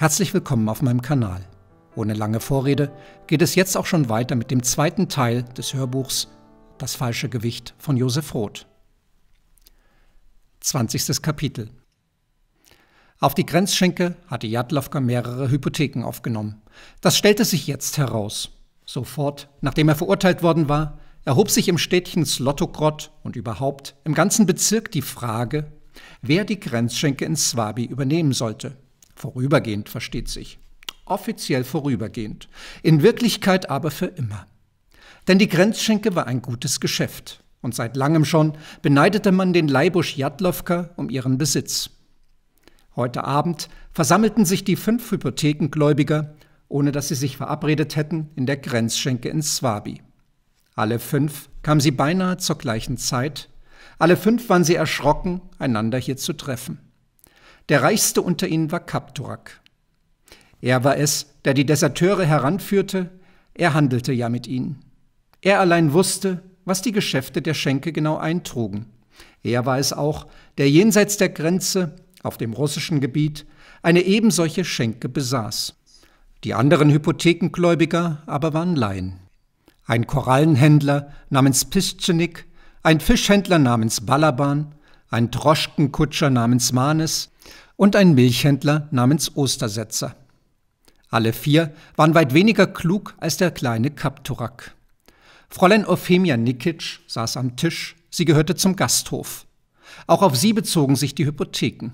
Herzlich willkommen auf meinem Kanal. Ohne lange Vorrede geht es jetzt auch schon weiter mit dem zweiten Teil des Hörbuchs Das falsche Gewicht von Josef Roth. 20. Kapitel Auf die Grenzschenke hatte Jadlowka mehrere Hypotheken aufgenommen. Das stellte sich jetzt heraus. Sofort, nachdem er verurteilt worden war, erhob sich im Städtchen Slotokrott und überhaupt im ganzen Bezirk die Frage, wer die Grenzschenke in Swabi übernehmen sollte. Vorübergehend versteht sich. Offiziell vorübergehend. In Wirklichkeit aber für immer. Denn die Grenzschenke war ein gutes Geschäft. Und seit langem schon beneidete man den Leibusch Jadlowka um ihren Besitz. Heute Abend versammelten sich die fünf Hypothekengläubiger, ohne dass sie sich verabredet hätten, in der Grenzschenke in Swabi. Alle fünf kamen sie beinahe zur gleichen Zeit. Alle fünf waren sie erschrocken, einander hier zu treffen. Der reichste unter ihnen war Kapturak. Er war es, der die Deserteure heranführte, er handelte ja mit ihnen. Er allein wusste, was die Geschäfte der Schenke genau eintrugen. Er war es auch, der jenseits der Grenze, auf dem russischen Gebiet, eine ebensolche Schenke besaß. Die anderen Hypothekengläubiger aber waren Laien. Ein Korallenhändler namens Pischenik, ein Fischhändler namens Balaban, ein Droschkenkutscher namens Manes, und ein Milchhändler namens Ostersetzer. Alle vier waren weit weniger klug als der kleine Kapturak. Fräulein Euphemia Nikic saß am Tisch, sie gehörte zum Gasthof. Auch auf sie bezogen sich die Hypotheken.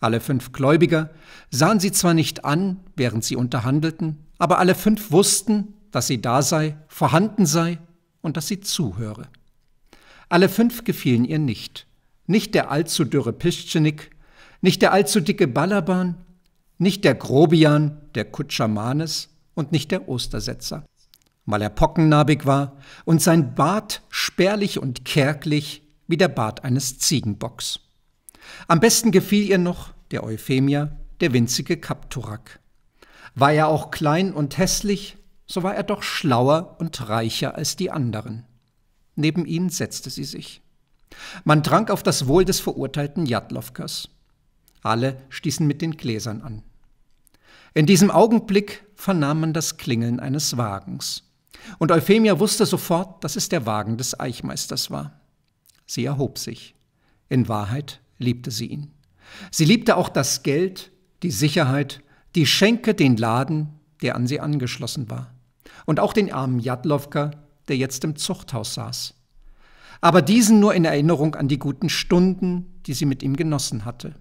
Alle fünf Gläubiger sahen sie zwar nicht an, während sie unterhandelten, aber alle fünf wussten, dass sie da sei, vorhanden sei und dass sie zuhöre. Alle fünf gefielen ihr nicht. Nicht der allzu dürre Pischschenik, nicht der allzu dicke Balaban, nicht der Grobian, der Kutschamanes und nicht der Ostersetzer. Weil er pockennarbig war und sein Bart spärlich und kärglich wie der Bart eines Ziegenbocks. Am besten gefiel ihr noch, der Euphemia, der winzige Kapturak. War er auch klein und hässlich, so war er doch schlauer und reicher als die anderen. Neben ihn setzte sie sich. Man trank auf das Wohl des verurteilten Jadlowkas. Alle stießen mit den Gläsern an. In diesem Augenblick vernahm man das Klingeln eines Wagens. Und Euphemia wusste sofort, dass es der Wagen des Eichmeisters war. Sie erhob sich. In Wahrheit liebte sie ihn. Sie liebte auch das Geld, die Sicherheit, die Schenke, den Laden, der an sie angeschlossen war. Und auch den armen Jadlowka, der jetzt im Zuchthaus saß. Aber diesen nur in Erinnerung an die guten Stunden, die sie mit ihm genossen hatte.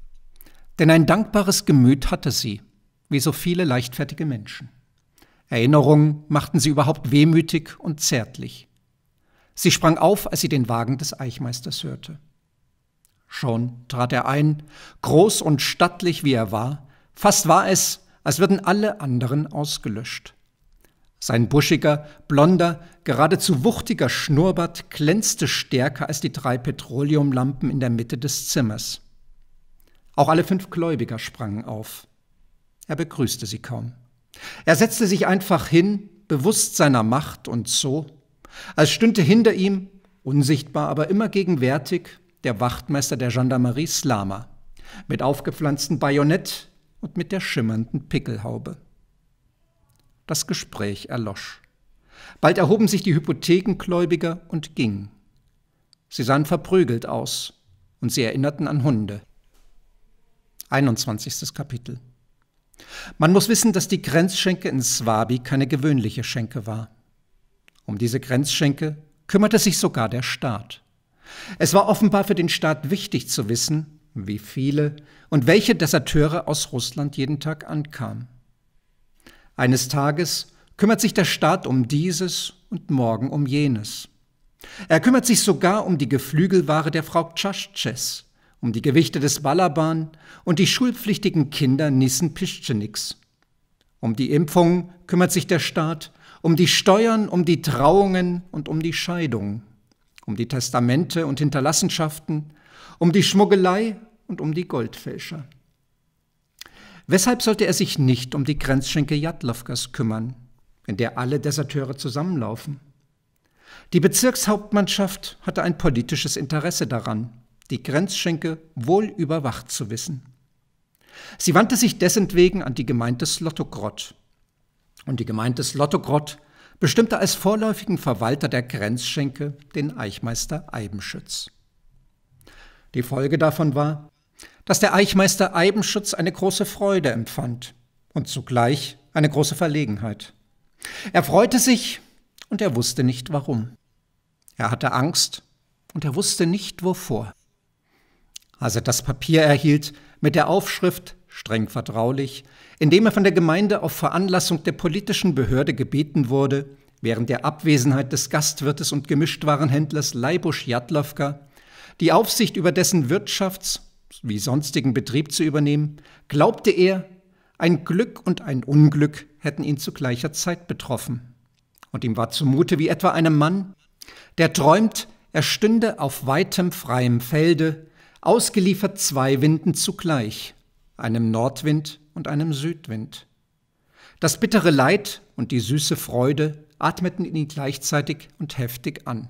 Denn ein dankbares Gemüt hatte sie, wie so viele leichtfertige Menschen. Erinnerungen machten sie überhaupt wehmütig und zärtlich. Sie sprang auf, als sie den Wagen des Eichmeisters hörte. Schon trat er ein, groß und stattlich wie er war, fast war es, als würden alle anderen ausgelöscht. Sein buschiger, blonder, geradezu wuchtiger Schnurrbart glänzte stärker als die drei Petroleumlampen in der Mitte des Zimmers. Auch alle fünf Gläubiger sprangen auf. Er begrüßte sie kaum. Er setzte sich einfach hin, bewusst seiner Macht und so, als stünde hinter ihm, unsichtbar, aber immer gegenwärtig, der Wachtmeister der Gendarmerie Slama, mit aufgepflanztem Bajonett und mit der schimmernden Pickelhaube. Das Gespräch erlosch. Bald erhoben sich die Hypothekengläubiger und gingen. Sie sahen verprügelt aus und sie erinnerten an Hunde. 21. Kapitel. Man muss wissen, dass die Grenzschenke in Swabi keine gewöhnliche Schenke war. Um diese Grenzschenke kümmerte sich sogar der Staat. Es war offenbar für den Staat wichtig zu wissen, wie viele und welche Deserteure aus Russland jeden Tag ankamen. Eines Tages kümmert sich der Staat um dieses und morgen um jenes. Er kümmert sich sogar um die Geflügelware der Frau Tschaschces, um die Gewichte des Balaban und die schulpflichtigen Kinder Nissen Pischeniks. Um die Impfung kümmert sich der Staat, um die Steuern, um die Trauungen und um die Scheidung, um die Testamente und Hinterlassenschaften, um die Schmuggelei und um die Goldfälscher. Weshalb sollte er sich nicht um die Grenzschenke Jadlovkas kümmern, in der alle Deserteure zusammenlaufen? Die Bezirkshauptmannschaft hatte ein politisches Interesse daran die Grenzschenke wohl überwacht zu wissen. Sie wandte sich deswegen an die Gemeinde Slotogrod. Und die Gemeinde Slotogrod bestimmte als vorläufigen Verwalter der Grenzschenke den Eichmeister Eibenschütz. Die Folge davon war, dass der Eichmeister Eibenschütz eine große Freude empfand und zugleich eine große Verlegenheit. Er freute sich und er wusste nicht warum. Er hatte Angst und er wusste nicht wovor als er das Papier erhielt mit der Aufschrift streng vertraulich, indem er von der Gemeinde auf Veranlassung der politischen Behörde gebeten wurde, während der Abwesenheit des Gastwirtes und Gemischtwarenhändlers Leibusch Jadlowka die Aufsicht über dessen Wirtschafts- wie sonstigen Betrieb zu übernehmen, glaubte er, ein Glück und ein Unglück hätten ihn zu gleicher Zeit betroffen. Und ihm war zumute wie etwa einem Mann, der träumt, er stünde auf weitem freiem Felde, ausgeliefert zwei Winden zugleich, einem Nordwind und einem Südwind. Das bittere Leid und die süße Freude atmeten ihn gleichzeitig und heftig an.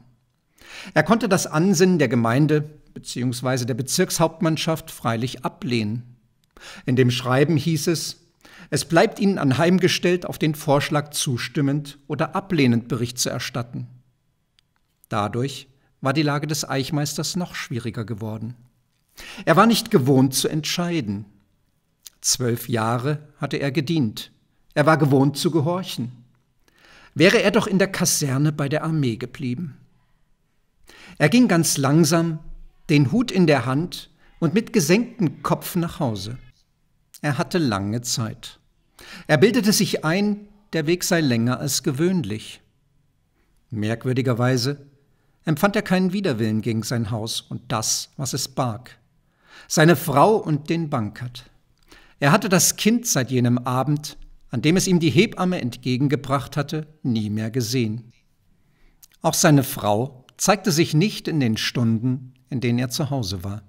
Er konnte das Ansinnen der Gemeinde bzw. der Bezirkshauptmannschaft freilich ablehnen. In dem Schreiben hieß es, es bleibt Ihnen anheimgestellt, auf den Vorschlag zustimmend oder ablehnend Bericht zu erstatten. Dadurch war die Lage des Eichmeisters noch schwieriger geworden. Er war nicht gewohnt zu entscheiden. Zwölf Jahre hatte er gedient. Er war gewohnt zu gehorchen. Wäre er doch in der Kaserne bei der Armee geblieben. Er ging ganz langsam, den Hut in der Hand und mit gesenktem Kopf nach Hause. Er hatte lange Zeit. Er bildete sich ein, der Weg sei länger als gewöhnlich. Merkwürdigerweise empfand er keinen Widerwillen gegen sein Haus und das, was es barg seine Frau und den Bankert. Er hatte das Kind seit jenem Abend, an dem es ihm die Hebamme entgegengebracht hatte, nie mehr gesehen. Auch seine Frau zeigte sich nicht in den Stunden, in denen er zu Hause war.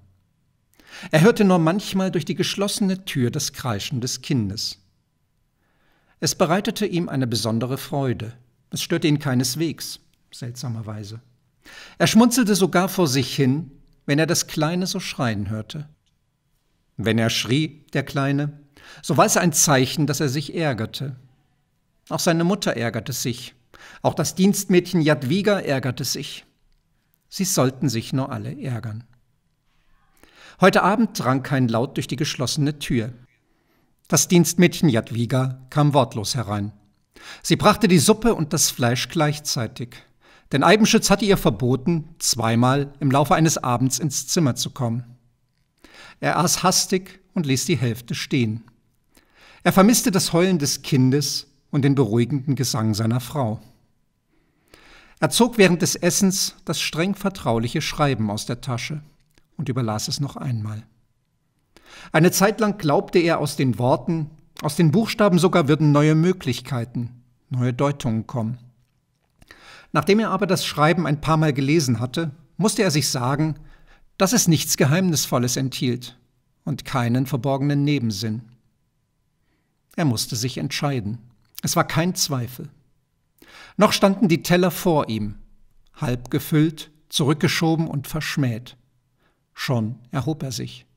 Er hörte nur manchmal durch die geschlossene Tür das Kreischen des Kindes. Es bereitete ihm eine besondere Freude. Es störte ihn keineswegs, seltsamerweise. Er schmunzelte sogar vor sich hin wenn er das Kleine so schreien hörte. Wenn er schrie, der Kleine, so war es ein Zeichen, dass er sich ärgerte. Auch seine Mutter ärgerte sich. Auch das Dienstmädchen Jadwiga ärgerte sich. Sie sollten sich nur alle ärgern. Heute Abend drang kein Laut durch die geschlossene Tür. Das Dienstmädchen Jadwiga kam wortlos herein. Sie brachte die Suppe und das Fleisch gleichzeitig denn Eibenschütz hatte ihr verboten, zweimal im Laufe eines Abends ins Zimmer zu kommen. Er aß hastig und ließ die Hälfte stehen. Er vermisste das Heulen des Kindes und den beruhigenden Gesang seiner Frau. Er zog während des Essens das streng vertrauliche Schreiben aus der Tasche und überlas es noch einmal. Eine Zeit lang glaubte er aus den Worten, aus den Buchstaben sogar würden neue Möglichkeiten, neue Deutungen kommen. Nachdem er aber das Schreiben ein paar Mal gelesen hatte, musste er sich sagen, dass es nichts Geheimnisvolles enthielt und keinen verborgenen Nebensinn. Er musste sich entscheiden. Es war kein Zweifel. Noch standen die Teller vor ihm, halb gefüllt, zurückgeschoben und verschmäht. Schon erhob er sich.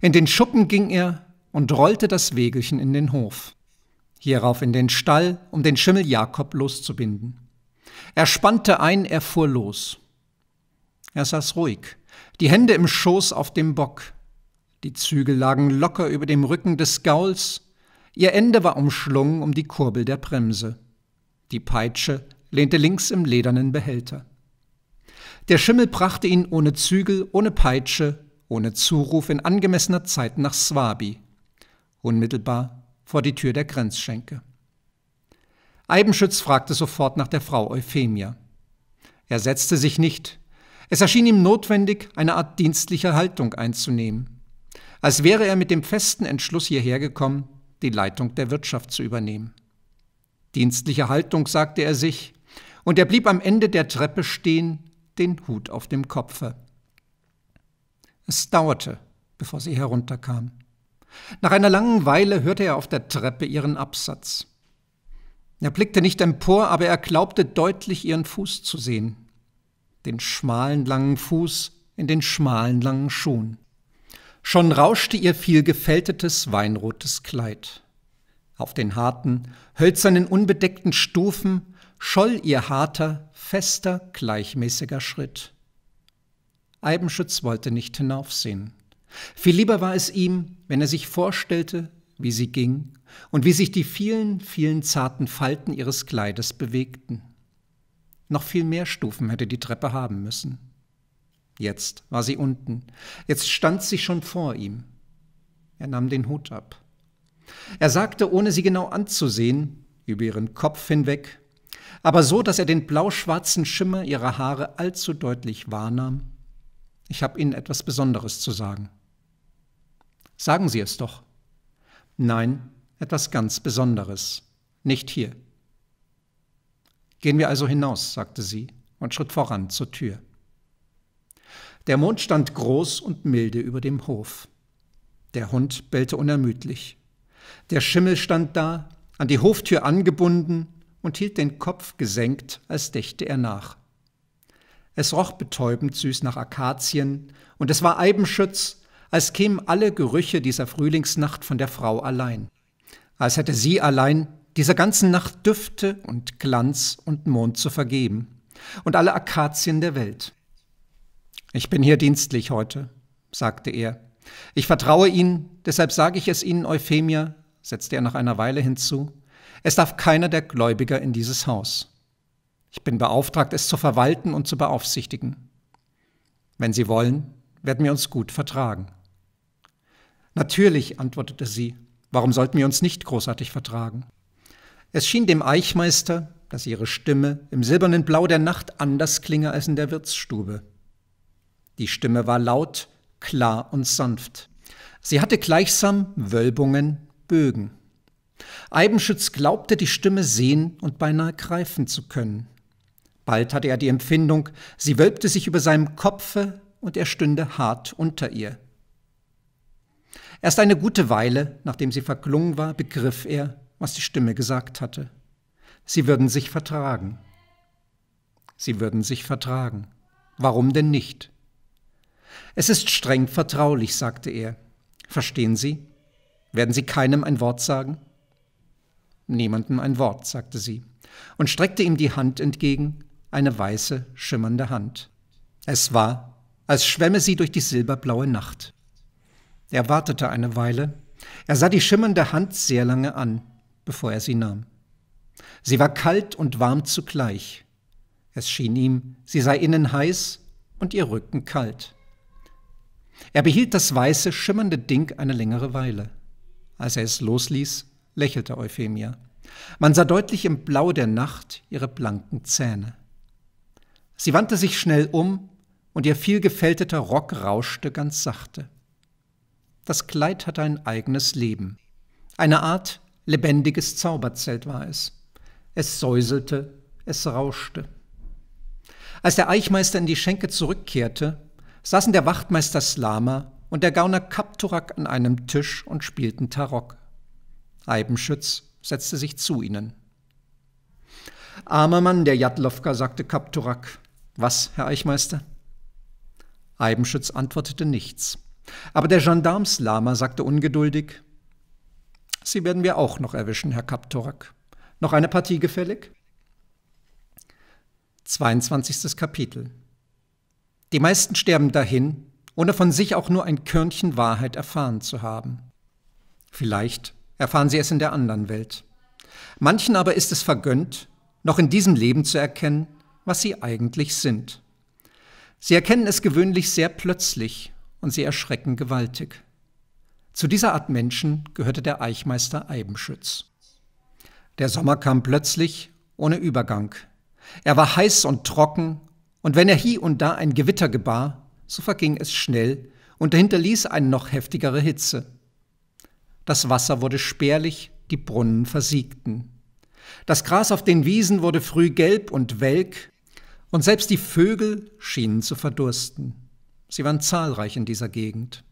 In den Schuppen ging er und rollte das Wägelchen in den Hof. Hierauf in den Stall, um den Schimmel Jakob loszubinden. Er spannte ein, er fuhr los. Er saß ruhig, die Hände im Schoß auf dem Bock. Die Zügel lagen locker über dem Rücken des Gauls, ihr Ende war umschlungen um die Kurbel der Bremse. Die Peitsche lehnte links im ledernen Behälter. Der Schimmel brachte ihn ohne Zügel, ohne Peitsche, ohne Zuruf in angemessener Zeit nach Swabi, unmittelbar vor die Tür der Grenzschenke. Eibenschütz fragte sofort nach der Frau Euphemia. Er setzte sich nicht. Es erschien ihm notwendig, eine Art dienstlicher Haltung einzunehmen. Als wäre er mit dem festen Entschluss hierher gekommen, die Leitung der Wirtschaft zu übernehmen. Dienstliche Haltung, sagte er sich, und er blieb am Ende der Treppe stehen, den Hut auf dem Kopfe. Es dauerte, bevor sie herunterkam. Nach einer langen Weile hörte er auf der Treppe ihren Absatz. Er blickte nicht empor, aber er glaubte deutlich ihren Fuß zu sehen. Den schmalen langen Fuß in den schmalen langen Schuhen. Schon rauschte ihr viel gefältetes weinrotes Kleid. Auf den harten, hölzernen, unbedeckten Stufen scholl ihr harter, fester, gleichmäßiger Schritt. Eibenschütz wollte nicht hinaufsehen. Viel lieber war es ihm, wenn er sich vorstellte, wie sie ging und wie sich die vielen, vielen zarten Falten ihres Kleides bewegten. Noch viel mehr Stufen hätte die Treppe haben müssen. Jetzt war sie unten, jetzt stand sie schon vor ihm. Er nahm den Hut ab. Er sagte, ohne sie genau anzusehen, über ihren Kopf hinweg, aber so, dass er den blauschwarzen Schimmer ihrer Haare allzu deutlich wahrnahm, ich habe Ihnen etwas Besonderes zu sagen. Sagen Sie es doch. Nein, etwas ganz Besonderes, nicht hier. Gehen wir also hinaus, sagte sie und schritt voran zur Tür. Der Mond stand groß und milde über dem Hof. Der Hund bellte unermüdlich. Der Schimmel stand da, an die Hoftür angebunden und hielt den Kopf gesenkt, als dächte er nach. Es roch betäubend süß nach Akazien und es war Eibenschütz, als kämen alle Gerüche dieser Frühlingsnacht von der Frau allein als hätte sie allein dieser ganzen Nacht Düfte und Glanz und Mond zu vergeben und alle Akazien der Welt. Ich bin hier dienstlich heute, sagte er. Ich vertraue Ihnen, deshalb sage ich es Ihnen, Euphemia, setzte er nach einer Weile hinzu. Es darf keiner der Gläubiger in dieses Haus. Ich bin beauftragt, es zu verwalten und zu beaufsichtigen. Wenn Sie wollen, werden wir uns gut vertragen. Natürlich, antwortete sie, Warum sollten wir uns nicht großartig vertragen? Es schien dem Eichmeister, dass ihre Stimme im silbernen Blau der Nacht anders klinge als in der Wirtsstube. Die Stimme war laut, klar und sanft. Sie hatte gleichsam Wölbungen, Bögen. Eibenschütz glaubte, die Stimme sehen und beinahe greifen zu können. Bald hatte er die Empfindung, sie wölbte sich über seinem Kopfe und er stünde hart unter ihr. Erst eine gute Weile, nachdem sie verklungen war, begriff er, was die Stimme gesagt hatte. Sie würden sich vertragen. Sie würden sich vertragen. Warum denn nicht? Es ist streng vertraulich, sagte er. Verstehen Sie? Werden Sie keinem ein Wort sagen? Niemandem ein Wort, sagte sie und streckte ihm die Hand entgegen, eine weiße, schimmernde Hand. Es war, als schwämme sie durch die silberblaue Nacht. Er wartete eine Weile. Er sah die schimmernde Hand sehr lange an, bevor er sie nahm. Sie war kalt und warm zugleich. Es schien ihm, sie sei innen heiß und ihr Rücken kalt. Er behielt das weiße, schimmernde Ding eine längere Weile. Als er es losließ, lächelte Euphemia. Man sah deutlich im Blau der Nacht ihre blanken Zähne. Sie wandte sich schnell um und ihr viel gefälteter Rock rauschte ganz sachte. Das Kleid hatte ein eigenes Leben. Eine Art lebendiges Zauberzelt war es. Es säuselte, es rauschte. Als der Eichmeister in die Schenke zurückkehrte, saßen der Wachtmeister Slama und der Gauner Kapturak an einem Tisch und spielten Tarok. Eibenschütz setzte sich zu ihnen. Armer Mann, der Jadlowka, sagte Kapturak. Was, Herr Eichmeister? Eibenschütz antwortete nichts. Aber der Gendarmslama sagte ungeduldig, Sie werden wir auch noch erwischen, Herr Kaptorak. Noch eine Partie gefällig? 22. Kapitel Die meisten sterben dahin, ohne von sich auch nur ein Körnchen Wahrheit erfahren zu haben. Vielleicht erfahren sie es in der anderen Welt. Manchen aber ist es vergönnt, noch in diesem Leben zu erkennen, was sie eigentlich sind. Sie erkennen es gewöhnlich sehr plötzlich und sie erschrecken gewaltig. Zu dieser Art Menschen gehörte der Eichmeister Eibenschütz. Der Sommer kam plötzlich, ohne Übergang. Er war heiß und trocken, und wenn er hie und da ein Gewitter gebar, so verging es schnell und hinterließ eine noch heftigere Hitze. Das Wasser wurde spärlich, die Brunnen versiegten. Das Gras auf den Wiesen wurde früh gelb und welk, und selbst die Vögel schienen zu verdursten. Sie waren zahlreich in dieser Gegend.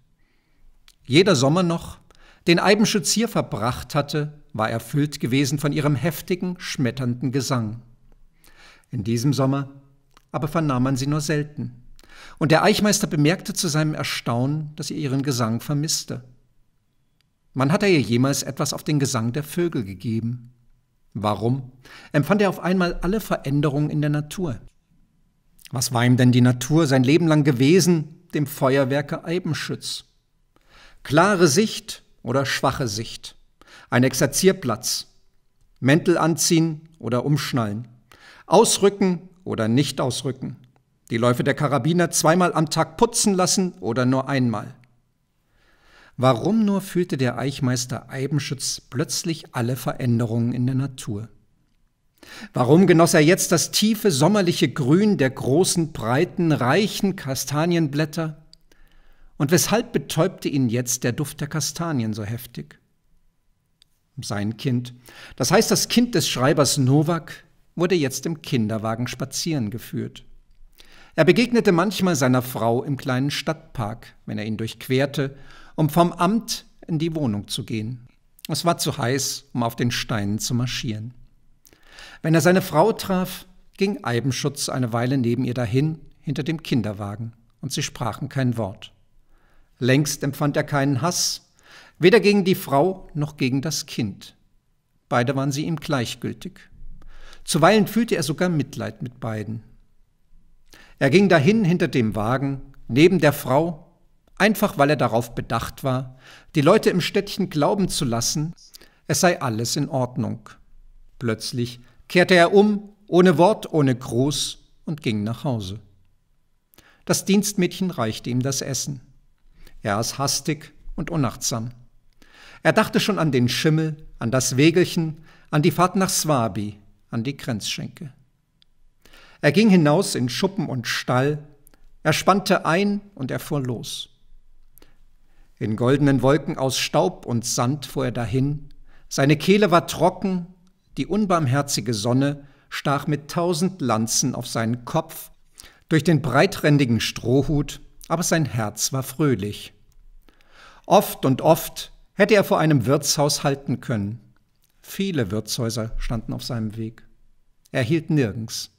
Jeder Sommer noch, den Eibensche hier verbracht hatte, war erfüllt gewesen von ihrem heftigen, schmetternden Gesang. In diesem Sommer aber vernahm man sie nur selten. Und der Eichmeister bemerkte zu seinem Erstaunen, dass er ihren Gesang vermisste. Man hatte ihr jemals etwas auf den Gesang der Vögel gegeben. Warum? Empfand er auf einmal alle Veränderungen in der Natur. Was war ihm denn die Natur sein Leben lang gewesen, dem Feuerwerker Eibenschütz? Klare Sicht oder schwache Sicht, ein Exerzierplatz, Mäntel anziehen oder umschnallen, ausrücken oder nicht ausrücken, die Läufe der Karabiner zweimal am Tag putzen lassen oder nur einmal. Warum nur fühlte der Eichmeister Eibenschütz plötzlich alle Veränderungen in der Natur? Warum genoss er jetzt das tiefe sommerliche Grün der großen, breiten, reichen Kastanienblätter? Und weshalb betäubte ihn jetzt der Duft der Kastanien so heftig? Sein Kind, das heißt das Kind des Schreibers Novak, wurde jetzt im Kinderwagen spazieren geführt. Er begegnete manchmal seiner Frau im kleinen Stadtpark, wenn er ihn durchquerte, um vom Amt in die Wohnung zu gehen. Es war zu heiß, um auf den Steinen zu marschieren. Wenn er seine Frau traf, ging Eibenschutz eine Weile neben ihr dahin, hinter dem Kinderwagen, und sie sprachen kein Wort. Längst empfand er keinen Hass, weder gegen die Frau noch gegen das Kind. Beide waren sie ihm gleichgültig. Zuweilen fühlte er sogar Mitleid mit beiden. Er ging dahin hinter dem Wagen, neben der Frau, einfach weil er darauf bedacht war, die Leute im Städtchen glauben zu lassen, es sei alles in Ordnung. Plötzlich kehrte er um, ohne Wort, ohne Gruß und ging nach Hause. Das Dienstmädchen reichte ihm das Essen. Er aß hastig und unachtsam. Er dachte schon an den Schimmel, an das Wegelchen, an die Fahrt nach Swabi, an die Grenzschenke. Er ging hinaus in Schuppen und Stall, er spannte ein und er fuhr los. In goldenen Wolken aus Staub und Sand fuhr er dahin, seine Kehle war trocken die unbarmherzige Sonne stach mit tausend Lanzen auf seinen Kopf, durch den breiträndigen Strohhut, aber sein Herz war fröhlich. Oft und oft hätte er vor einem Wirtshaus halten können. Viele Wirtshäuser standen auf seinem Weg. Er hielt nirgends.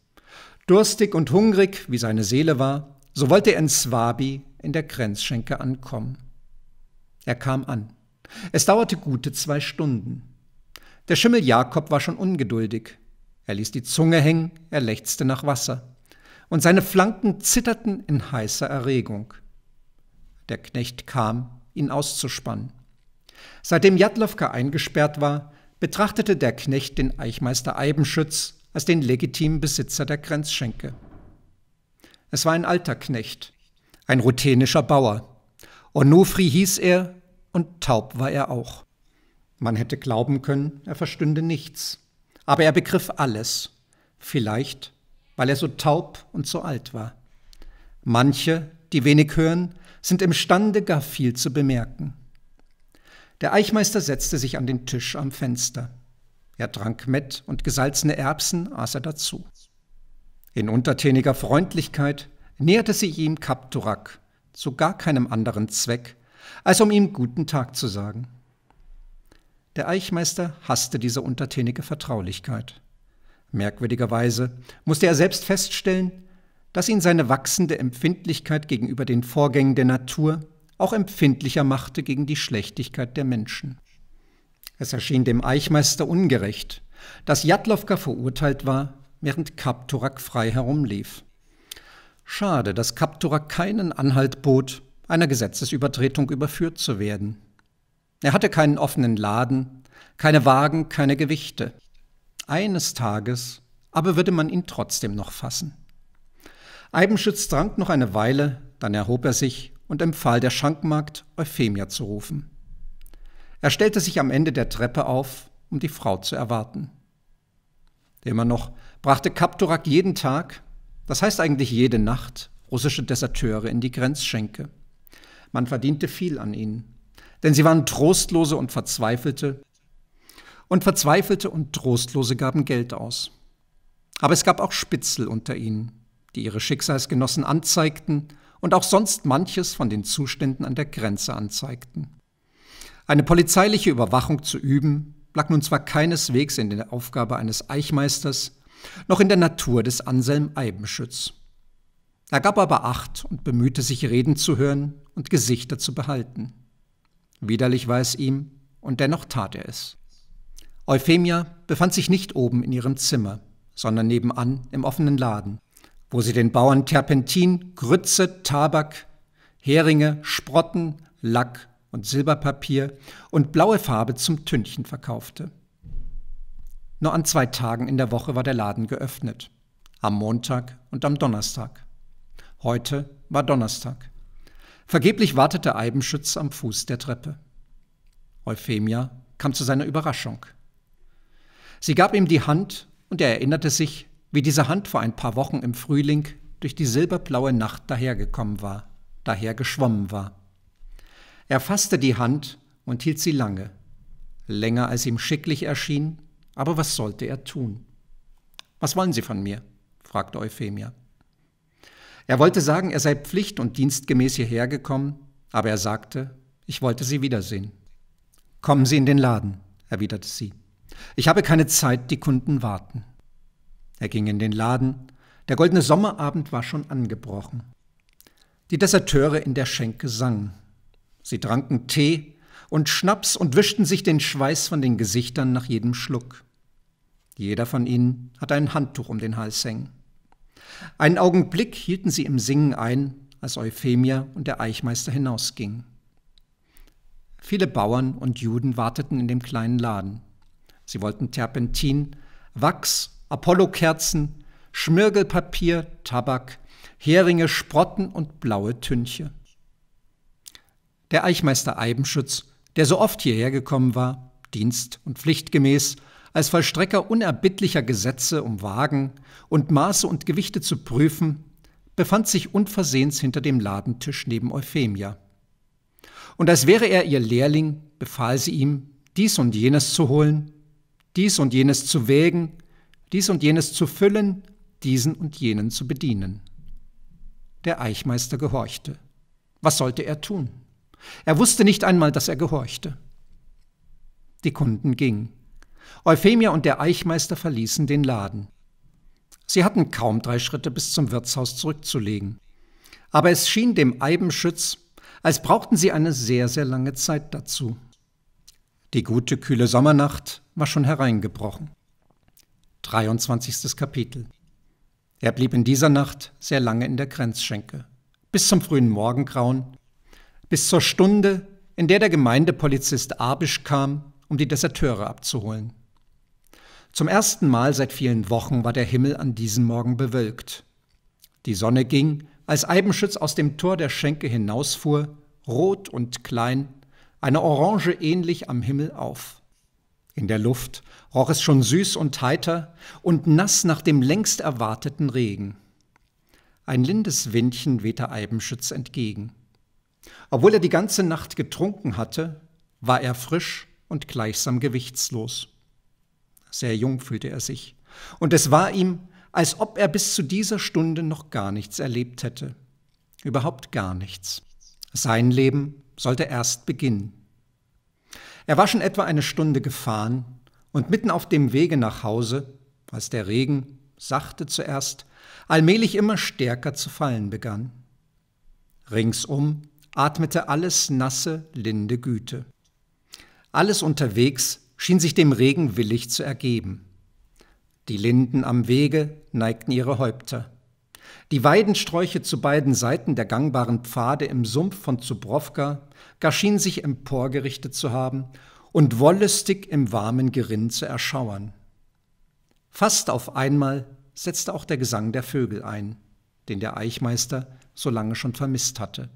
Durstig und hungrig, wie seine Seele war, so wollte er in Swabi in der Grenzschenke ankommen. Er kam an. Es dauerte gute zwei Stunden. Der Schimmel Jakob war schon ungeduldig. Er ließ die Zunge hängen, er lechzte nach Wasser. Und seine Flanken zitterten in heißer Erregung. Der Knecht kam, ihn auszuspannen. Seitdem Jadlowka eingesperrt war, betrachtete der Knecht den Eichmeister Eibenschütz als den legitimen Besitzer der Grenzschenke. Es war ein alter Knecht, ein ruthenischer Bauer. Onofri hieß er und taub war er auch. Man hätte glauben können, er verstünde nichts. Aber er begriff alles. Vielleicht, weil er so taub und so alt war. Manche, die wenig hören, sind imstande, gar viel zu bemerken. Der Eichmeister setzte sich an den Tisch am Fenster. Er trank Mett und gesalzene Erbsen aß er dazu. In untertäniger Freundlichkeit näherte sich ihm Kapturak, zu gar keinem anderen Zweck, als um ihm guten Tag zu sagen. Der Eichmeister hasste diese untertänige Vertraulichkeit. Merkwürdigerweise musste er selbst feststellen, dass ihn seine wachsende Empfindlichkeit gegenüber den Vorgängen der Natur auch empfindlicher machte gegen die Schlechtigkeit der Menschen. Es erschien dem Eichmeister ungerecht, dass Jadlowka verurteilt war, während Kapturak frei herumlief. Schade, dass Kapturak keinen Anhalt bot, einer Gesetzesübertretung überführt zu werden. Er hatte keinen offenen Laden, keine Wagen, keine Gewichte. Eines Tages aber würde man ihn trotzdem noch fassen. Eibenschütz trank noch eine Weile, dann erhob er sich und empfahl der Schankmagd, Euphemia zu rufen. Er stellte sich am Ende der Treppe auf, um die Frau zu erwarten. Immer noch brachte Kaptorak jeden Tag, das heißt eigentlich jede Nacht, russische Deserteure in die Grenzschenke. Man verdiente viel an ihnen denn sie waren Trostlose und Verzweifelte. Und Verzweifelte und Trostlose gaben Geld aus. Aber es gab auch Spitzel unter ihnen, die ihre Schicksalsgenossen anzeigten und auch sonst manches von den Zuständen an der Grenze anzeigten. Eine polizeiliche Überwachung zu üben, lag nun zwar keineswegs in der Aufgabe eines Eichmeisters, noch in der Natur des Anselm Eibenschütz. Er gab aber Acht und bemühte sich, Reden zu hören und Gesichter zu behalten. Widerlich war es ihm, und dennoch tat er es. Euphemia befand sich nicht oben in ihrem Zimmer, sondern nebenan im offenen Laden, wo sie den Bauern Terpentin, Grütze, Tabak, Heringe, Sprotten, Lack und Silberpapier und blaue Farbe zum Tündchen verkaufte. Nur an zwei Tagen in der Woche war der Laden geöffnet, am Montag und am Donnerstag. Heute war Donnerstag. Vergeblich wartete Eibenschütz am Fuß der Treppe. Euphemia kam zu seiner Überraschung. Sie gab ihm die Hand und er erinnerte sich, wie diese Hand vor ein paar Wochen im Frühling durch die silberblaue Nacht dahergekommen war, daher geschwommen war. Er fasste die Hand und hielt sie lange, länger als ihm schicklich erschien, aber was sollte er tun? Was wollen Sie von mir? fragte Euphemia. Er wollte sagen, er sei pflicht- und dienstgemäß hierher gekommen, aber er sagte, ich wollte Sie wiedersehen. Kommen Sie in den Laden, erwiderte sie. Ich habe keine Zeit, die Kunden warten. Er ging in den Laden. Der goldene Sommerabend war schon angebrochen. Die Deserteure in der Schenke sangen. Sie tranken Tee und Schnaps und wischten sich den Schweiß von den Gesichtern nach jedem Schluck. Jeder von ihnen hatte ein Handtuch um den Hals hängen. Einen Augenblick hielten sie im Singen ein, als Euphemia und der Eichmeister hinausgingen. Viele Bauern und Juden warteten in dem kleinen Laden. Sie wollten Terpentin, Wachs, Apollokerzen, Schmirgelpapier, Tabak, Heringe, Sprotten und blaue Tünche. Der Eichmeister Eibenschütz, der so oft hierher gekommen war, dienst- und pflichtgemäß, als Vollstrecker unerbittlicher Gesetze um Wagen und Maße und Gewichte zu prüfen, befand sich unversehens hinter dem Ladentisch neben Euphemia. Und als wäre er ihr Lehrling, befahl sie ihm, dies und jenes zu holen, dies und jenes zu wägen, dies und jenes zu füllen, diesen und jenen zu bedienen. Der Eichmeister gehorchte. Was sollte er tun? Er wusste nicht einmal, dass er gehorchte. Die Kunden gingen. Euphemia und der Eichmeister verließen den Laden. Sie hatten kaum drei Schritte bis zum Wirtshaus zurückzulegen. Aber es schien dem Eibenschütz, als brauchten sie eine sehr, sehr lange Zeit dazu. Die gute, kühle Sommernacht war schon hereingebrochen. 23. Kapitel. Er blieb in dieser Nacht sehr lange in der Grenzschenke, bis zum frühen Morgengrauen, bis zur Stunde, in der der Gemeindepolizist Abisch kam, um die Deserteure abzuholen. Zum ersten Mal seit vielen Wochen war der Himmel an diesem Morgen bewölkt. Die Sonne ging, als Eibenschütz aus dem Tor der Schenke hinausfuhr, rot und klein, eine Orange ähnlich am Himmel auf. In der Luft roch es schon süß und heiter und nass nach dem längst erwarteten Regen. Ein lindes Windchen wehte Eibenschütz entgegen. Obwohl er die ganze Nacht getrunken hatte, war er frisch und gleichsam gewichtslos. Sehr jung fühlte er sich. Und es war ihm, als ob er bis zu dieser Stunde noch gar nichts erlebt hätte. Überhaupt gar nichts. Sein Leben sollte erst beginnen. Er war schon etwa eine Stunde gefahren und mitten auf dem Wege nach Hause, als der Regen, sachte zuerst, allmählich immer stärker zu fallen begann. Ringsum atmete alles nasse, linde Güte. Alles unterwegs schien sich dem Regen willig zu ergeben. Die Linden am Wege neigten ihre Häupter. Die Weidensträuche zu beiden Seiten der gangbaren Pfade im Sumpf von Zubrowka gar schienen sich emporgerichtet zu haben und wollüstig im warmen Gerinn zu erschauern. Fast auf einmal setzte auch der Gesang der Vögel ein, den der Eichmeister so lange schon vermisst hatte.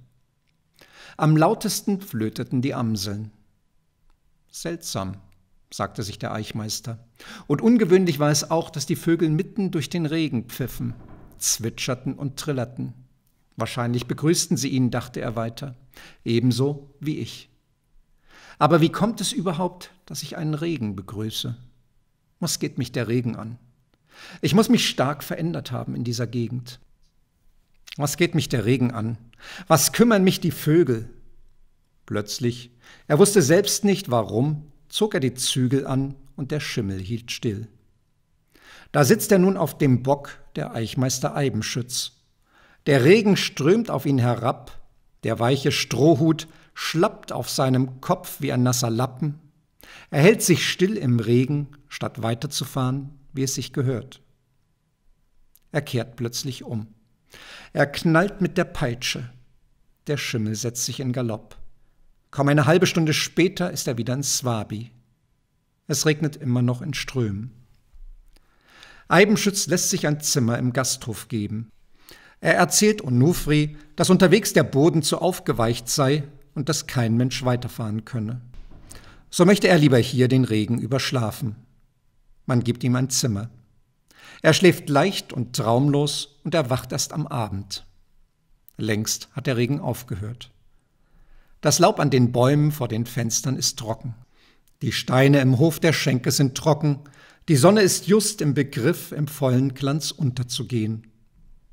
Am lautesten flöteten die Amseln. Seltsam, sagte sich der Eichmeister. Und ungewöhnlich war es auch, dass die Vögel mitten durch den Regen pfiffen, zwitscherten und trillerten. Wahrscheinlich begrüßten sie ihn, dachte er weiter, ebenso wie ich. Aber wie kommt es überhaupt, dass ich einen Regen begrüße? Was geht mich der Regen an? Ich muss mich stark verändert haben in dieser Gegend. Was geht mich der Regen an? Was kümmern mich die Vögel? Plötzlich, er wusste selbst nicht warum, zog er die Zügel an und der Schimmel hielt still. Da sitzt er nun auf dem Bock, der Eichmeister Eibenschütz. Der Regen strömt auf ihn herab, der weiche Strohhut schlappt auf seinem Kopf wie ein nasser Lappen. Er hält sich still im Regen, statt weiterzufahren, wie es sich gehört. Er kehrt plötzlich um. Er knallt mit der Peitsche. Der Schimmel setzt sich in Galopp. Kaum eine halbe Stunde später ist er wieder in Swabi. Es regnet immer noch in Strömen. Eibenschütz lässt sich ein Zimmer im Gasthof geben. Er erzählt Onufri, dass unterwegs der Boden zu aufgeweicht sei und dass kein Mensch weiterfahren könne. So möchte er lieber hier den Regen überschlafen. Man gibt ihm ein Zimmer. Er schläft leicht und traumlos und erwacht erst am Abend. Längst hat der Regen aufgehört. Das Laub an den Bäumen vor den Fenstern ist trocken. Die Steine im Hof der Schenke sind trocken. Die Sonne ist just im Begriff, im vollen Glanz unterzugehen.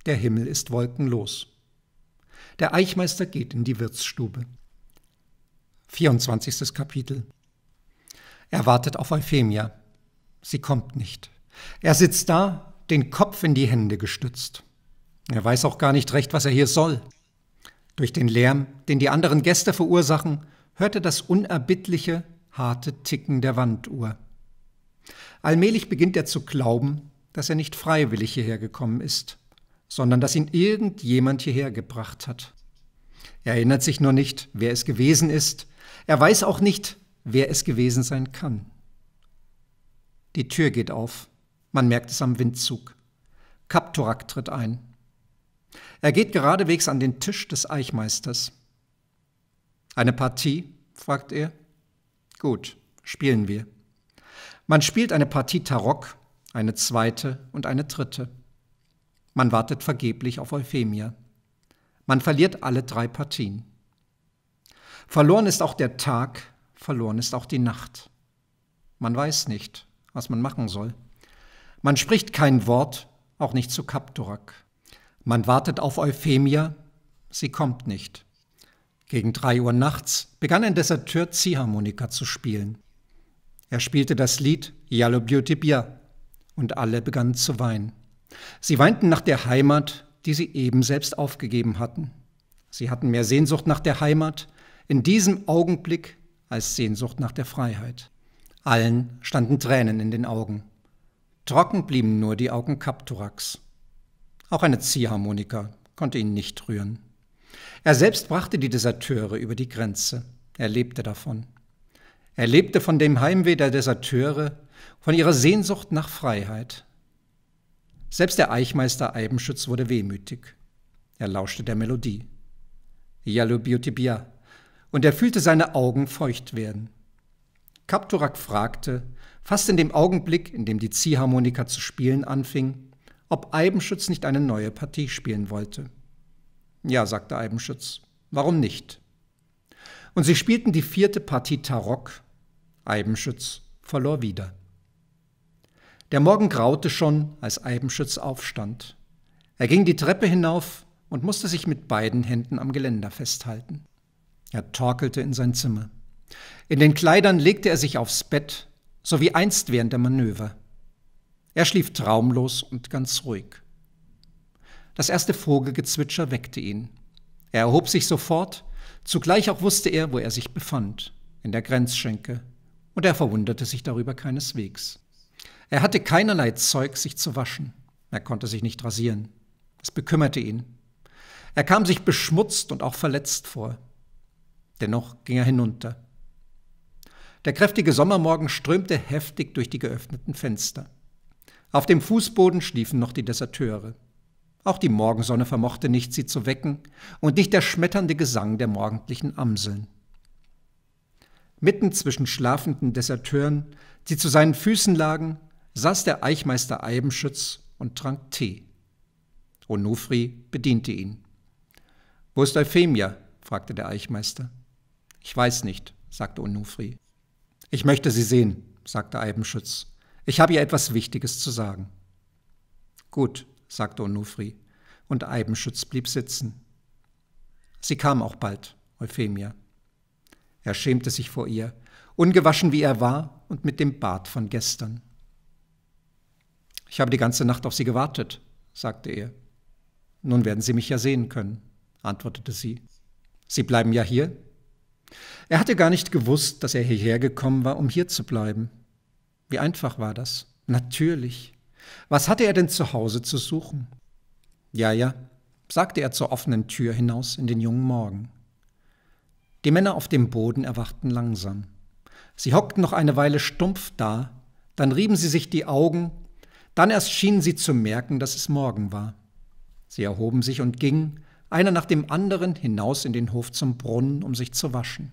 Der Himmel ist wolkenlos. Der Eichmeister geht in die Wirtsstube. 24. Kapitel. Er wartet auf Euphemia. Sie kommt nicht. Er sitzt da, den Kopf in die Hände gestützt. Er weiß auch gar nicht recht, was er hier soll. Durch den Lärm, den die anderen Gäste verursachen, hörte das unerbittliche, harte Ticken der Wanduhr. Allmählich beginnt er zu glauben, dass er nicht freiwillig hierher gekommen ist, sondern dass ihn irgendjemand hierher gebracht hat. Er erinnert sich nur nicht, wer es gewesen ist. Er weiß auch nicht, wer es gewesen sein kann. Die Tür geht auf. Man merkt es am Windzug. Kaptorak tritt ein. Er geht geradewegs an den Tisch des Eichmeisters. Eine Partie? fragt er. Gut, spielen wir. Man spielt eine Partie Tarok, eine zweite und eine dritte. Man wartet vergeblich auf Euphemia. Man verliert alle drei Partien. Verloren ist auch der Tag, verloren ist auch die Nacht. Man weiß nicht, was man machen soll. Man spricht kein Wort, auch nicht zu Kaptorak. Man wartet auf Euphemia, sie kommt nicht. Gegen drei Uhr nachts begann ein Deserteur Ziehharmonika zu spielen. Er spielte das Lied Yellow Beauty Bia und alle begannen zu weinen. Sie weinten nach der Heimat, die sie eben selbst aufgegeben hatten. Sie hatten mehr Sehnsucht nach der Heimat in diesem Augenblick als Sehnsucht nach der Freiheit. Allen standen Tränen in den Augen. Trocken blieben nur die Augen Kapturaks. Auch eine Ziehharmonika konnte ihn nicht rühren. Er selbst brachte die Deserteure über die Grenze. Er lebte davon. Er lebte von dem Heimweh der Deserteure, von ihrer Sehnsucht nach Freiheit. Selbst der Eichmeister Eibenschütz wurde wehmütig. Er lauschte der Melodie. Yallo Biotibia. Und er fühlte seine Augen feucht werden. Kapturak fragte, fast in dem Augenblick, in dem die Ziehharmonika zu spielen anfing, ob Eibenschütz nicht eine neue Partie spielen wollte. Ja, sagte Eibenschütz, warum nicht? Und sie spielten die vierte Partie Tarock. Eibenschütz verlor wieder. Der Morgen graute schon, als Eibenschütz aufstand. Er ging die Treppe hinauf und musste sich mit beiden Händen am Geländer festhalten. Er torkelte in sein Zimmer. In den Kleidern legte er sich aufs Bett, so wie einst während der Manöver. Er schlief traumlos und ganz ruhig. Das erste Vogelgezwitscher weckte ihn. Er erhob sich sofort, zugleich auch wusste er, wo er sich befand, in der Grenzschenke, und er verwunderte sich darüber keineswegs. Er hatte keinerlei Zeug, sich zu waschen. Er konnte sich nicht rasieren. Es bekümmerte ihn. Er kam sich beschmutzt und auch verletzt vor. Dennoch ging er hinunter. Der kräftige Sommermorgen strömte heftig durch die geöffneten Fenster. Auf dem Fußboden schliefen noch die Deserteure. Auch die Morgensonne vermochte nicht, sie zu wecken, und nicht der schmetternde Gesang der morgendlichen Amseln. Mitten zwischen schlafenden Deserteuren, die zu seinen Füßen lagen, saß der Eichmeister Eibenschütz und trank Tee. Onufri bediente ihn. Wo ist Euphemia? fragte der Eichmeister. Ich weiß nicht, sagte Onufri. Ich möchte sie sehen, sagte Eibenschütz. Ich habe ihr etwas Wichtiges zu sagen. Gut, sagte Onufri, und Eibenschütz blieb sitzen. Sie kam auch bald, Euphemia. Er schämte sich vor ihr, ungewaschen wie er war und mit dem Bart von gestern. Ich habe die ganze Nacht auf Sie gewartet, sagte er. Nun werden Sie mich ja sehen können, antwortete sie. Sie bleiben ja hier? Er hatte gar nicht gewusst, dass er hierher gekommen war, um hier zu bleiben. Wie einfach war das? Natürlich. Was hatte er denn zu Hause zu suchen? Ja, ja, sagte er zur offenen Tür hinaus in den jungen Morgen. Die Männer auf dem Boden erwachten langsam. Sie hockten noch eine Weile stumpf da, dann rieben sie sich die Augen, dann erst schienen sie zu merken, dass es Morgen war. Sie erhoben sich und gingen, einer nach dem anderen, hinaus in den Hof zum Brunnen, um sich zu waschen.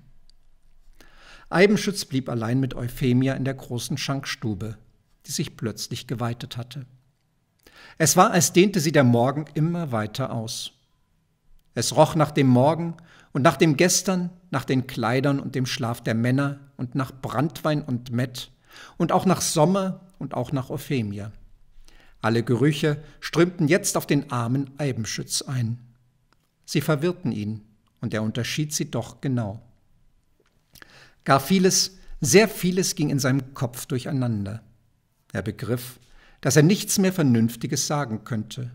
Eibenschütz blieb allein mit Euphemia in der großen Schankstube, die sich plötzlich geweitet hatte. Es war, als dehnte sie der Morgen immer weiter aus. Es roch nach dem Morgen und nach dem Gestern, nach den Kleidern und dem Schlaf der Männer und nach Branntwein und Mett und auch nach Sommer und auch nach Euphemia. Alle Gerüche strömten jetzt auf den armen Eibenschütz ein. Sie verwirrten ihn, und er unterschied sie doch genau. Gar vieles, sehr vieles ging in seinem Kopf durcheinander. Er begriff, dass er nichts mehr Vernünftiges sagen könnte.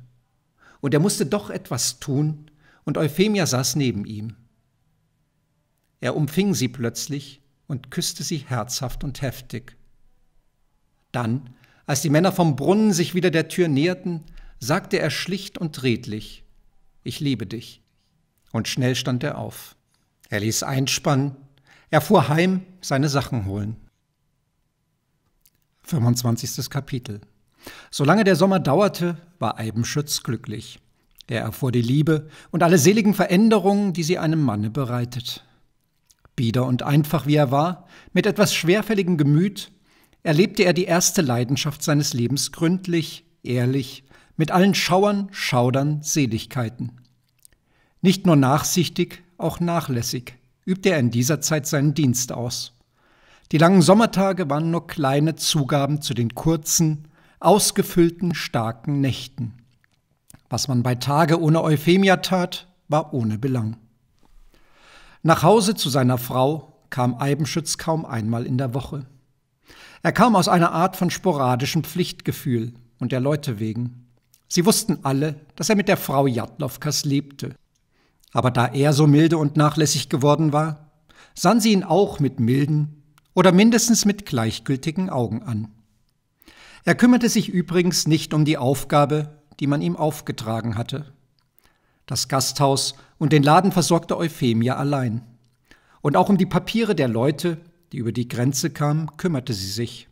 Und er musste doch etwas tun, und Euphemia saß neben ihm. Er umfing sie plötzlich und küsste sie herzhaft und heftig. Dann, als die Männer vom Brunnen sich wieder der Tür näherten, sagte er schlicht und redlich, ich liebe dich. Und schnell stand er auf. Er ließ einspannen er fuhr heim, seine Sachen holen. 25. Kapitel. Solange der Sommer dauerte, war Eibenschütz glücklich. Er erfuhr die Liebe und alle seligen Veränderungen, die sie einem Manne bereitet. Bieder und einfach wie er war, mit etwas schwerfälligem Gemüt, erlebte er die erste Leidenschaft seines Lebens gründlich, ehrlich, mit allen Schauern, Schaudern, Seligkeiten. Nicht nur nachsichtig, auch nachlässig übte er in dieser Zeit seinen Dienst aus. Die langen Sommertage waren nur kleine Zugaben zu den kurzen, ausgefüllten, starken Nächten. Was man bei Tage ohne Euphemia tat, war ohne Belang. Nach Hause zu seiner Frau kam Eibenschütz kaum einmal in der Woche. Er kam aus einer Art von sporadischem Pflichtgefühl und der Leute wegen. Sie wussten alle, dass er mit der Frau Jadlowkas lebte. Aber da er so milde und nachlässig geworden war, sann sie ihn auch mit milden oder mindestens mit gleichgültigen Augen an. Er kümmerte sich übrigens nicht um die Aufgabe, die man ihm aufgetragen hatte. Das Gasthaus und den Laden versorgte Euphemia allein. Und auch um die Papiere der Leute, die über die Grenze kamen, kümmerte sie sich.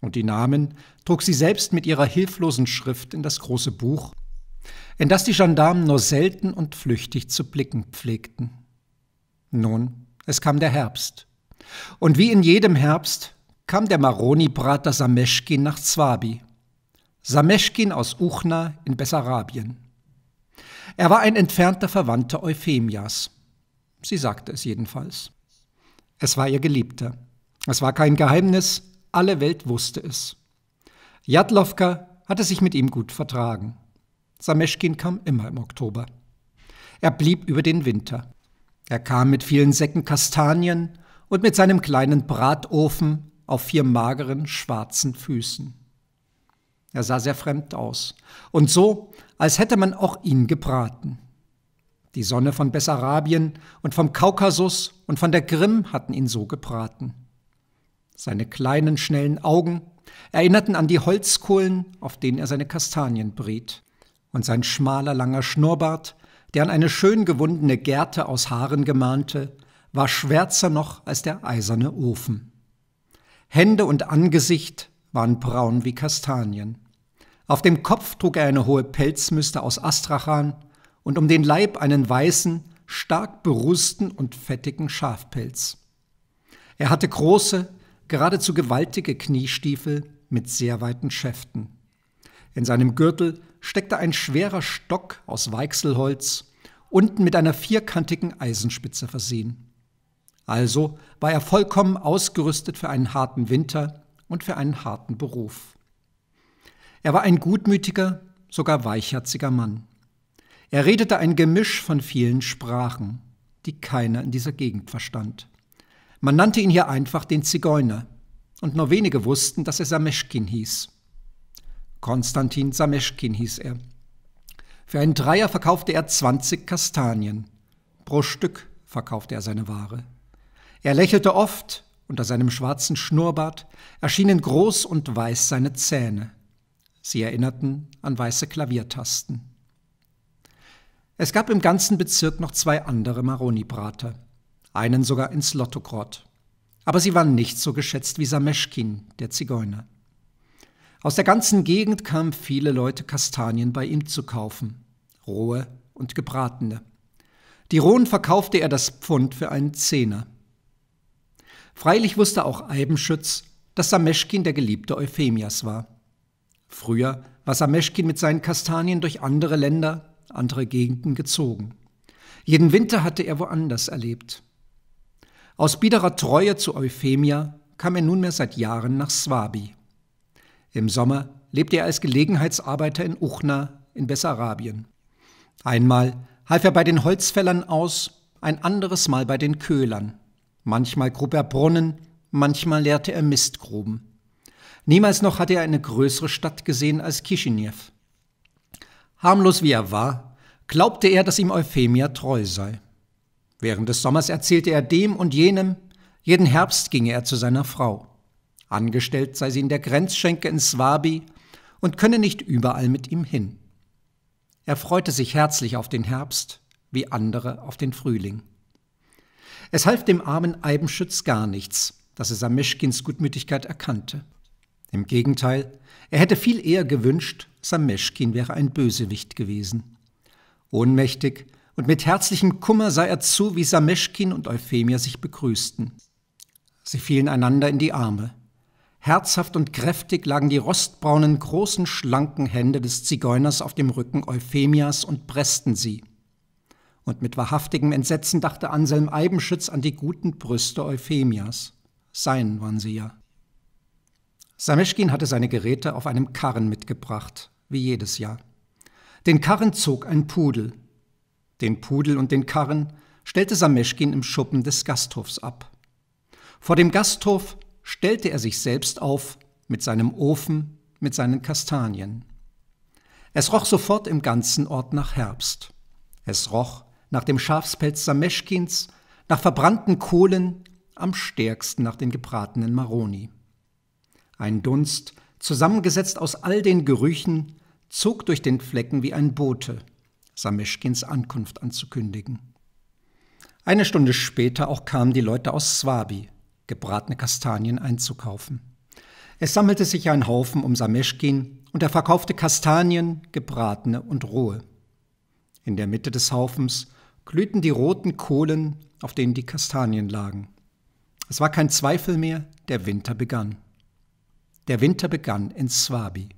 Und die Namen trug sie selbst mit ihrer hilflosen Schrift in das große Buch in das die Gendarmen nur selten und flüchtig zu blicken pflegten. Nun, es kam der Herbst. Und wie in jedem Herbst kam der Maroni-Brater Sameschkin nach Zwabi. Sameschkin aus Uchna in Bessarabien. Er war ein entfernter Verwandter Euphemias. Sie sagte es jedenfalls. Es war ihr Geliebter. Es war kein Geheimnis, alle Welt wusste es. Jadlowka hatte sich mit ihm gut vertragen. Sameschkin kam immer im Oktober. Er blieb über den Winter. Er kam mit vielen Säcken Kastanien und mit seinem kleinen Bratofen auf vier mageren, schwarzen Füßen. Er sah sehr fremd aus und so, als hätte man auch ihn gebraten. Die Sonne von Bessarabien und vom Kaukasus und von der Grimm hatten ihn so gebraten. Seine kleinen, schnellen Augen erinnerten an die Holzkohlen, auf denen er seine Kastanien briet und sein schmaler, langer Schnurrbart, der an eine schön gewundene Gerte aus Haaren gemahnte, war schwärzer noch als der eiserne Ofen. Hände und Angesicht waren braun wie Kastanien. Auf dem Kopf trug er eine hohe Pelzmüste aus Astrachan und um den Leib einen weißen, stark berusten und fettigen Schafpelz. Er hatte große, geradezu gewaltige Kniestiefel mit sehr weiten Schäften. In seinem Gürtel steckte ein schwerer Stock aus Weichselholz, unten mit einer vierkantigen Eisenspitze versehen. Also war er vollkommen ausgerüstet für einen harten Winter und für einen harten Beruf. Er war ein gutmütiger, sogar weichherziger Mann. Er redete ein Gemisch von vielen Sprachen, die keiner in dieser Gegend verstand. Man nannte ihn hier einfach den Zigeuner, und nur wenige wussten, dass er Sameschkin hieß. Konstantin Sameschkin hieß er. Für einen Dreier verkaufte er 20 Kastanien. Pro Stück verkaufte er seine Ware. Er lächelte oft, unter seinem schwarzen Schnurrbart erschienen groß und weiß seine Zähne. Sie erinnerten an weiße Klaviertasten. Es gab im ganzen Bezirk noch zwei andere Maroni-Brater, einen sogar ins Lottokrott. Aber sie waren nicht so geschätzt wie Sameschkin, der Zigeuner. Aus der ganzen Gegend kamen viele Leute, Kastanien bei ihm zu kaufen, rohe und gebratene. Die rohen verkaufte er das Pfund für einen Zehner. Freilich wusste auch Eibenschütz, dass Sameschkin der Geliebte Euphemias war. Früher war Sameschkin mit seinen Kastanien durch andere Länder, andere Gegenden gezogen. Jeden Winter hatte er woanders erlebt. Aus biederer Treue zu Euphemia kam er nunmehr seit Jahren nach Swabi. Im Sommer lebte er als Gelegenheitsarbeiter in Uchna in Bessarabien. Einmal half er bei den Holzfällern aus, ein anderes Mal bei den Köhlern. Manchmal grub er Brunnen, manchmal leerte er Mistgruben. Niemals noch hatte er eine größere Stadt gesehen als Kishinew. Harmlos wie er war, glaubte er, dass ihm Euphemia treu sei. Während des Sommers erzählte er dem und jenem, jeden Herbst ginge er zu seiner Frau. Angestellt sei sie in der Grenzschenke in Swabi und könne nicht überall mit ihm hin. Er freute sich herzlich auf den Herbst, wie andere auf den Frühling. Es half dem armen Eibenschütz gar nichts, dass er Samischkins Gutmütigkeit erkannte. Im Gegenteil, er hätte viel eher gewünscht, Sameschkin wäre ein Bösewicht gewesen. Ohnmächtig und mit herzlichem Kummer sah er zu, wie Sameschkin und Euphemia sich begrüßten. Sie fielen einander in die Arme. Herzhaft und kräftig lagen die rostbraunen, großen, schlanken Hände des Zigeuners auf dem Rücken Euphemias und pressten sie. Und mit wahrhaftigem Entsetzen dachte Anselm Eibenschütz an die guten Brüste Euphemias. Sein waren sie ja. Sameschkin hatte seine Geräte auf einem Karren mitgebracht, wie jedes Jahr. Den Karren zog ein Pudel. Den Pudel und den Karren stellte Sameschkin im Schuppen des Gasthofs ab. Vor dem Gasthof stellte er sich selbst auf mit seinem Ofen, mit seinen Kastanien. Es roch sofort im ganzen Ort nach Herbst. Es roch nach dem Schafspelz Sameschkins, nach verbrannten Kohlen, am stärksten nach den gebratenen Maroni. Ein Dunst, zusammengesetzt aus all den Gerüchen, zog durch den Flecken wie ein Bote, Sameschkins Ankunft anzukündigen. Eine Stunde später auch kamen die Leute aus Swabi, gebratene Kastanien einzukaufen. Es sammelte sich ein Haufen um Sameschkin und er verkaufte Kastanien, gebratene und rohe. In der Mitte des Haufens glühten die roten Kohlen, auf denen die Kastanien lagen. Es war kein Zweifel mehr, der Winter begann. Der Winter begann in Swabi.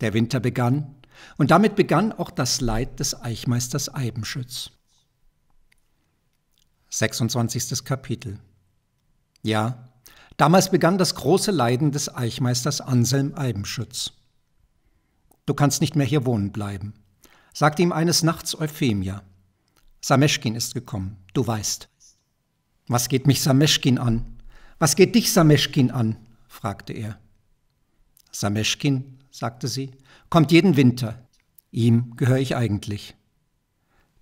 Der Winter begann und damit begann auch das Leid des Eichmeisters Eibenschütz. 26. Kapitel ja, damals begann das große Leiden des Eichmeisters Anselm Eibenschütz. Du kannst nicht mehr hier wohnen bleiben, sagte ihm eines Nachts Euphemia. Sameschkin ist gekommen, du weißt. Was geht mich Sameschkin an? Was geht dich Sameschkin an? fragte er. Sameschkin, sagte sie, kommt jeden Winter. Ihm gehöre ich eigentlich.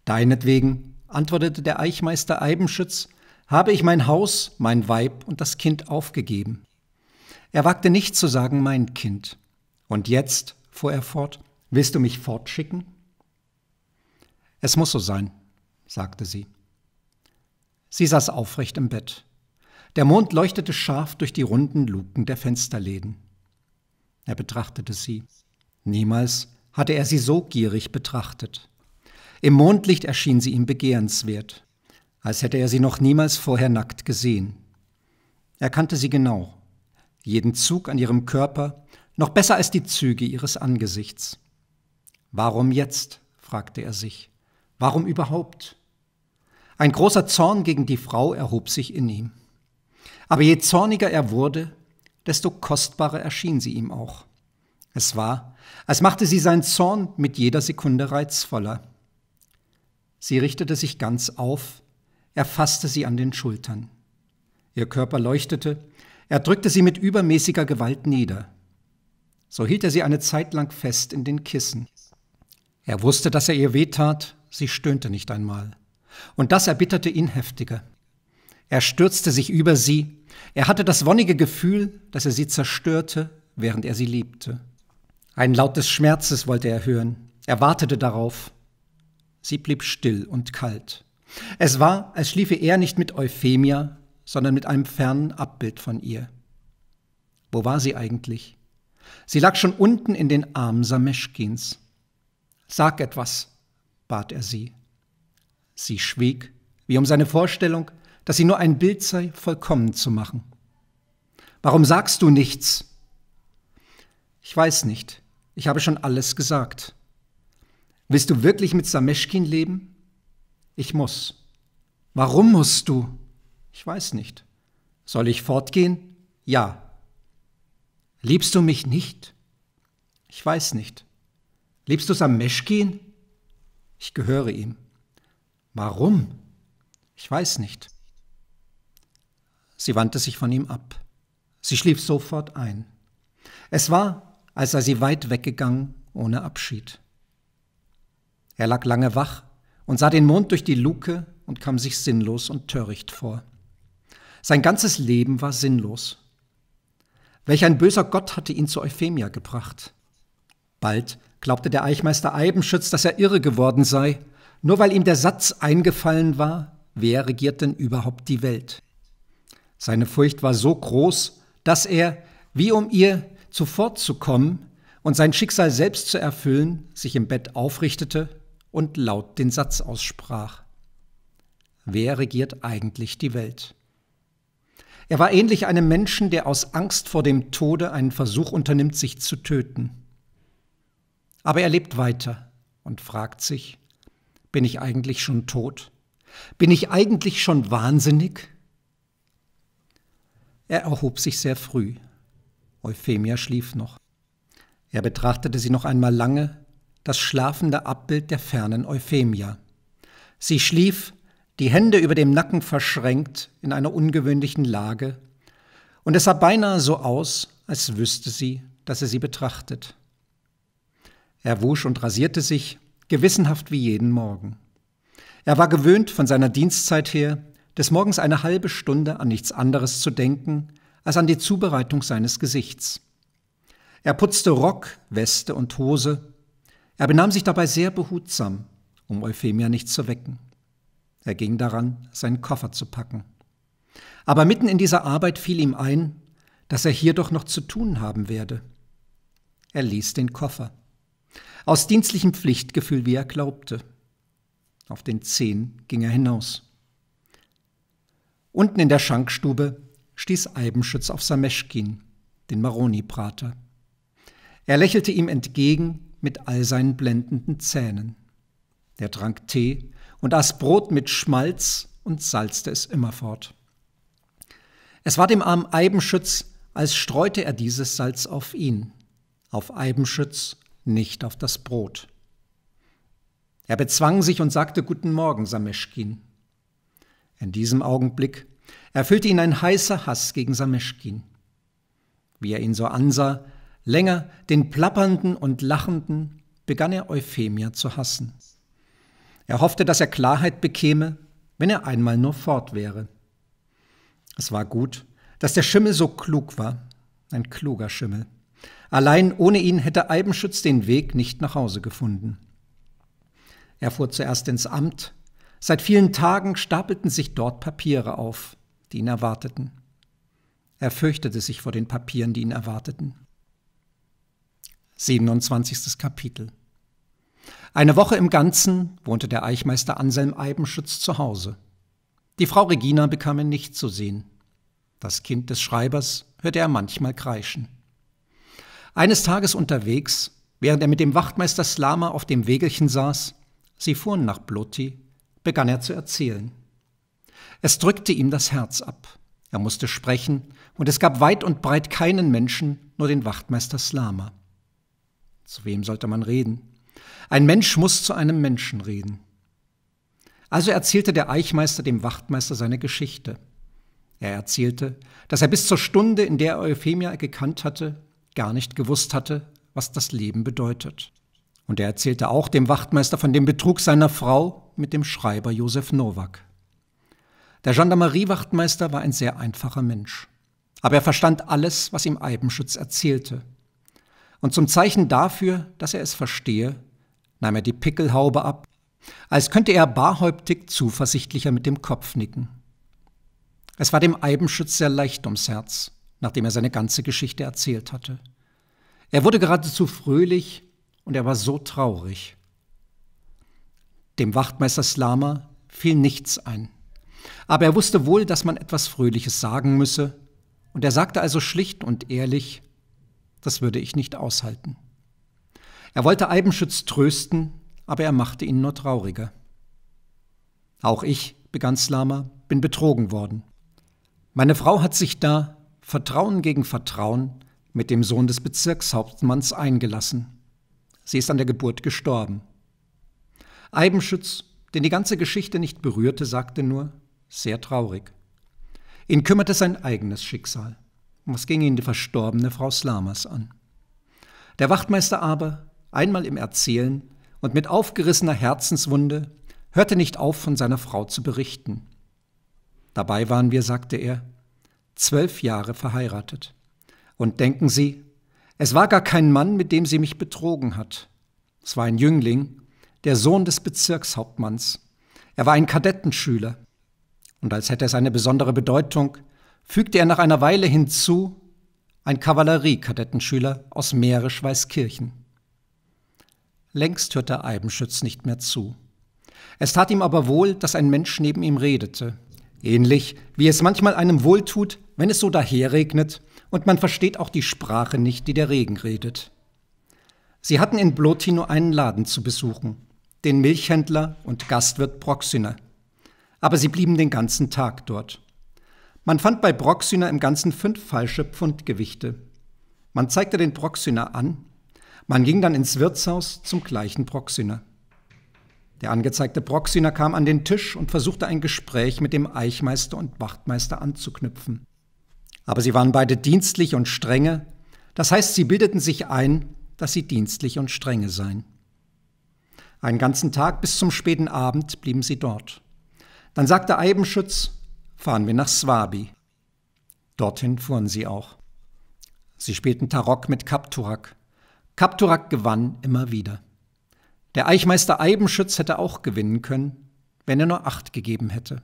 Deinetwegen, antwortete der Eichmeister Eibenschütz, habe ich mein Haus, mein Weib und das Kind aufgegeben. Er wagte nicht zu sagen, mein Kind. Und jetzt, fuhr er fort, willst du mich fortschicken? Es muss so sein, sagte sie. Sie saß aufrecht im Bett. Der Mond leuchtete scharf durch die runden Luken der Fensterläden. Er betrachtete sie. Niemals hatte er sie so gierig betrachtet. Im Mondlicht erschien sie ihm begehrenswert als hätte er sie noch niemals vorher nackt gesehen. Er kannte sie genau, jeden Zug an ihrem Körper, noch besser als die Züge ihres Angesichts. Warum jetzt? fragte er sich. Warum überhaupt? Ein großer Zorn gegen die Frau erhob sich in ihm. Aber je zorniger er wurde, desto kostbarer erschien sie ihm auch. Es war, als machte sie seinen Zorn mit jeder Sekunde reizvoller. Sie richtete sich ganz auf er fasste sie an den Schultern. Ihr Körper leuchtete, er drückte sie mit übermäßiger Gewalt nieder. So hielt er sie eine Zeit lang fest in den Kissen. Er wusste, dass er ihr wehtat, sie stöhnte nicht einmal. Und das erbitterte ihn heftiger. Er stürzte sich über sie, er hatte das wonnige Gefühl, dass er sie zerstörte, während er sie liebte. Ein Laut des Schmerzes wollte er hören, er wartete darauf. Sie blieb still und kalt. Es war, als schliefe er nicht mit Euphemia, sondern mit einem fernen Abbild von ihr. Wo war sie eigentlich? Sie lag schon unten in den Armen Sameschkins. Sag etwas, bat er sie. Sie schwieg, wie um seine Vorstellung, dass sie nur ein Bild sei, vollkommen zu machen. Warum sagst du nichts? Ich weiß nicht. Ich habe schon alles gesagt. Willst du wirklich mit Sameschkin leben? Ich muss. Warum musst du? Ich weiß nicht. Soll ich fortgehen? Ja. Liebst du mich nicht? Ich weiß nicht. Liebst du gehen? Ich gehöre ihm. Warum? Ich weiß nicht. Sie wandte sich von ihm ab. Sie schlief sofort ein. Es war, als sei sie weit weggegangen, ohne Abschied. Er lag lange wach und sah den Mond durch die Luke und kam sich sinnlos und töricht vor. Sein ganzes Leben war sinnlos. Welch ein böser Gott hatte ihn zu Euphemia gebracht. Bald glaubte der Eichmeister Eibenschütz, dass er irre geworden sei, nur weil ihm der Satz eingefallen war, wer regiert denn überhaupt die Welt? Seine Furcht war so groß, dass er, wie um ihr zuvorzukommen und sein Schicksal selbst zu erfüllen, sich im Bett aufrichtete und laut den Satz aussprach. Wer regiert eigentlich die Welt? Er war ähnlich einem Menschen, der aus Angst vor dem Tode einen Versuch unternimmt, sich zu töten. Aber er lebt weiter und fragt sich, bin ich eigentlich schon tot? Bin ich eigentlich schon wahnsinnig? Er erhob sich sehr früh. Euphemia schlief noch. Er betrachtete sie noch einmal lange das schlafende Abbild der fernen Euphemia. Sie schlief, die Hände über dem Nacken verschränkt, in einer ungewöhnlichen Lage, und es sah beinahe so aus, als wüsste sie, dass er sie betrachtet. Er wusch und rasierte sich, gewissenhaft wie jeden Morgen. Er war gewöhnt, von seiner Dienstzeit her, des Morgens eine halbe Stunde an nichts anderes zu denken, als an die Zubereitung seines Gesichts. Er putzte Rock, Weste und Hose, er benahm sich dabei sehr behutsam, um Euphemia nicht zu wecken. Er ging daran, seinen Koffer zu packen. Aber mitten in dieser Arbeit fiel ihm ein, dass er hier doch noch zu tun haben werde. Er ließ den Koffer. Aus dienstlichem Pflichtgefühl, wie er glaubte. Auf den Zehen ging er hinaus. Unten in der Schankstube stieß Eibenschütz auf Sameschkin, den Maroni-Prater. Er lächelte ihm entgegen mit all seinen blendenden Zähnen. Er trank Tee und aß Brot mit Schmalz und salzte es immerfort. Es war dem armen Eibenschütz, als streute er dieses Salz auf ihn, auf Eibenschütz, nicht auf das Brot. Er bezwang sich und sagte Guten Morgen, Sameschkin. In diesem Augenblick erfüllte ihn ein heißer Hass gegen Sameschkin. Wie er ihn so ansah, Länger den plappernden und lachenden begann er Euphemia zu hassen. Er hoffte, dass er Klarheit bekäme, wenn er einmal nur fort wäre. Es war gut, dass der Schimmel so klug war, ein kluger Schimmel. Allein ohne ihn hätte Eibenschütz den Weg nicht nach Hause gefunden. Er fuhr zuerst ins Amt. Seit vielen Tagen stapelten sich dort Papiere auf, die ihn erwarteten. Er fürchtete sich vor den Papieren, die ihn erwarteten. 27. Kapitel. Eine Woche im Ganzen wohnte der Eichmeister Anselm Eibenschütz zu Hause. Die Frau Regina bekam ihn nicht zu sehen. Das Kind des Schreibers hörte er manchmal kreischen. Eines Tages unterwegs, während er mit dem Wachtmeister Slama auf dem Wegelchen saß, sie fuhren nach Blotti, begann er zu erzählen. Es drückte ihm das Herz ab. Er musste sprechen, und es gab weit und breit keinen Menschen, nur den Wachtmeister Slama. Zu wem sollte man reden? Ein Mensch muss zu einem Menschen reden. Also erzählte der Eichmeister dem Wachtmeister seine Geschichte. Er erzählte, dass er bis zur Stunde, in der er Euphemia gekannt hatte, gar nicht gewusst hatte, was das Leben bedeutet. Und er erzählte auch dem Wachtmeister von dem Betrug seiner Frau mit dem Schreiber Josef Nowak. Der Gendarmerie-Wachtmeister war ein sehr einfacher Mensch. Aber er verstand alles, was ihm Eibenschütz erzählte und zum Zeichen dafür, dass er es verstehe, nahm er die Pickelhaube ab, als könnte er barhäuptig zuversichtlicher mit dem Kopf nicken. Es war dem Eibenschütz sehr leicht ums Herz, nachdem er seine ganze Geschichte erzählt hatte. Er wurde geradezu fröhlich und er war so traurig. Dem Wachtmeister Slama fiel nichts ein. Aber er wusste wohl, dass man etwas Fröhliches sagen müsse, und er sagte also schlicht und ehrlich, das würde ich nicht aushalten. Er wollte Eibenschütz trösten, aber er machte ihn nur trauriger. Auch ich, begann Slama, bin betrogen worden. Meine Frau hat sich da, Vertrauen gegen Vertrauen, mit dem Sohn des Bezirkshauptmanns eingelassen. Sie ist an der Geburt gestorben. Eibenschütz, den die ganze Geschichte nicht berührte, sagte nur, sehr traurig. Ihn kümmerte sein eigenes Schicksal. Was ging ihn die verstorbene Frau Slamas an? Der Wachtmeister aber, einmal im Erzählen und mit aufgerissener Herzenswunde, hörte nicht auf, von seiner Frau zu berichten. Dabei waren wir, sagte er, zwölf Jahre verheiratet. Und denken Sie, es war gar kein Mann, mit dem sie mich betrogen hat. Es war ein Jüngling, der Sohn des Bezirkshauptmanns. Er war ein Kadettenschüler. Und als hätte es eine besondere Bedeutung, fügte er nach einer Weile hinzu, ein Kavalleriekadettenschüler aus Mährisch-Weißkirchen. Längst hörte Eibenschütz nicht mehr zu. Es tat ihm aber wohl, dass ein Mensch neben ihm redete. Ähnlich wie es manchmal einem wohltut, wenn es so daherregnet und man versteht auch die Sprache nicht, die der Regen redet. Sie hatten in Blotino einen Laden zu besuchen, den Milchhändler und Gastwirt Proxiner. Aber sie blieben den ganzen Tag dort. Man fand bei Proxyner im Ganzen fünf falsche Pfundgewichte. Man zeigte den Proxyner an, man ging dann ins Wirtshaus zum gleichen Proxyner. Der angezeigte Proxyner kam an den Tisch und versuchte ein Gespräch mit dem Eichmeister und Wachtmeister anzuknüpfen. Aber sie waren beide dienstlich und strenge, das heißt, sie bildeten sich ein, dass sie dienstlich und strenge seien. Einen ganzen Tag bis zum späten Abend blieben sie dort. Dann sagte Eibenschütz, fahren wir nach Swabi. Dorthin fuhren sie auch. Sie spielten Tarok mit Kapturak. Kapturak gewann immer wieder. Der Eichmeister Eibenschütz hätte auch gewinnen können, wenn er nur acht gegeben hätte.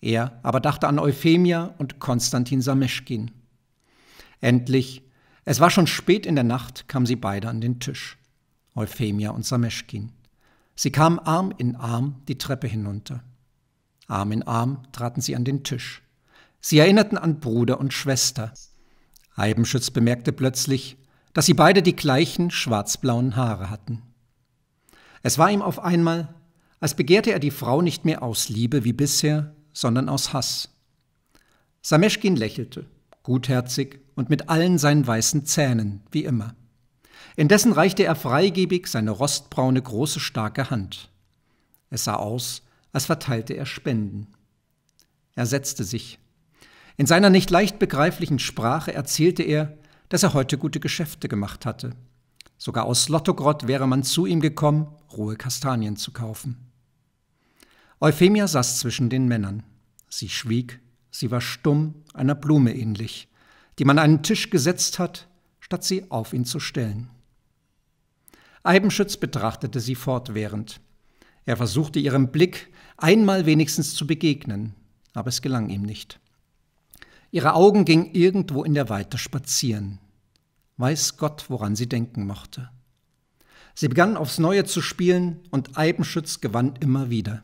Er aber dachte an Euphemia und Konstantin Sameschkin. Endlich, es war schon spät in der Nacht, kamen sie beide an den Tisch. Euphemia und Sameschkin. Sie kamen Arm in Arm die Treppe hinunter. Arm in Arm traten sie an den Tisch. Sie erinnerten an Bruder und Schwester. Eibenschütz bemerkte plötzlich, dass sie beide die gleichen schwarzblauen Haare hatten. Es war ihm auf einmal, als begehrte er die Frau nicht mehr aus Liebe wie bisher, sondern aus Hass. Sameschkin lächelte, gutherzig und mit allen seinen weißen Zähnen, wie immer. Indessen reichte er freigebig seine rostbraune große starke Hand. Es sah aus, als verteilte er Spenden. Er setzte sich. In seiner nicht leicht begreiflichen Sprache erzählte er, dass er heute gute Geschäfte gemacht hatte. Sogar aus Lottogrod wäre man zu ihm gekommen, rohe Kastanien zu kaufen. Euphemia saß zwischen den Männern. Sie schwieg, sie war stumm, einer Blume ähnlich, die man an einen Tisch gesetzt hat, statt sie auf ihn zu stellen. Eibenschütz betrachtete sie fortwährend. Er versuchte ihrem Blick, einmal wenigstens zu begegnen, aber es gelang ihm nicht. Ihre Augen gingen irgendwo in der Weite spazieren. Weiß Gott, woran sie denken mochte. Sie begann aufs Neue zu spielen und Eibenschütz gewann immer wieder.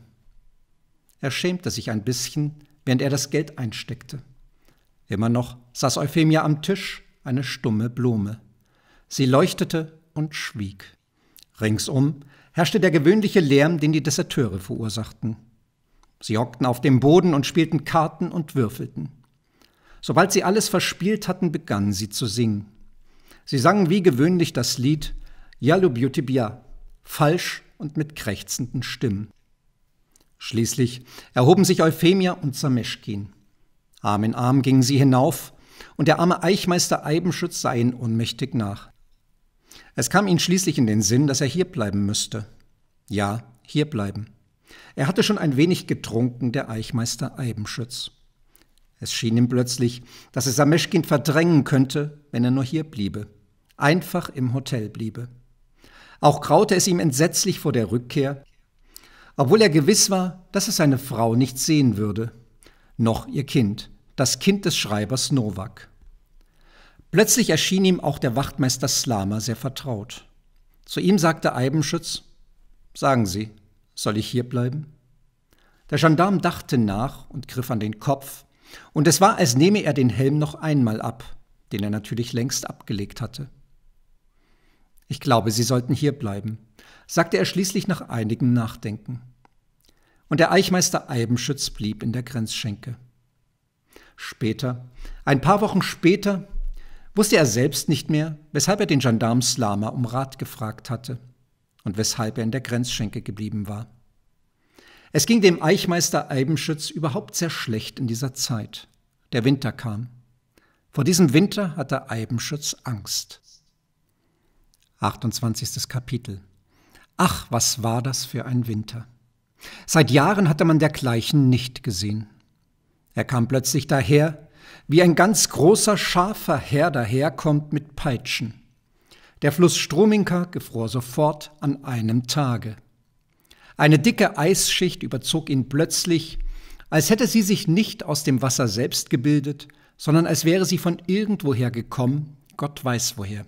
Er schämte sich ein bisschen, während er das Geld einsteckte. Immer noch saß Euphemia am Tisch, eine stumme Blume. Sie leuchtete und schwieg. Ringsum herrschte der gewöhnliche Lärm, den die Deserteure verursachten. Sie hockten auf dem Boden und spielten Karten und würfelten. Sobald sie alles verspielt hatten, begannen sie zu singen. Sie sangen wie gewöhnlich das Lied Yallo Beauty Bia, falsch und mit krächzenden Stimmen. Schließlich erhoben sich Euphemia und Sameschkin. Arm in Arm gingen sie hinauf, und der arme Eichmeister Eibenschütz sah ihnen ohnmächtig nach. Es kam ihm schließlich in den Sinn, dass er hierbleiben müsste. Ja, hierbleiben. Er hatte schon ein wenig getrunken, der Eichmeister Eibenschütz. Es schien ihm plötzlich, dass er Sameschkin verdrängen könnte, wenn er nur hier bliebe, einfach im Hotel bliebe. Auch graute es ihm entsetzlich vor der Rückkehr, obwohl er gewiss war, dass er seine Frau nicht sehen würde, noch ihr Kind, das Kind des Schreibers Nowak. Plötzlich erschien ihm auch der Wachtmeister Slama sehr vertraut. Zu ihm sagte Eibenschütz, Sagen Sie, soll ich hier bleiben? Der Gendarm dachte nach und griff an den Kopf, und es war, als nehme er den Helm noch einmal ab, den er natürlich längst abgelegt hatte. Ich glaube, Sie sollten hier bleiben, sagte er schließlich nach einigem Nachdenken. Und der Eichmeister Eibenschütz blieb in der Grenzschenke. Später, ein paar Wochen später, wusste er selbst nicht mehr, weshalb er den Gendarm Slama um Rat gefragt hatte und weshalb er in der Grenzschenke geblieben war. Es ging dem Eichmeister Eibenschütz überhaupt sehr schlecht in dieser Zeit. Der Winter kam. Vor diesem Winter hatte Eibenschütz Angst. 28. Kapitel. Ach, was war das für ein Winter. Seit Jahren hatte man dergleichen nicht gesehen. Er kam plötzlich daher, wie ein ganz großer, scharfer Herr daherkommt mit Peitschen. Der Fluss Strominka gefror sofort an einem Tage. Eine dicke Eisschicht überzog ihn plötzlich, als hätte sie sich nicht aus dem Wasser selbst gebildet, sondern als wäre sie von irgendwoher gekommen, Gott weiß woher.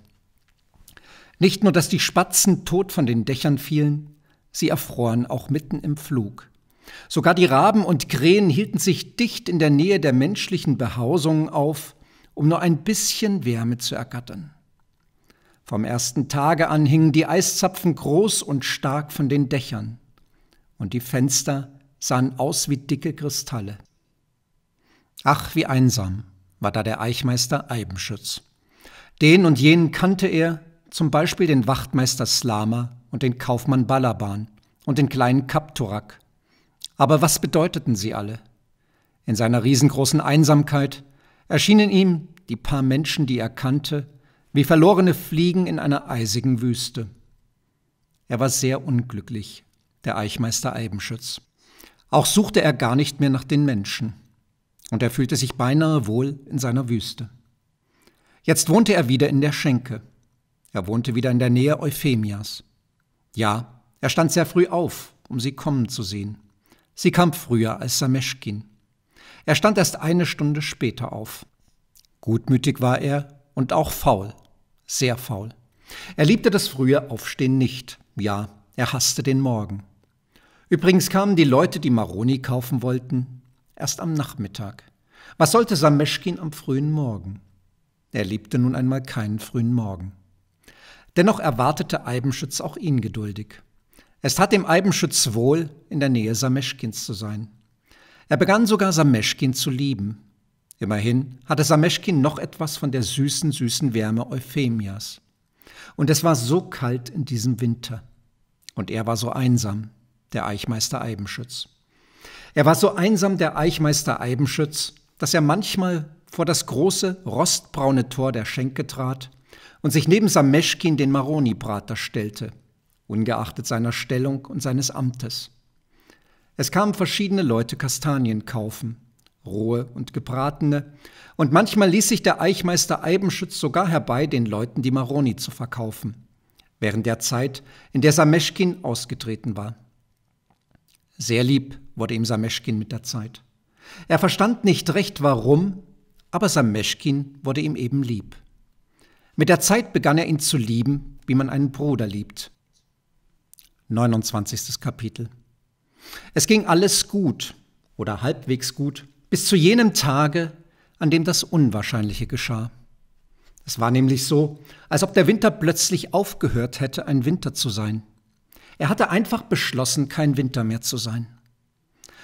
Nicht nur, dass die Spatzen tot von den Dächern fielen, sie erfroren auch mitten im Flug. Sogar die Raben und Krähen hielten sich dicht in der Nähe der menschlichen Behausung auf, um nur ein bisschen Wärme zu ergattern. Vom ersten Tage an hingen die Eiszapfen groß und stark von den Dächern, und die Fenster sahen aus wie dicke Kristalle. Ach, wie einsam war da der Eichmeister Eibenschütz. Den und jenen kannte er, zum Beispiel den Wachtmeister Slama und den Kaufmann Balaban und den kleinen Kapturak aber was bedeuteten sie alle? In seiner riesengroßen Einsamkeit erschienen ihm die paar Menschen, die er kannte, wie verlorene Fliegen in einer eisigen Wüste. Er war sehr unglücklich, der Eichmeister Eibenschütz. Auch suchte er gar nicht mehr nach den Menschen. Und er fühlte sich beinahe wohl in seiner Wüste. Jetzt wohnte er wieder in der Schenke. Er wohnte wieder in der Nähe Euphemias. Ja, er stand sehr früh auf, um sie kommen zu sehen. Sie kam früher als Sameschkin. Er stand erst eine Stunde später auf. Gutmütig war er und auch faul, sehr faul. Er liebte das frühe Aufstehen nicht, ja, er hasste den Morgen. Übrigens kamen die Leute, die Maroni kaufen wollten, erst am Nachmittag. Was sollte Sameschkin am frühen Morgen? Er liebte nun einmal keinen frühen Morgen. Dennoch erwartete Eibenschütz auch ihn geduldig. Es tat dem Eibenschütz wohl, in der Nähe Sameschkins zu sein. Er begann sogar Sameschkin zu lieben. Immerhin hatte Sameschkin noch etwas von der süßen, süßen Wärme Euphemias. Und es war so kalt in diesem Winter. Und er war so einsam, der Eichmeister Eibenschütz. Er war so einsam, der Eichmeister Eibenschütz, dass er manchmal vor das große, rostbraune Tor der Schenke trat und sich neben Sameschkin den Maroni-Brater stellte – ungeachtet seiner Stellung und seines Amtes. Es kamen verschiedene Leute Kastanien kaufen, rohe und gebratene, und manchmal ließ sich der Eichmeister Eibenschütz sogar herbei, den Leuten die Maroni zu verkaufen, während der Zeit, in der Sameschkin ausgetreten war. Sehr lieb wurde ihm Sameschkin mit der Zeit. Er verstand nicht recht warum, aber Sameschkin wurde ihm eben lieb. Mit der Zeit begann er ihn zu lieben, wie man einen Bruder liebt, 29. Kapitel. Es ging alles gut oder halbwegs gut bis zu jenem Tage, an dem das Unwahrscheinliche geschah. Es war nämlich so, als ob der Winter plötzlich aufgehört hätte, ein Winter zu sein. Er hatte einfach beschlossen, kein Winter mehr zu sein.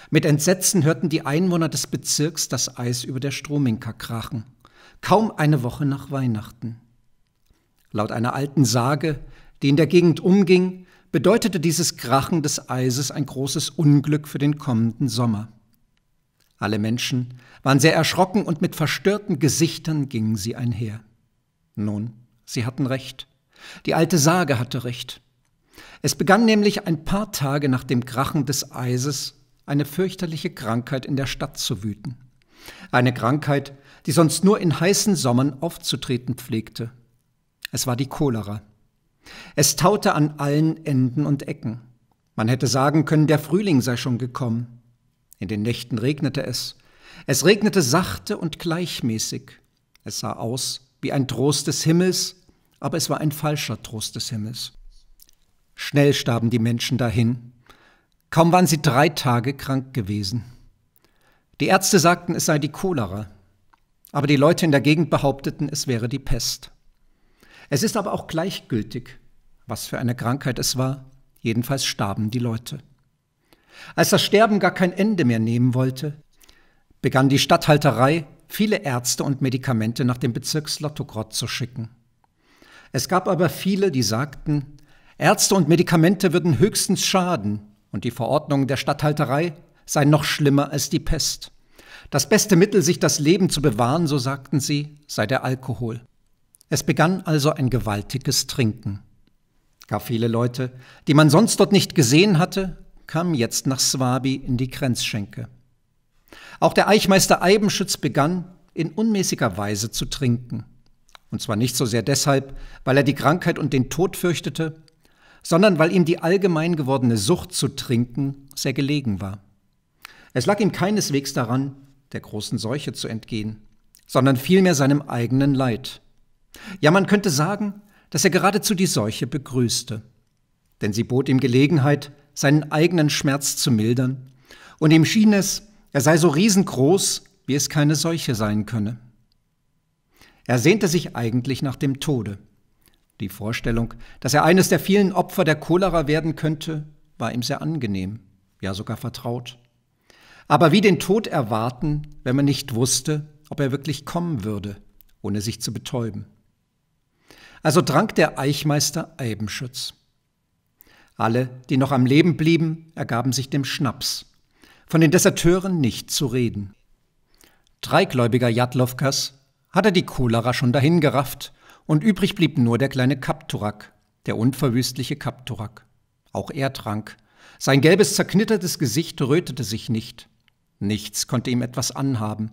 Mit Entsetzen hörten die Einwohner des Bezirks das Eis über der Strominka krachen, kaum eine Woche nach Weihnachten. Laut einer alten Sage, die in der Gegend umging, bedeutete dieses Krachen des Eises ein großes Unglück für den kommenden Sommer. Alle Menschen waren sehr erschrocken und mit verstörten Gesichtern gingen sie einher. Nun, sie hatten recht. Die alte Sage hatte recht. Es begann nämlich ein paar Tage nach dem Krachen des Eises eine fürchterliche Krankheit in der Stadt zu wüten. Eine Krankheit, die sonst nur in heißen Sommern aufzutreten pflegte. Es war die Cholera. Es taute an allen Enden und Ecken. Man hätte sagen können, der Frühling sei schon gekommen. In den Nächten regnete es. Es regnete sachte und gleichmäßig. Es sah aus wie ein Trost des Himmels, aber es war ein falscher Trost des Himmels. Schnell starben die Menschen dahin. Kaum waren sie drei Tage krank gewesen. Die Ärzte sagten, es sei die Cholera, aber die Leute in der Gegend behaupteten, es wäre die Pest. Es ist aber auch gleichgültig, was für eine Krankheit es war, jedenfalls starben die Leute. Als das Sterben gar kein Ende mehr nehmen wollte, begann die Statthalterei, viele Ärzte und Medikamente nach dem Bezirks Lottogrod zu schicken. Es gab aber viele, die sagten, Ärzte und Medikamente würden höchstens schaden und die Verordnungen der Statthalterei seien noch schlimmer als die Pest. Das beste Mittel, sich das Leben zu bewahren, so sagten sie, sei der Alkohol. Es begann also ein gewaltiges Trinken. Gar viele Leute, die man sonst dort nicht gesehen hatte, kamen jetzt nach Swabi in die Grenzschenke. Auch der Eichmeister Eibenschütz begann, in unmäßiger Weise zu trinken. Und zwar nicht so sehr deshalb, weil er die Krankheit und den Tod fürchtete, sondern weil ihm die allgemein gewordene Sucht zu trinken sehr gelegen war. Es lag ihm keineswegs daran, der großen Seuche zu entgehen, sondern vielmehr seinem eigenen Leid. Ja, man könnte sagen, dass er geradezu die Seuche begrüßte, denn sie bot ihm Gelegenheit, seinen eigenen Schmerz zu mildern, und ihm schien es, er sei so riesengroß, wie es keine Seuche sein könne. Er sehnte sich eigentlich nach dem Tode. Die Vorstellung, dass er eines der vielen Opfer der Cholera werden könnte, war ihm sehr angenehm, ja sogar vertraut. Aber wie den Tod erwarten, wenn man nicht wusste, ob er wirklich kommen würde, ohne sich zu betäuben. Also trank der Eichmeister Eibenschütz. Alle, die noch am Leben blieben, ergaben sich dem Schnaps. Von den Deserteuren nicht zu reden. Dreigläubiger Jadlovkas hatte die Cholera schon dahingerafft und übrig blieb nur der kleine Kapturak, der unverwüstliche Kapturak. Auch er trank. Sein gelbes, zerknittertes Gesicht rötete sich nicht. Nichts konnte ihm etwas anhaben,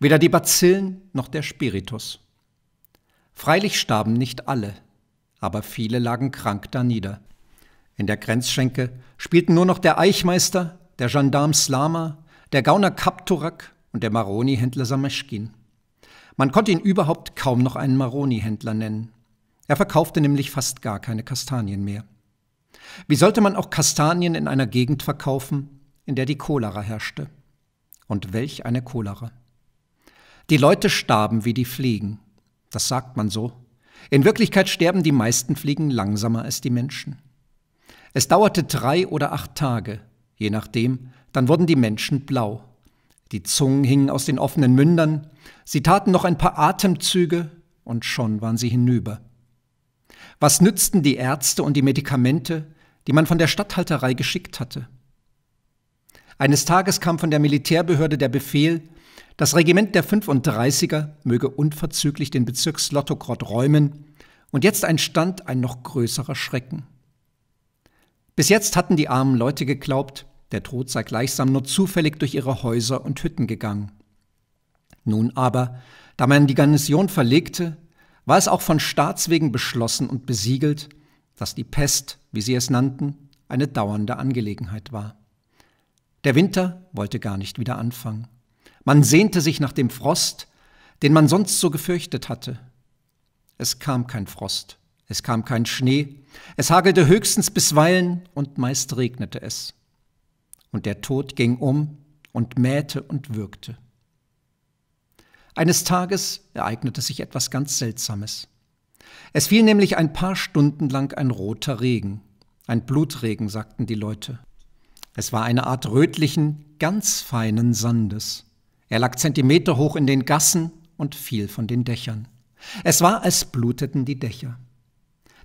weder die Bazillen noch der Spiritus. Freilich starben nicht alle, aber viele lagen krank danieder. In der Grenzschenke spielten nur noch der Eichmeister, der Gendarm Slama, der Gauner Kapturak und der Maroni-Händler Sameschkin. Man konnte ihn überhaupt kaum noch einen Maroni-Händler nennen. Er verkaufte nämlich fast gar keine Kastanien mehr. Wie sollte man auch Kastanien in einer Gegend verkaufen, in der die Cholera herrschte? Und welch eine Cholera. Die Leute starben wie die Fliegen. Das sagt man so. In Wirklichkeit sterben die meisten Fliegen langsamer als die Menschen. Es dauerte drei oder acht Tage, je nachdem, dann wurden die Menschen blau. Die Zungen hingen aus den offenen Mündern, sie taten noch ein paar Atemzüge und schon waren sie hinüber. Was nützten die Ärzte und die Medikamente, die man von der Statthalterei geschickt hatte? Eines Tages kam von der Militärbehörde der Befehl, das Regiment der 35er möge unverzüglich den Bezirk räumen und jetzt entstand ein noch größerer Schrecken. Bis jetzt hatten die armen Leute geglaubt, der Tod sei gleichsam nur zufällig durch ihre Häuser und Hütten gegangen. Nun aber, da man die Garnison verlegte, war es auch von Staats wegen beschlossen und besiegelt, dass die Pest, wie sie es nannten, eine dauernde Angelegenheit war. Der Winter wollte gar nicht wieder anfangen. Man sehnte sich nach dem Frost, den man sonst so gefürchtet hatte. Es kam kein Frost, es kam kein Schnee, es hagelte höchstens bisweilen und meist regnete es. Und der Tod ging um und mähte und würgte. Eines Tages ereignete sich etwas ganz Seltsames. Es fiel nämlich ein paar Stunden lang ein roter Regen, ein Blutregen, sagten die Leute. Es war eine Art rötlichen, ganz feinen Sandes. Er lag Zentimeter hoch in den Gassen und fiel von den Dächern. Es war, als bluteten die Dächer.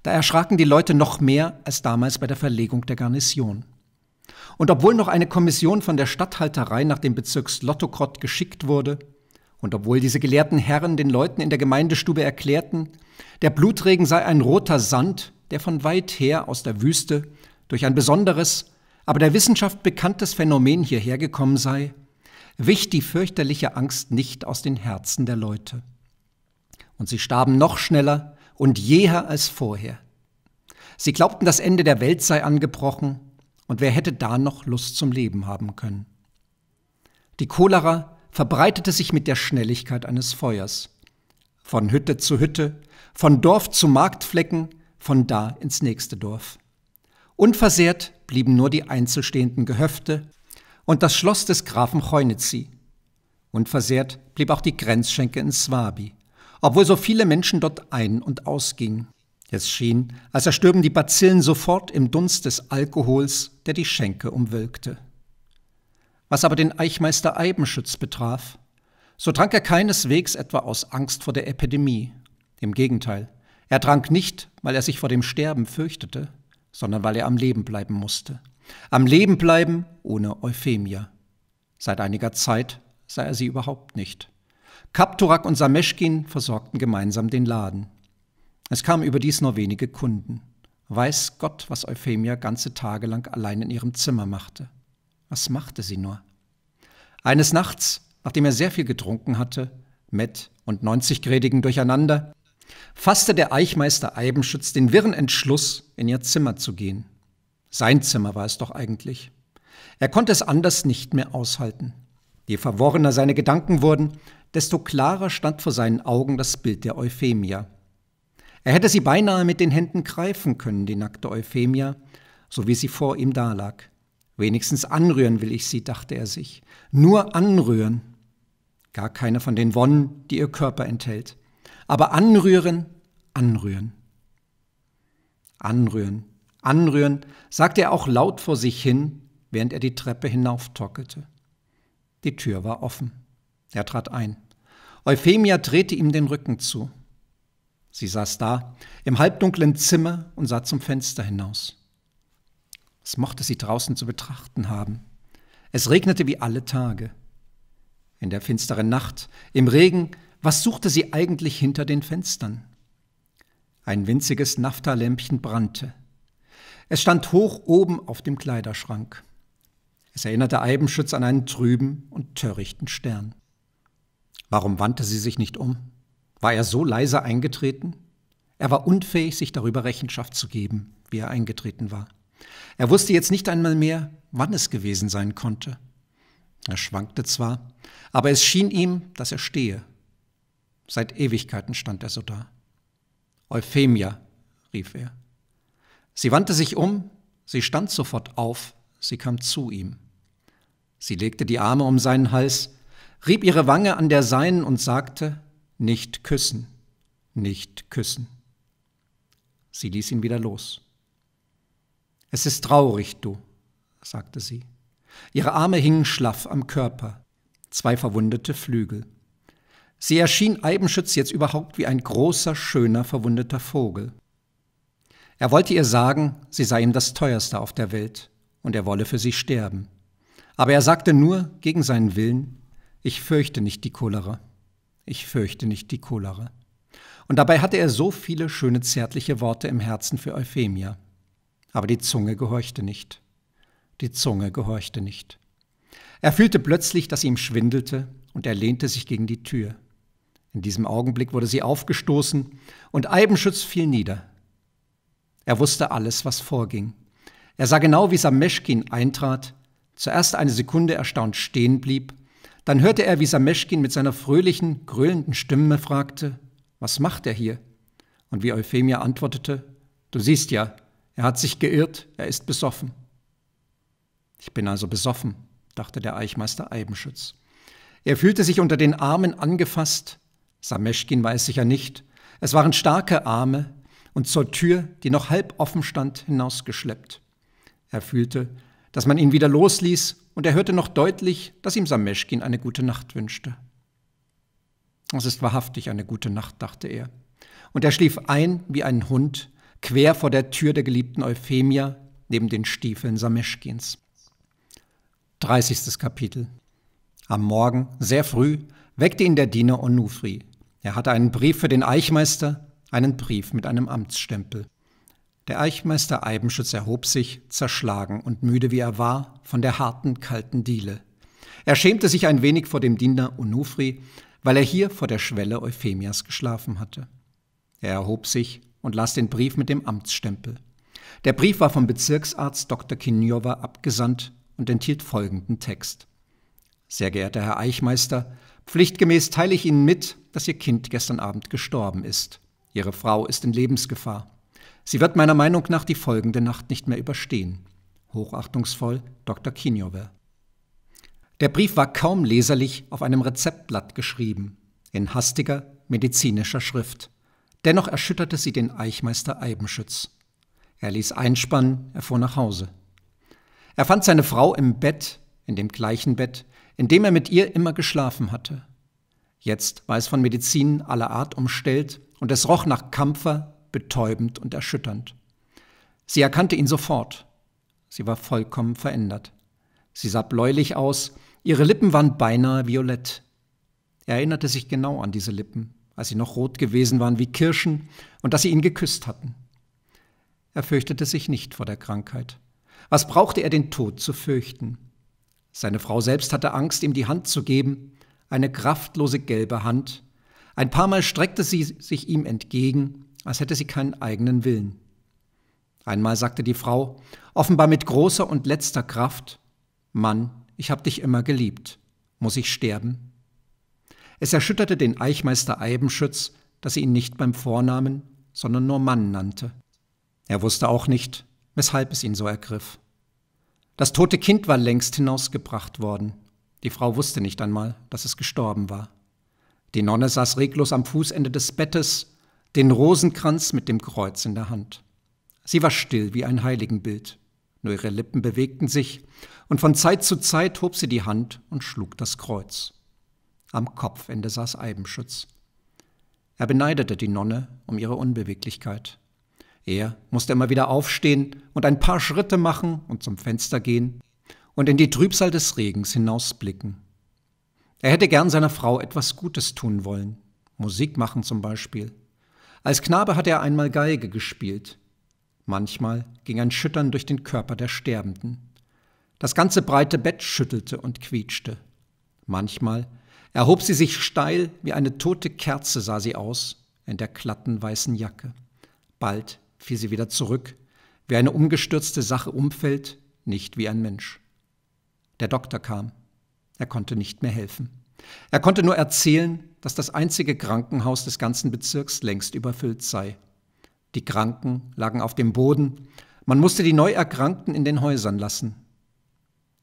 Da erschraken die Leute noch mehr als damals bei der Verlegung der Garnison. Und obwohl noch eine Kommission von der Statthalterei nach dem Bezirk Slotokot geschickt wurde, und obwohl diese gelehrten Herren den Leuten in der Gemeindestube erklärten, der Blutregen sei ein roter Sand, der von weit her aus der Wüste durch ein besonderes, aber der Wissenschaft bekanntes Phänomen hierher gekommen sei, wich die fürchterliche Angst nicht aus den Herzen der Leute. Und sie starben noch schneller und jäher als vorher. Sie glaubten, das Ende der Welt sei angebrochen, und wer hätte da noch Lust zum Leben haben können? Die Cholera verbreitete sich mit der Schnelligkeit eines Feuers. Von Hütte zu Hütte, von Dorf zu Marktflecken, von da ins nächste Dorf. Unversehrt blieben nur die einzelstehenden Gehöfte und das Schloss des Grafen Heunitzi. Unversehrt blieb auch die Grenzschenke in Swabi, obwohl so viele Menschen dort ein- und ausgingen. Es schien, als erstürben die Bazillen sofort im Dunst des Alkohols, der die Schenke umwölkte. Was aber den Eichmeister Eibenschütz betraf, so trank er keineswegs etwa aus Angst vor der Epidemie. Im Gegenteil, er trank nicht, weil er sich vor dem Sterben fürchtete, sondern weil er am Leben bleiben musste. Am Leben bleiben ohne Euphemia. Seit einiger Zeit sah er sie überhaupt nicht. Kapturak und Sameschkin versorgten gemeinsam den Laden. Es kamen überdies nur wenige Kunden. Weiß Gott, was Euphemia ganze Tage lang allein in ihrem Zimmer machte. Was machte sie nur? Eines Nachts, nachdem er sehr viel getrunken hatte, Met und 90-grädigen Durcheinander, fasste der Eichmeister Eibenschütz den wirren Entschluss, in ihr Zimmer zu gehen. Sein Zimmer war es doch eigentlich. Er konnte es anders nicht mehr aushalten. Je verworrener seine Gedanken wurden, desto klarer stand vor seinen Augen das Bild der Euphemia. Er hätte sie beinahe mit den Händen greifen können, die nackte Euphemia, so wie sie vor ihm dalag. Wenigstens anrühren will ich sie, dachte er sich. Nur anrühren. Gar keine von den Wonnen, die ihr Körper enthält. Aber anrühren, anrühren. Anrühren, Anrühren, sagte er auch laut vor sich hin, während er die Treppe hinauftockelte. Die Tür war offen. Er trat ein. Euphemia drehte ihm den Rücken zu. Sie saß da, im halbdunklen Zimmer und sah zum Fenster hinaus. Es mochte sie draußen zu betrachten haben. Es regnete wie alle Tage. In der finsteren Nacht, im Regen, was suchte sie eigentlich hinter den Fenstern? Ein winziges Naphtalämpchen brannte. Es stand hoch oben auf dem Kleiderschrank. Es erinnerte Eibenschütz an einen trüben und törichten Stern. Warum wandte sie sich nicht um? War er so leise eingetreten? Er war unfähig, sich darüber Rechenschaft zu geben, wie er eingetreten war. Er wusste jetzt nicht einmal mehr, wann es gewesen sein konnte. Er schwankte zwar, aber es schien ihm, dass er stehe. Seit Ewigkeiten stand er so da. Euphemia, rief er. Sie wandte sich um, sie stand sofort auf, sie kam zu ihm. Sie legte die Arme um seinen Hals, rieb ihre Wange an der seinen und sagte, nicht küssen, nicht küssen. Sie ließ ihn wieder los. Es ist traurig, du, sagte sie. Ihre Arme hingen schlaff am Körper, zwei verwundete Flügel. Sie erschien Eibenschütz jetzt überhaupt wie ein großer, schöner, verwundeter Vogel. Er wollte ihr sagen, sie sei ihm das teuerste auf der Welt und er wolle für sie sterben. Aber er sagte nur gegen seinen Willen, ich fürchte nicht die Cholera. Ich fürchte nicht die Cholera. Und dabei hatte er so viele schöne zärtliche Worte im Herzen für Euphemia. Aber die Zunge gehorchte nicht. Die Zunge gehorchte nicht. Er fühlte plötzlich, dass ihm schwindelte, und er lehnte sich gegen die Tür. In diesem Augenblick wurde sie aufgestoßen, und Eibenschütz fiel nieder. Er wusste alles, was vorging. Er sah genau, wie Sameschkin eintrat, zuerst eine Sekunde erstaunt stehen blieb, dann hörte er, wie Sameschkin mit seiner fröhlichen, gröhlenden Stimme fragte, was macht er hier? Und wie Euphemia antwortete, du siehst ja, er hat sich geirrt, er ist besoffen. Ich bin also besoffen, dachte der Eichmeister Eibenschütz. Er fühlte sich unter den Armen angefasst. Sameschkin weiß sicher nicht. Es waren starke Arme, und zur Tür, die noch halb offen stand, hinausgeschleppt. Er fühlte, dass man ihn wieder losließ, und er hörte noch deutlich, dass ihm Sameschkin eine gute Nacht wünschte. Es ist wahrhaftig eine gute Nacht, dachte er. Und er schlief ein wie ein Hund, quer vor der Tür der geliebten Euphemia, neben den Stiefeln Sameschkins. 30. Kapitel Am Morgen, sehr früh, weckte ihn der Diener Onufri. Er hatte einen Brief für den Eichmeister, einen Brief mit einem Amtsstempel. Der Eichmeister Eibenschütz erhob sich, zerschlagen und müde wie er war, von der harten, kalten Diele. Er schämte sich ein wenig vor dem Diener Onufri, weil er hier vor der Schwelle Euphemias geschlafen hatte. Er erhob sich und las den Brief mit dem Amtsstempel. Der Brief war vom Bezirksarzt Dr. Kinjowa abgesandt und enthielt folgenden Text. Sehr geehrter Herr Eichmeister, pflichtgemäß teile ich Ihnen mit, dass Ihr Kind gestern Abend gestorben ist. Ihre Frau ist in Lebensgefahr. Sie wird meiner Meinung nach die folgende Nacht nicht mehr überstehen. Hochachtungsvoll Dr. Kinjover. Der Brief war kaum leserlich auf einem Rezeptblatt geschrieben, in hastiger medizinischer Schrift. Dennoch erschütterte sie den Eichmeister Eibenschütz. Er ließ einspannen, er fuhr nach Hause. Er fand seine Frau im Bett, in dem gleichen Bett, in dem er mit ihr immer geschlafen hatte. Jetzt war es von Medizin aller Art umstellt und es roch nach Kampfer, betäubend und erschütternd. Sie erkannte ihn sofort. Sie war vollkommen verändert. Sie sah bläulich aus, ihre Lippen waren beinahe violett. Er erinnerte sich genau an diese Lippen, als sie noch rot gewesen waren wie Kirschen und dass sie ihn geküsst hatten. Er fürchtete sich nicht vor der Krankheit. Was brauchte er den Tod zu fürchten? Seine Frau selbst hatte Angst, ihm die Hand zu geben, eine kraftlose gelbe Hand. Ein paar Mal streckte sie sich ihm entgegen, als hätte sie keinen eigenen Willen. Einmal sagte die Frau, offenbar mit großer und letzter Kraft, Mann, ich hab dich immer geliebt. Muss ich sterben? Es erschütterte den Eichmeister Eibenschütz, dass sie ihn nicht beim Vornamen, sondern nur Mann nannte. Er wusste auch nicht, weshalb es ihn so ergriff. Das tote Kind war längst hinausgebracht worden. Die Frau wusste nicht einmal, dass es gestorben war. Die Nonne saß reglos am Fußende des Bettes, den Rosenkranz mit dem Kreuz in der Hand. Sie war still wie ein Heiligenbild, nur ihre Lippen bewegten sich, und von Zeit zu Zeit hob sie die Hand und schlug das Kreuz. Am Kopfende saß Eibenschütz. Er beneidete die Nonne um ihre Unbeweglichkeit. Er musste immer wieder aufstehen und ein paar Schritte machen und zum Fenster gehen, und in die Trübsal des Regens hinausblicken. Er hätte gern seiner Frau etwas Gutes tun wollen, Musik machen zum Beispiel. Als Knabe hatte er einmal Geige gespielt. Manchmal ging ein Schüttern durch den Körper der Sterbenden. Das ganze breite Bett schüttelte und quietschte. Manchmal erhob sie sich steil, wie eine tote Kerze sah sie aus, in der glatten weißen Jacke. Bald fiel sie wieder zurück, wie eine umgestürzte Sache umfällt, nicht wie ein Mensch. Der Doktor kam. Er konnte nicht mehr helfen. Er konnte nur erzählen, dass das einzige Krankenhaus des ganzen Bezirks längst überfüllt sei. Die Kranken lagen auf dem Boden, man musste die Neuerkrankten in den Häusern lassen.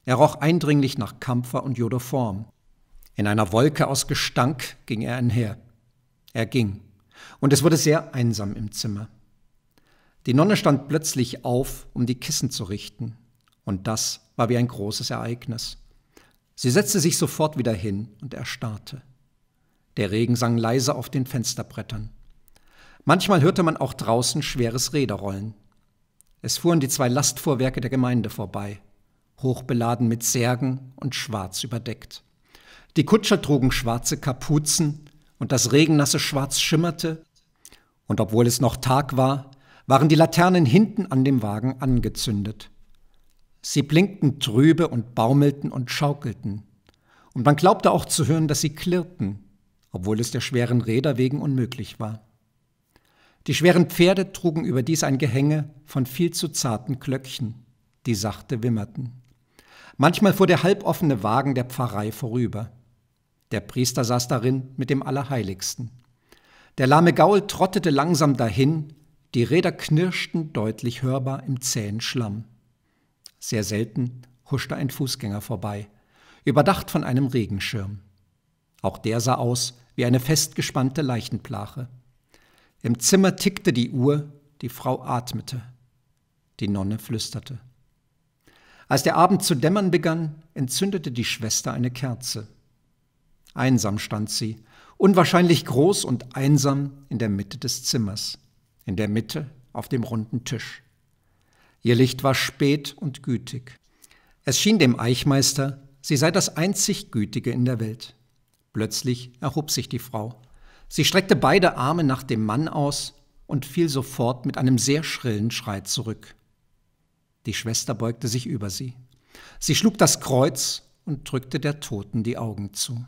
Er roch eindringlich nach Kampfer und Jodoform. In einer Wolke aus Gestank ging er einher. Er ging, und es wurde sehr einsam im Zimmer. Die Nonne stand plötzlich auf, um die Kissen zu richten. Und das war wie ein großes Ereignis. Sie setzte sich sofort wieder hin und erstarrte. Der Regen sang leise auf den Fensterbrettern. Manchmal hörte man auch draußen schweres Räderrollen. Es fuhren die zwei Lastfuhrwerke der Gemeinde vorbei, hochbeladen mit Särgen und schwarz überdeckt. Die Kutscher trugen schwarze Kapuzen und das regennasse Schwarz schimmerte. Und obwohl es noch Tag war, waren die Laternen hinten an dem Wagen angezündet. Sie blinkten trübe und baumelten und schaukelten. Und man glaubte auch zu hören, dass sie klirrten, obwohl es der schweren Räder wegen unmöglich war. Die schweren Pferde trugen überdies ein Gehänge von viel zu zarten Glöckchen, die sachte wimmerten. Manchmal fuhr der halboffene Wagen der Pfarrei vorüber. Der Priester saß darin mit dem Allerheiligsten. Der lahme Gaul trottete langsam dahin, die Räder knirschten deutlich hörbar im zähen Schlamm. Sehr selten huschte ein Fußgänger vorbei, überdacht von einem Regenschirm. Auch der sah aus wie eine festgespannte Leichenplache. Im Zimmer tickte die Uhr, die Frau atmete. Die Nonne flüsterte. Als der Abend zu dämmern begann, entzündete die Schwester eine Kerze. Einsam stand sie, unwahrscheinlich groß und einsam in der Mitte des Zimmers, in der Mitte auf dem runden Tisch. Ihr Licht war spät und gütig. Es schien dem Eichmeister, sie sei das einzig Gütige in der Welt. Plötzlich erhob sich die Frau. Sie streckte beide Arme nach dem Mann aus und fiel sofort mit einem sehr schrillen Schrei zurück. Die Schwester beugte sich über sie. Sie schlug das Kreuz und drückte der Toten die Augen zu.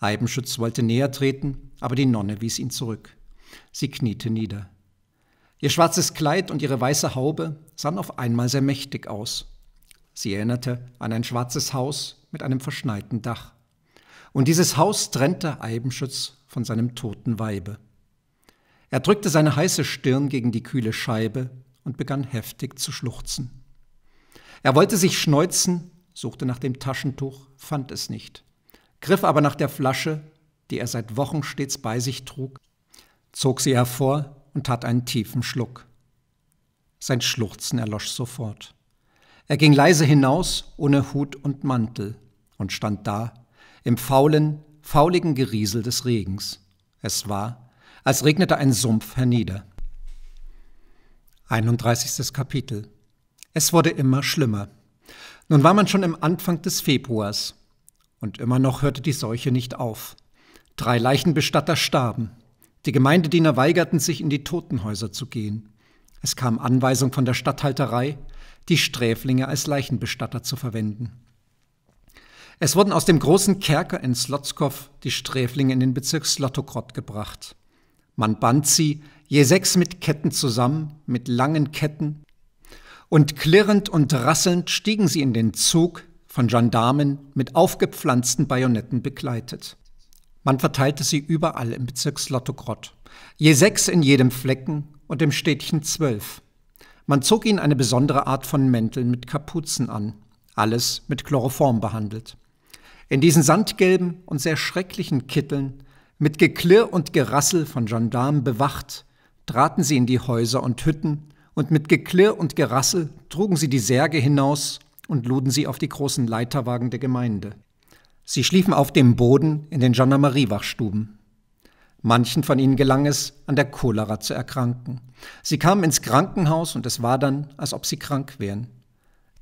Eibenschütz wollte näher treten, aber die Nonne wies ihn zurück. Sie kniete nieder. Ihr schwarzes Kleid und ihre weiße Haube sahen auf einmal sehr mächtig aus. Sie erinnerte an ein schwarzes Haus mit einem verschneiten Dach. Und dieses Haus trennte Eibenschütz von seinem toten Weibe. Er drückte seine heiße Stirn gegen die kühle Scheibe und begann heftig zu schluchzen. Er wollte sich schneuzen, suchte nach dem Taschentuch, fand es nicht, griff aber nach der Flasche, die er seit Wochen stets bei sich trug, zog sie hervor und tat einen tiefen Schluck. Sein Schluchzen erlosch sofort. Er ging leise hinaus, ohne Hut und Mantel, und stand da, im faulen, fauligen Geriesel des Regens. Es war, als regnete ein Sumpf hernieder. 31. Kapitel. Es wurde immer schlimmer. Nun war man schon im Anfang des Februars, und immer noch hörte die Seuche nicht auf. Drei Leichenbestatter starben. Die Gemeindediener weigerten sich, in die Totenhäuser zu gehen. Es kam Anweisung von der Statthalterei, die Sträflinge als Leichenbestatter zu verwenden. Es wurden aus dem großen Kerker in Slotskow die Sträflinge in den Bezirk Slotogrod gebracht. Man band sie je sechs mit Ketten zusammen, mit langen Ketten, und klirrend und rasselnd stiegen sie in den Zug, von Gendarmen mit aufgepflanzten Bajonetten begleitet. Man verteilte sie überall im Bezirk Slotogrod. Je sechs in jedem Flecken und im Städtchen zwölf. Man zog ihnen eine besondere Art von Mänteln mit Kapuzen an, alles mit Chloroform behandelt. In diesen sandgelben und sehr schrecklichen Kitteln, mit Geklirr und Gerassel von Gendarmen bewacht, traten sie in die Häuser und Hütten und mit Geklirr und Gerassel trugen sie die Särge hinaus und luden sie auf die großen Leiterwagen der Gemeinde. Sie schliefen auf dem Boden in den Gendarmerie-Wachstuben. Manchen von ihnen gelang es, an der Cholera zu erkranken. Sie kamen ins Krankenhaus und es war dann, als ob sie krank wären.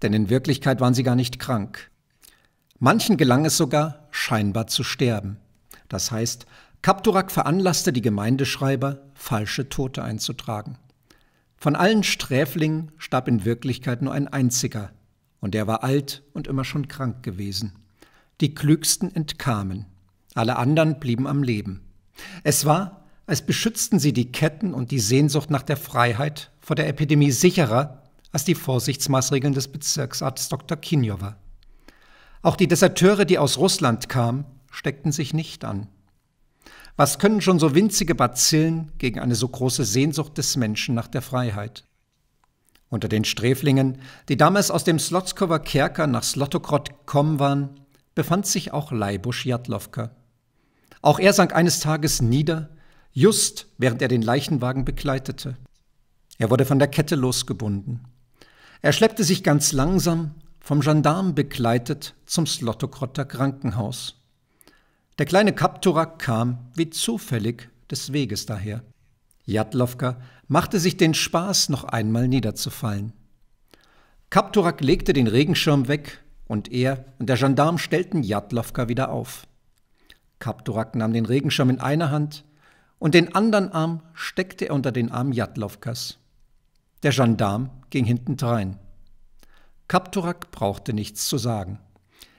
Denn in Wirklichkeit waren sie gar nicht krank. Manchen gelang es sogar, scheinbar zu sterben. Das heißt, Kapturak veranlasste die Gemeindeschreiber, falsche Tote einzutragen. Von allen Sträflingen starb in Wirklichkeit nur ein einziger, und er war alt und immer schon krank gewesen. Die Klügsten entkamen, alle anderen blieben am Leben. Es war, als beschützten sie die Ketten und die Sehnsucht nach der Freiheit vor der Epidemie sicherer als die Vorsichtsmaßregeln des Bezirksarzt Dr. Kinjowa. Auch die Deserteure, die aus Russland kamen, steckten sich nicht an. Was können schon so winzige Bazillen gegen eine so große Sehnsucht des Menschen nach der Freiheit? Unter den Sträflingen, die damals aus dem Slotskower Kerker nach Slotokrot gekommen waren, befand sich auch Leibusch Jadlowka. Auch er sank eines Tages nieder, just während er den Leichenwagen begleitete. Er wurde von der Kette losgebunden. Er schleppte sich ganz langsam, vom Gendarm begleitet, zum Slotokrotter Krankenhaus. Der kleine Kapturak kam, wie zufällig, des Weges daher. Jadlowka machte sich den Spaß, noch einmal niederzufallen. Kapturak legte den Regenschirm weg, und er und der Gendarm stellten Jadlowka wieder auf. Kapturak nahm den Regenschirm in einer Hand und den anderen Arm steckte er unter den Arm Jadlowkas. Der Gendarm ging hintendrein. Kapturak brauchte nichts zu sagen.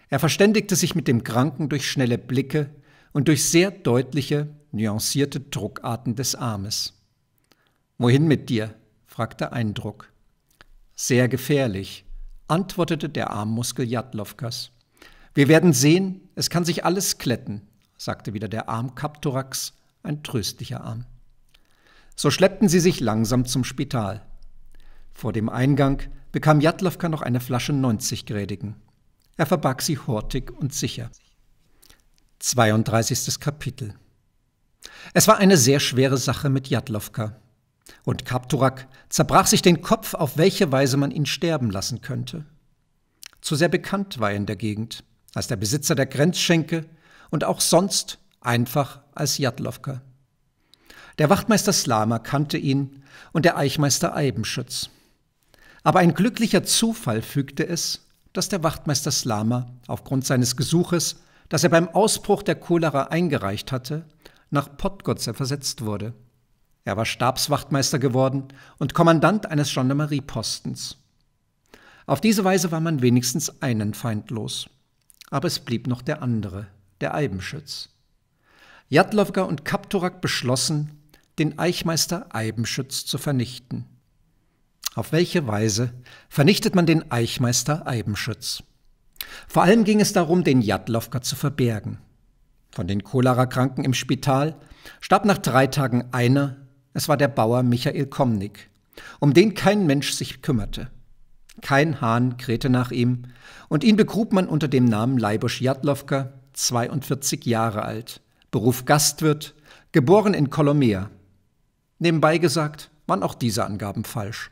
Er verständigte sich mit dem Kranken durch schnelle Blicke und durch sehr deutliche, nuancierte Druckarten des Armes. Wohin mit dir? fragte Eindruck. Sehr gefährlich, antwortete der Armmuskel Jadlowkas. Wir werden sehen, es kann sich alles kletten, sagte wieder der Arm Kaptorax, ein tröstlicher Arm. So schleppten sie sich langsam zum Spital. Vor dem Eingang bekam Jadlowka noch eine Flasche 90-Grädigen. Er verbarg sie hortig und sicher. 32. Kapitel Es war eine sehr schwere Sache mit Jadlowka, und Kapturak zerbrach sich den Kopf, auf welche Weise man ihn sterben lassen könnte. Zu sehr bekannt war er in der Gegend, als der Besitzer der Grenzschenke und auch sonst einfach als Jadlowka. Der Wachtmeister Slama kannte ihn und der Eichmeister Eibenschütz. Aber ein glücklicher Zufall fügte es, dass der Wachtmeister Slama aufgrund seines Gesuches, das er beim Ausbruch der Cholera eingereicht hatte, nach Podgotze versetzt wurde – er war Stabswachtmeister geworden und Kommandant eines Gendarmeriepostens. Auf diese Weise war man wenigstens einen Feind los. Aber es blieb noch der andere, der Eibenschütz. Jadlowga und Kapturak beschlossen, den Eichmeister Eibenschütz zu vernichten. Auf welche Weise vernichtet man den Eichmeister Eibenschütz? Vor allem ging es darum, den Jadlowka zu verbergen. Von den Cholera-Kranken im Spital starb nach drei Tagen einer es war der Bauer Michael Komnik, um den kein Mensch sich kümmerte. Kein Hahn krähte nach ihm, und ihn begrub man unter dem Namen Leibusch Jadlowka, 42 Jahre alt, Beruf Gastwirt, geboren in Kolomea. Nebenbei gesagt waren auch diese Angaben falsch.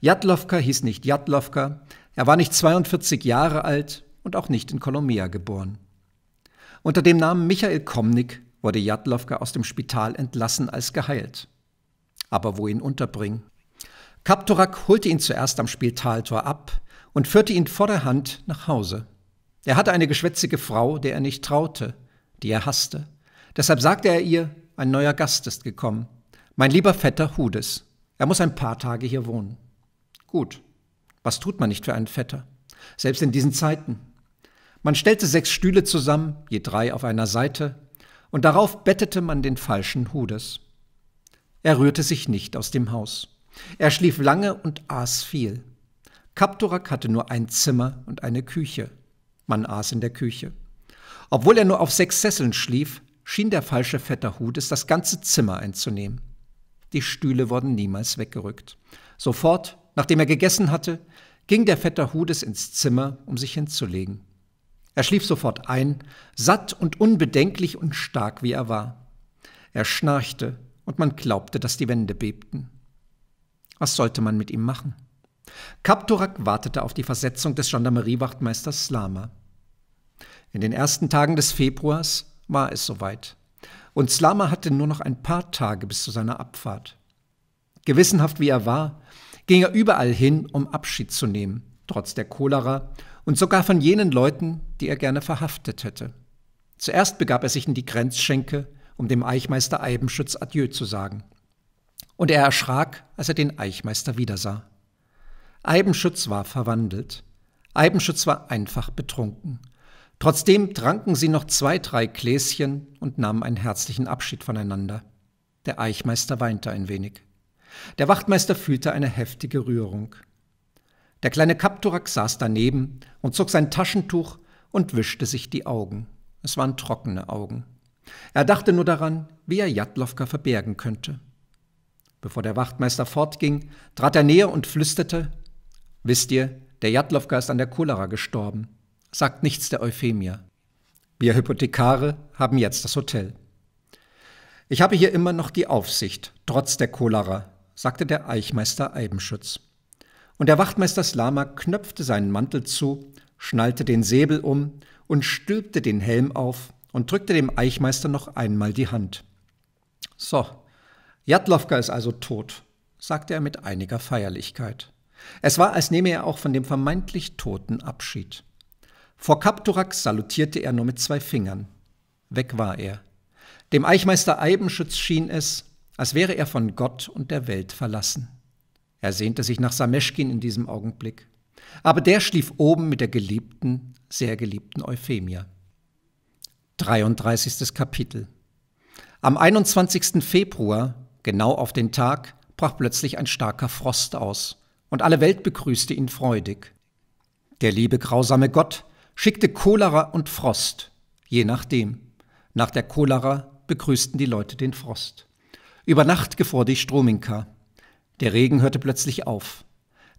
Jadlowka hieß nicht Jadlowka, er war nicht 42 Jahre alt und auch nicht in Kolomea geboren. Unter dem Namen Michael Komnik wurde Jadlowka aus dem Spital entlassen als geheilt aber wo ihn unterbringen? Kaptorak holte ihn zuerst am Spieltaltor ab und führte ihn vor der Hand nach Hause. Er hatte eine geschwätzige Frau, der er nicht traute, die er hasste. Deshalb sagte er ihr, ein neuer Gast ist gekommen. Mein lieber Vetter Hudes. Er muss ein paar Tage hier wohnen. Gut. Was tut man nicht für einen Vetter? Selbst in diesen Zeiten. Man stellte sechs Stühle zusammen, je drei auf einer Seite, und darauf bettete man den falschen Hudes. Er rührte sich nicht aus dem Haus. Er schlief lange und aß viel. Kapturak hatte nur ein Zimmer und eine Küche. Man aß in der Küche. Obwohl er nur auf sechs Sesseln schlief, schien der falsche Vetter Hudes das ganze Zimmer einzunehmen. Die Stühle wurden niemals weggerückt. Sofort, nachdem er gegessen hatte, ging der Vetter Hudes ins Zimmer, um sich hinzulegen. Er schlief sofort ein, satt und unbedenklich und stark wie er war. Er schnarchte, und man glaubte, dass die Wände bebten. Was sollte man mit ihm machen? Kapturak wartete auf die Versetzung des Gendarmeriewachtmeisters Slama. In den ersten Tagen des Februars war es soweit. Und Slama hatte nur noch ein paar Tage bis zu seiner Abfahrt. Gewissenhaft wie er war, ging er überall hin, um Abschied zu nehmen, trotz der Cholera und sogar von jenen Leuten, die er gerne verhaftet hätte. Zuerst begab er sich in die Grenzschenke, um dem Eichmeister Eibenschütz Adieu zu sagen. Und er erschrak, als er den Eichmeister wiedersah. Eibenschütz war verwandelt. Eibenschütz war einfach betrunken. Trotzdem tranken sie noch zwei, drei Gläschen und nahmen einen herzlichen Abschied voneinander. Der Eichmeister weinte ein wenig. Der Wachtmeister fühlte eine heftige Rührung. Der kleine Kapturak saß daneben und zog sein Taschentuch und wischte sich die Augen. Es waren trockene Augen. Er dachte nur daran, wie er Jadlowka verbergen könnte. Bevor der Wachtmeister fortging, trat er näher und flüsterte: Wisst ihr, der Jadlowka ist an der Cholera gestorben. Sagt nichts der Euphemia. Wir Hypothekare haben jetzt das Hotel. Ich habe hier immer noch die Aufsicht, trotz der Cholera, sagte der Eichmeister Eibenschütz. Und der Wachtmeister Slama knöpfte seinen Mantel zu, schnallte den Säbel um und stülpte den Helm auf und drückte dem Eichmeister noch einmal die Hand. So, Jadlowka ist also tot, sagte er mit einiger Feierlichkeit. Es war, als nehme er auch von dem vermeintlich Toten Abschied. Vor Kapturak salutierte er nur mit zwei Fingern. Weg war er. Dem Eichmeister Eibenschütz schien es, als wäre er von Gott und der Welt verlassen. Er sehnte sich nach Sameschkin in diesem Augenblick. Aber der schlief oben mit der geliebten, sehr geliebten Euphemia. 33. Kapitel. Am 21. Februar, genau auf den Tag, brach plötzlich ein starker Frost aus, und alle Welt begrüßte ihn freudig. Der liebe grausame Gott schickte Cholera und Frost, je nachdem. Nach der Cholera begrüßten die Leute den Frost. Über Nacht gefror die Strominka. Der Regen hörte plötzlich auf.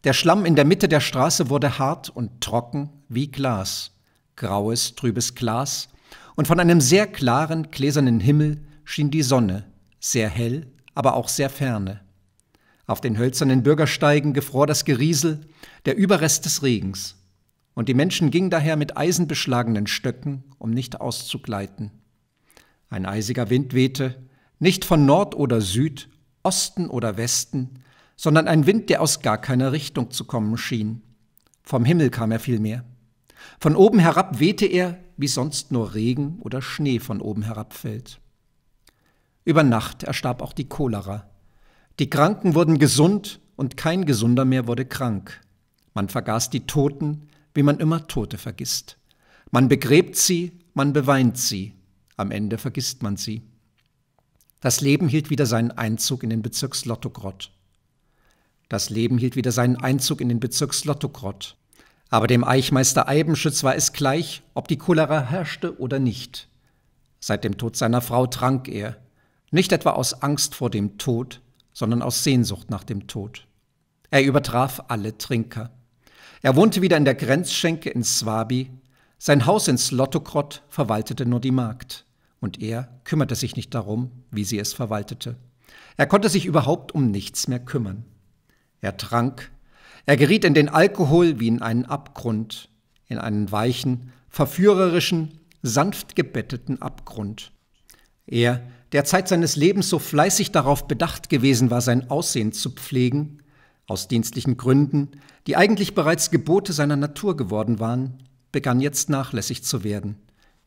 Der Schlamm in der Mitte der Straße wurde hart und trocken wie Glas. Graues, trübes Glas, und von einem sehr klaren, gläsernen Himmel schien die Sonne, sehr hell, aber auch sehr ferne. Auf den hölzernen Bürgersteigen gefror das Geriesel, der Überrest des Regens, und die Menschen gingen daher mit eisenbeschlagenen Stöcken, um nicht auszugleiten. Ein eisiger Wind wehte, nicht von Nord oder Süd, Osten oder Westen, sondern ein Wind, der aus gar keiner Richtung zu kommen schien. Vom Himmel kam er vielmehr. Von oben herab wehte er, wie sonst nur Regen oder Schnee von oben herabfällt. Über Nacht erstarb auch die Cholera. Die Kranken wurden gesund und kein Gesunder mehr wurde krank. Man vergaß die Toten, wie man immer Tote vergisst. Man begräbt sie, man beweint sie, am Ende vergisst man sie. Das Leben hielt wieder seinen Einzug in den Bezirks Lottogrott. Das Leben hielt wieder seinen Einzug in den Bezirks Lottogrott. Aber dem Eichmeister Eibenschütz war es gleich, ob die Cholera herrschte oder nicht. Seit dem Tod seiner Frau trank er, nicht etwa aus Angst vor dem Tod, sondern aus Sehnsucht nach dem Tod. Er übertraf alle Trinker. Er wohnte wieder in der Grenzschenke in Swabi, sein Haus in Slotokrott verwaltete nur die Magd, und er kümmerte sich nicht darum, wie sie es verwaltete. Er konnte sich überhaupt um nichts mehr kümmern. Er trank, er geriet in den Alkohol wie in einen Abgrund, in einen weichen, verführerischen, sanft gebetteten Abgrund. Er, der Zeit seines Lebens so fleißig darauf bedacht gewesen war, sein Aussehen zu pflegen, aus dienstlichen Gründen, die eigentlich bereits Gebote seiner Natur geworden waren, begann jetzt nachlässig zu werden,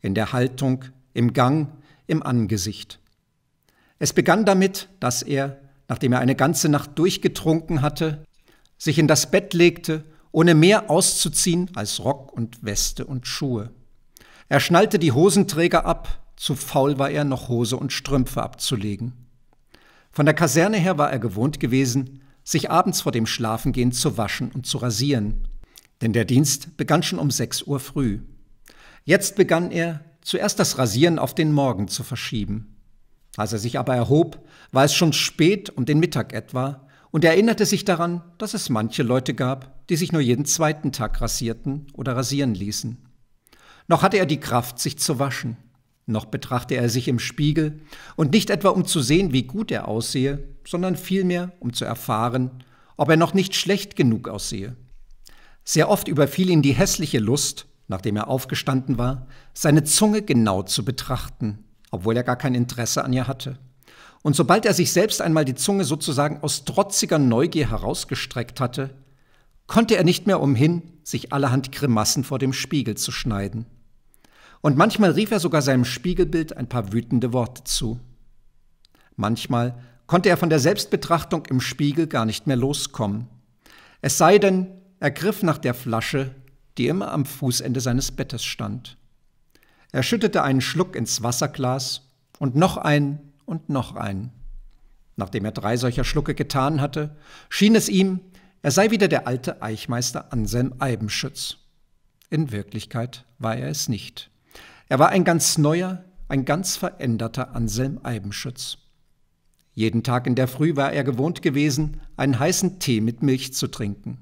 in der Haltung, im Gang, im Angesicht. Es begann damit, dass er, nachdem er eine ganze Nacht durchgetrunken hatte, sich in das Bett legte, ohne mehr auszuziehen als Rock und Weste und Schuhe. Er schnallte die Hosenträger ab, zu faul war er, noch Hose und Strümpfe abzulegen. Von der Kaserne her war er gewohnt gewesen, sich abends vor dem Schlafengehen zu waschen und zu rasieren, denn der Dienst begann schon um 6 Uhr früh. Jetzt begann er, zuerst das Rasieren auf den Morgen zu verschieben. Als er sich aber erhob, war es schon spät, um den Mittag etwa, und er erinnerte sich daran, dass es manche Leute gab, die sich nur jeden zweiten Tag rasierten oder rasieren ließen. Noch hatte er die Kraft, sich zu waschen, noch betrachte er sich im Spiegel, und nicht etwa um zu sehen, wie gut er aussehe, sondern vielmehr um zu erfahren, ob er noch nicht schlecht genug aussehe. Sehr oft überfiel ihn die hässliche Lust, nachdem er aufgestanden war, seine Zunge genau zu betrachten, obwohl er gar kein Interesse an ihr hatte. Und sobald er sich selbst einmal die Zunge sozusagen aus trotziger Neugier herausgestreckt hatte, konnte er nicht mehr umhin, sich allerhand Grimassen vor dem Spiegel zu schneiden. Und manchmal rief er sogar seinem Spiegelbild ein paar wütende Worte zu. Manchmal konnte er von der Selbstbetrachtung im Spiegel gar nicht mehr loskommen. Es sei denn, er griff nach der Flasche, die immer am Fußende seines Bettes stand. Er schüttete einen Schluck ins Wasserglas und noch einen und noch einen. Nachdem er drei solcher Schlucke getan hatte, schien es ihm, er sei wieder der alte Eichmeister Anselm Eibenschütz. In Wirklichkeit war er es nicht. Er war ein ganz neuer, ein ganz veränderter Anselm Eibenschütz. Jeden Tag in der Früh war er gewohnt gewesen, einen heißen Tee mit Milch zu trinken.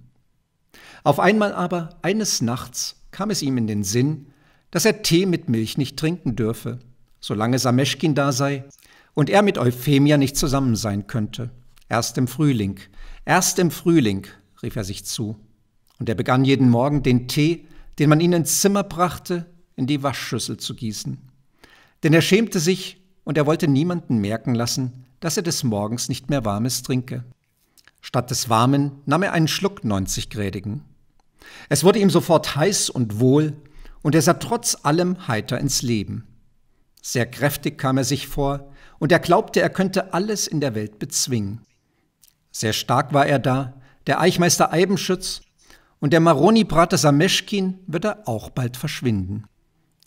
Auf einmal aber, eines Nachts, kam es ihm in den Sinn, dass er Tee mit Milch nicht trinken dürfe. Solange Sameschkin da sei, und er mit Euphemia nicht zusammen sein könnte. Erst im Frühling, erst im Frühling, rief er sich zu. Und er begann jeden Morgen den Tee, den man ihm ins Zimmer brachte, in die Waschschüssel zu gießen. Denn er schämte sich und er wollte niemanden merken lassen, dass er des Morgens nicht mehr Warmes trinke. Statt des Warmen nahm er einen Schluck 90-Grädigen. Es wurde ihm sofort heiß und wohl, und er sah trotz allem heiter ins Leben. Sehr kräftig kam er sich vor, und er glaubte, er könnte alles in der Welt bezwingen. Sehr stark war er da, der Eichmeister Eibenschütz und der maroni brater Sameschkin wird er auch bald verschwinden.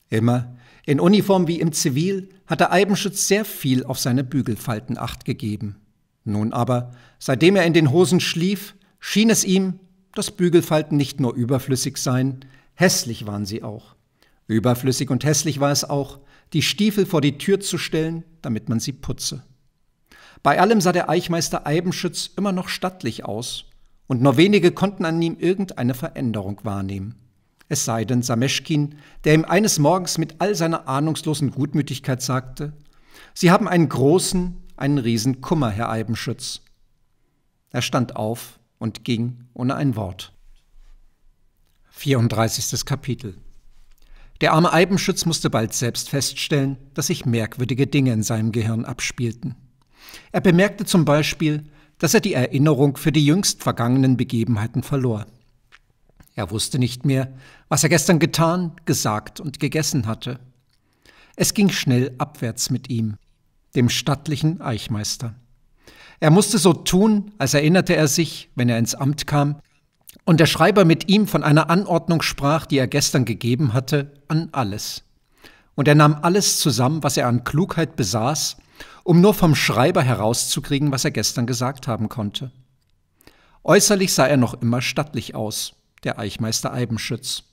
Immer, in Uniform wie im Zivil, hatte Eibenschütz sehr viel auf seine Bügelfalten acht gegeben. Nun aber, seitdem er in den Hosen schlief, schien es ihm, dass Bügelfalten nicht nur überflüssig seien, hässlich waren sie auch. Überflüssig und hässlich war es auch, die Stiefel vor die Tür zu stellen, damit man sie putze. Bei allem sah der Eichmeister Eibenschütz immer noch stattlich aus, und nur wenige konnten an ihm irgendeine Veränderung wahrnehmen. Es sei denn Sameschkin, der ihm eines Morgens mit all seiner ahnungslosen Gutmütigkeit sagte, Sie haben einen großen, einen riesen Kummer, Herr Eibenschütz. Er stand auf und ging ohne ein Wort. 34. Kapitel der arme Eibenschütz musste bald selbst feststellen, dass sich merkwürdige Dinge in seinem Gehirn abspielten. Er bemerkte zum Beispiel, dass er die Erinnerung für die jüngst vergangenen Begebenheiten verlor. Er wusste nicht mehr, was er gestern getan, gesagt und gegessen hatte. Es ging schnell abwärts mit ihm, dem stattlichen Eichmeister. Er musste so tun, als erinnerte er sich, wenn er ins Amt kam, und der Schreiber mit ihm von einer Anordnung sprach, die er gestern gegeben hatte, an alles. Und er nahm alles zusammen, was er an Klugheit besaß, um nur vom Schreiber herauszukriegen, was er gestern gesagt haben konnte. Äußerlich sah er noch immer stattlich aus, der Eichmeister Eibenschütz.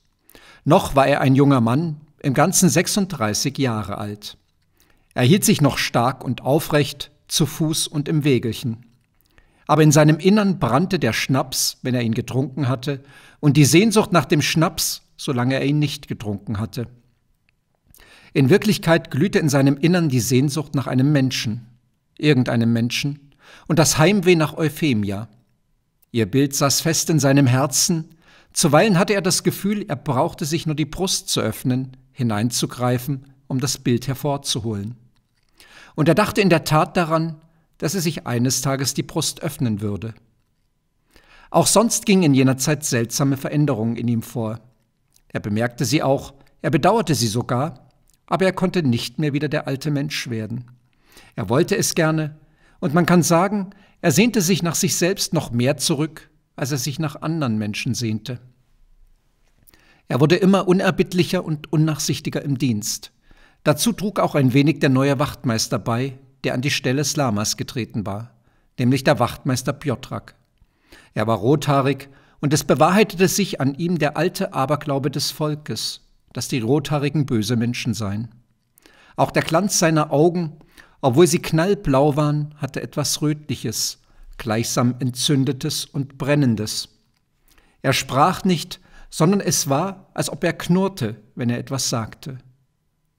Noch war er ein junger Mann, im Ganzen 36 Jahre alt. Er hielt sich noch stark und aufrecht, zu Fuß und im Wegelchen aber in seinem Innern brannte der Schnaps, wenn er ihn getrunken hatte, und die Sehnsucht nach dem Schnaps, solange er ihn nicht getrunken hatte. In Wirklichkeit glühte in seinem Innern die Sehnsucht nach einem Menschen, irgendeinem Menschen, und das Heimweh nach Euphemia. Ihr Bild saß fest in seinem Herzen, zuweilen hatte er das Gefühl, er brauchte sich nur die Brust zu öffnen, hineinzugreifen, um das Bild hervorzuholen. Und er dachte in der Tat daran, dass er sich eines Tages die Brust öffnen würde. Auch sonst ging in jener Zeit seltsame Veränderungen in ihm vor. Er bemerkte sie auch, er bedauerte sie sogar, aber er konnte nicht mehr wieder der alte Mensch werden. Er wollte es gerne, und man kann sagen, er sehnte sich nach sich selbst noch mehr zurück, als er sich nach anderen Menschen sehnte. Er wurde immer unerbittlicher und unnachsichtiger im Dienst. Dazu trug auch ein wenig der neue Wachtmeister bei, der an die Stelle Slamas getreten war, nämlich der Wachtmeister Piotrak. Er war rothaarig und es bewahrheitete sich an ihm der alte Aberglaube des Volkes, dass die Rothaarigen böse Menschen seien. Auch der Glanz seiner Augen, obwohl sie knallblau waren, hatte etwas Rötliches, gleichsam Entzündetes und Brennendes. Er sprach nicht, sondern es war, als ob er knurrte, wenn er etwas sagte.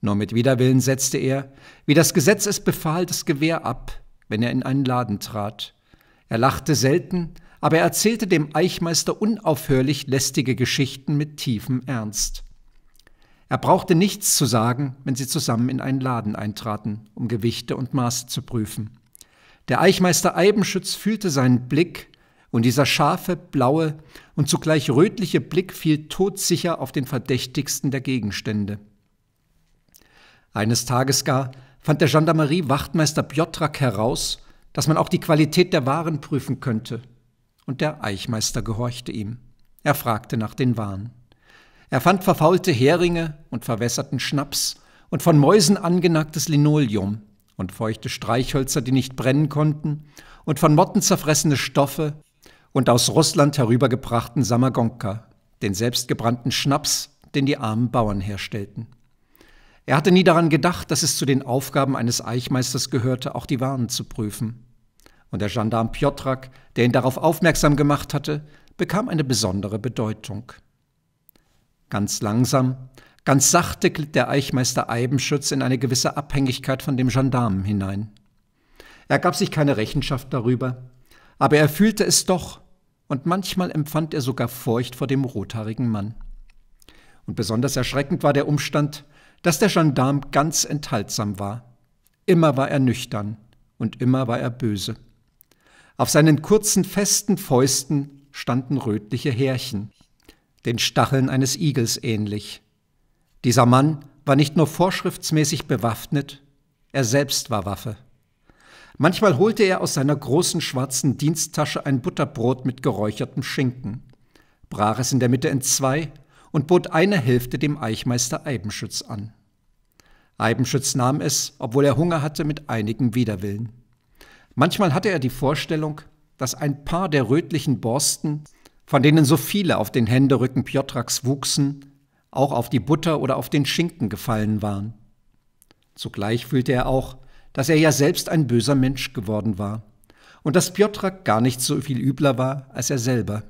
Nur mit Widerwillen setzte er, wie das Gesetz es befahl, das Gewehr ab, wenn er in einen Laden trat. Er lachte selten, aber er erzählte dem Eichmeister unaufhörlich lästige Geschichten mit tiefem Ernst. Er brauchte nichts zu sagen, wenn sie zusammen in einen Laden eintraten, um Gewichte und Maße zu prüfen. Der Eichmeister Eibenschütz fühlte seinen Blick, und dieser scharfe, blaue und zugleich rötliche Blick fiel todsicher auf den verdächtigsten der Gegenstände. Eines Tages gar fand der Gendarmerie-Wachtmeister Pjotrak heraus, dass man auch die Qualität der Waren prüfen könnte. Und der Eichmeister gehorchte ihm. Er fragte nach den Waren. Er fand verfaulte Heringe und verwässerten Schnaps und von Mäusen angenagtes Linoleum und feuchte Streichhölzer, die nicht brennen konnten, und von Motten zerfressene Stoffe und aus Russland herübergebrachten Samagonka, den selbstgebrannten Schnaps, den die armen Bauern herstellten. Er hatte nie daran gedacht, dass es zu den Aufgaben eines Eichmeisters gehörte, auch die Waren zu prüfen. Und der Gendarm Piotrak, der ihn darauf aufmerksam gemacht hatte, bekam eine besondere Bedeutung. Ganz langsam, ganz sachte glitt der Eichmeister Eibenschütz in eine gewisse Abhängigkeit von dem Gendarmen hinein. Er gab sich keine Rechenschaft darüber, aber er fühlte es doch, und manchmal empfand er sogar Furcht vor dem rothaarigen Mann. Und besonders erschreckend war der Umstand, dass der Gendarm ganz enthaltsam war. Immer war er nüchtern und immer war er böse. Auf seinen kurzen, festen Fäusten standen rötliche Härchen, den Stacheln eines Igels ähnlich. Dieser Mann war nicht nur vorschriftsmäßig bewaffnet, er selbst war Waffe. Manchmal holte er aus seiner großen schwarzen Diensttasche ein Butterbrot mit geräuchertem Schinken, brach es in der Mitte entzwei und bot eine Hälfte dem Eichmeister Eibenschütz an. Eibenschütz nahm es, obwohl er Hunger hatte, mit einigem Widerwillen. Manchmal hatte er die Vorstellung, dass ein paar der rötlichen Borsten, von denen so viele auf den Händerücken Piotraks wuchsen, auch auf die Butter oder auf den Schinken gefallen waren. Zugleich fühlte er auch, dass er ja selbst ein böser Mensch geworden war und dass Piotrak gar nicht so viel übler war als er selber.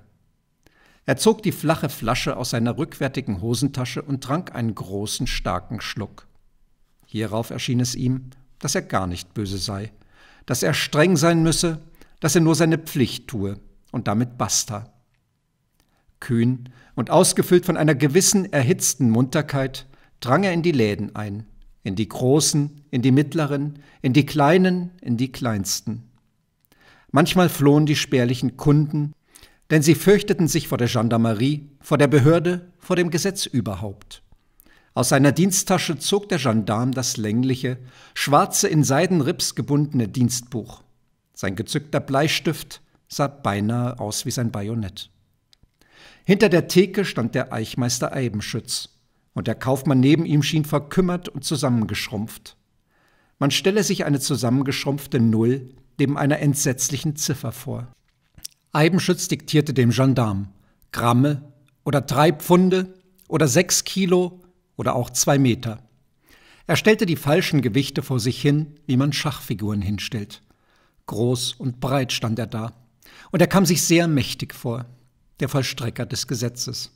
Er zog die flache Flasche aus seiner rückwärtigen Hosentasche und trank einen großen, starken Schluck. Hierauf erschien es ihm, dass er gar nicht böse sei, dass er streng sein müsse, dass er nur seine Pflicht tue, und damit basta. Kühn und ausgefüllt von einer gewissen erhitzten Munterkeit drang er in die Läden ein, in die großen, in die mittleren, in die kleinen, in die kleinsten. Manchmal flohen die spärlichen Kunden, denn sie fürchteten sich vor der Gendarmerie, vor der Behörde, vor dem Gesetz überhaupt. Aus seiner Diensttasche zog der Gendarm das längliche, schwarze in Seidenrips gebundene Dienstbuch. Sein gezückter Bleistift sah beinahe aus wie sein Bajonett. Hinter der Theke stand der Eichmeister Eibenschütz, und der Kaufmann neben ihm schien verkümmert und zusammengeschrumpft. Man stelle sich eine zusammengeschrumpfte Null neben einer entsetzlichen Ziffer vor. Eibenschütz diktierte dem Gendarm Gramme oder drei Pfunde oder sechs Kilo oder auch zwei Meter. Er stellte die falschen Gewichte vor sich hin, wie man Schachfiguren hinstellt. Groß und breit stand er da. Und er kam sich sehr mächtig vor, der Vollstrecker des Gesetzes.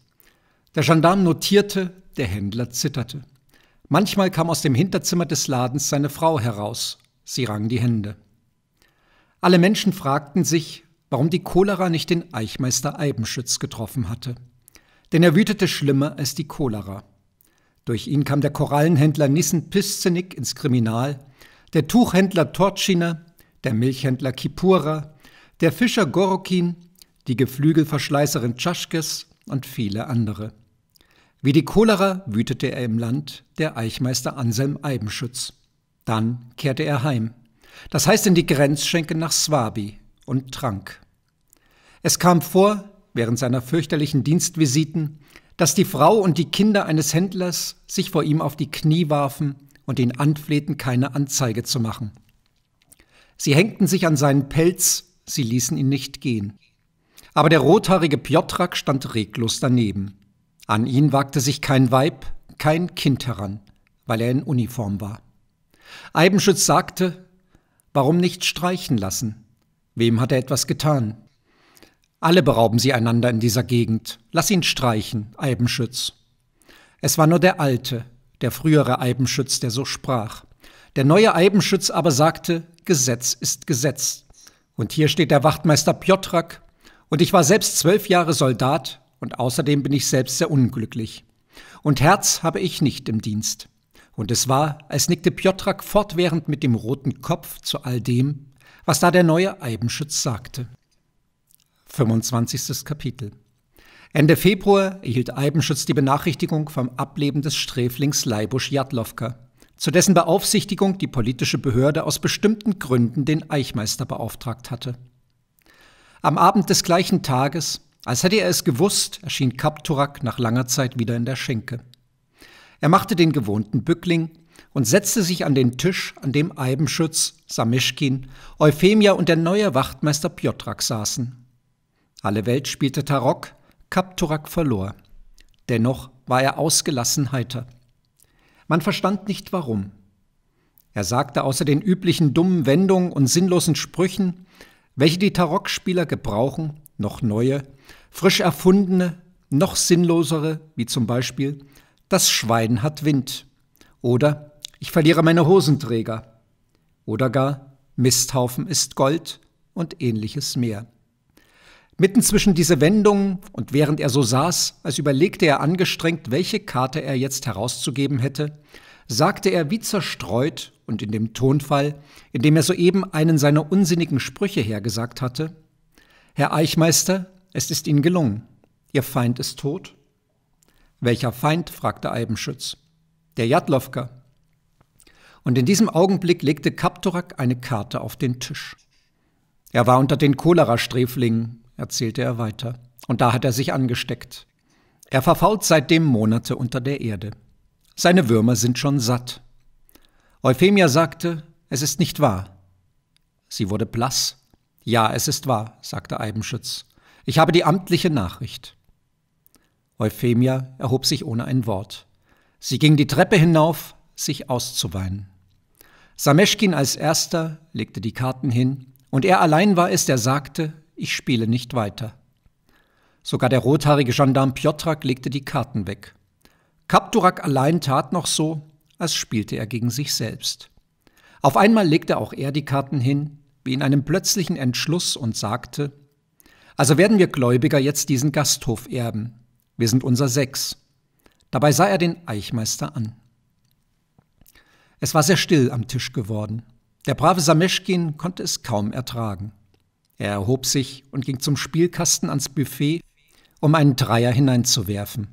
Der Gendarm notierte, der Händler zitterte. Manchmal kam aus dem Hinterzimmer des Ladens seine Frau heraus. Sie rang die Hände. Alle Menschen fragten sich, warum die Cholera nicht den Eichmeister Eibenschütz getroffen hatte. Denn er wütete schlimmer als die Cholera. Durch ihn kam der Korallenhändler Nissen Piszenik ins Kriminal, der Tuchhändler Tortschiner, der Milchhändler Kipura, der Fischer Gorokin, die Geflügelverschleißerin Tschaschkes und viele andere. Wie die Cholera wütete er im Land, der Eichmeister Anselm Eibenschütz. Dann kehrte er heim, das heißt in die Grenzschenke nach Swabi und trank. Es kam vor, während seiner fürchterlichen Dienstvisiten, dass die Frau und die Kinder eines Händlers sich vor ihm auf die Knie warfen und ihn anflehten, keine Anzeige zu machen. Sie hängten sich an seinen Pelz, sie ließen ihn nicht gehen. Aber der rothaarige Piotrak stand reglos daneben. An ihn wagte sich kein Weib, kein Kind heran, weil er in Uniform war. Eibenschütz sagte, warum nicht streichen lassen? Wem hat er etwas getan? Alle berauben sie einander in dieser Gegend. Lass ihn streichen, Eibenschütz. Es war nur der alte, der frühere Eibenschütz, der so sprach. Der neue Eibenschütz aber sagte, Gesetz ist Gesetz. Und hier steht der Wachtmeister Piotrak, und ich war selbst zwölf Jahre Soldat, und außerdem bin ich selbst sehr unglücklich. Und Herz habe ich nicht im Dienst. Und es war, als nickte Piotrak fortwährend mit dem roten Kopf zu all dem, was da der neue Eibenschütz sagte. 25. Kapitel. Ende Februar erhielt Eibenschütz die Benachrichtigung vom Ableben des Sträflings Leibusch Jadlowka, zu dessen Beaufsichtigung die politische Behörde aus bestimmten Gründen den Eichmeister beauftragt hatte. Am Abend des gleichen Tages, als hätte er es gewusst, erschien Kapturak nach langer Zeit wieder in der Schenke. Er machte den gewohnten Bückling und setzte sich an den Tisch, an dem Eibenschütz, Samischkin, Euphemia und der neue Wachtmeister Piotrak saßen. Alle Welt spielte Tarok, Kapturak verlor. Dennoch war er ausgelassen heiter. Man verstand nicht warum. Er sagte außer den üblichen dummen Wendungen und sinnlosen Sprüchen, welche die Tarok-Spieler gebrauchen, noch neue, frisch erfundene, noch sinnlosere, wie zum Beispiel Das Schwein hat Wind oder Ich verliere meine Hosenträger oder gar Misthaufen ist Gold und ähnliches mehr. Mitten zwischen diese Wendungen und während er so saß, als überlegte er angestrengt, welche Karte er jetzt herauszugeben hätte, sagte er wie zerstreut und in dem Tonfall, in dem er soeben einen seiner unsinnigen Sprüche hergesagt hatte, Herr Eichmeister, es ist Ihnen gelungen. Ihr Feind ist tot? Welcher Feind? fragte Eibenschütz. Der Jadlowka. Und in diesem Augenblick legte Kaptorak eine Karte auf den Tisch. Er war unter den Cholera-Sträflingen, erzählte er weiter. Und da hat er sich angesteckt. Er verfault seitdem Monate unter der Erde. Seine Würmer sind schon satt. Euphemia sagte, es ist nicht wahr. Sie wurde blass. Ja, es ist wahr, sagte Eibenschütz. Ich habe die amtliche Nachricht. Euphemia erhob sich ohne ein Wort. Sie ging die Treppe hinauf, sich auszuweinen. Sameschkin als erster legte die Karten hin, und er allein war es, der sagte, ich spiele nicht weiter. Sogar der rothaarige Gendarm Piotrak legte die Karten weg. Kapturak allein tat noch so, als spielte er gegen sich selbst. Auf einmal legte auch er die Karten hin, wie in einem plötzlichen Entschluss und sagte, also werden wir Gläubiger jetzt diesen Gasthof erben. Wir sind unser Sechs. Dabei sah er den Eichmeister an. Es war sehr still am Tisch geworden. Der brave Sameschkin konnte es kaum ertragen. Er erhob sich und ging zum Spielkasten ans Buffet, um einen Dreier hineinzuwerfen.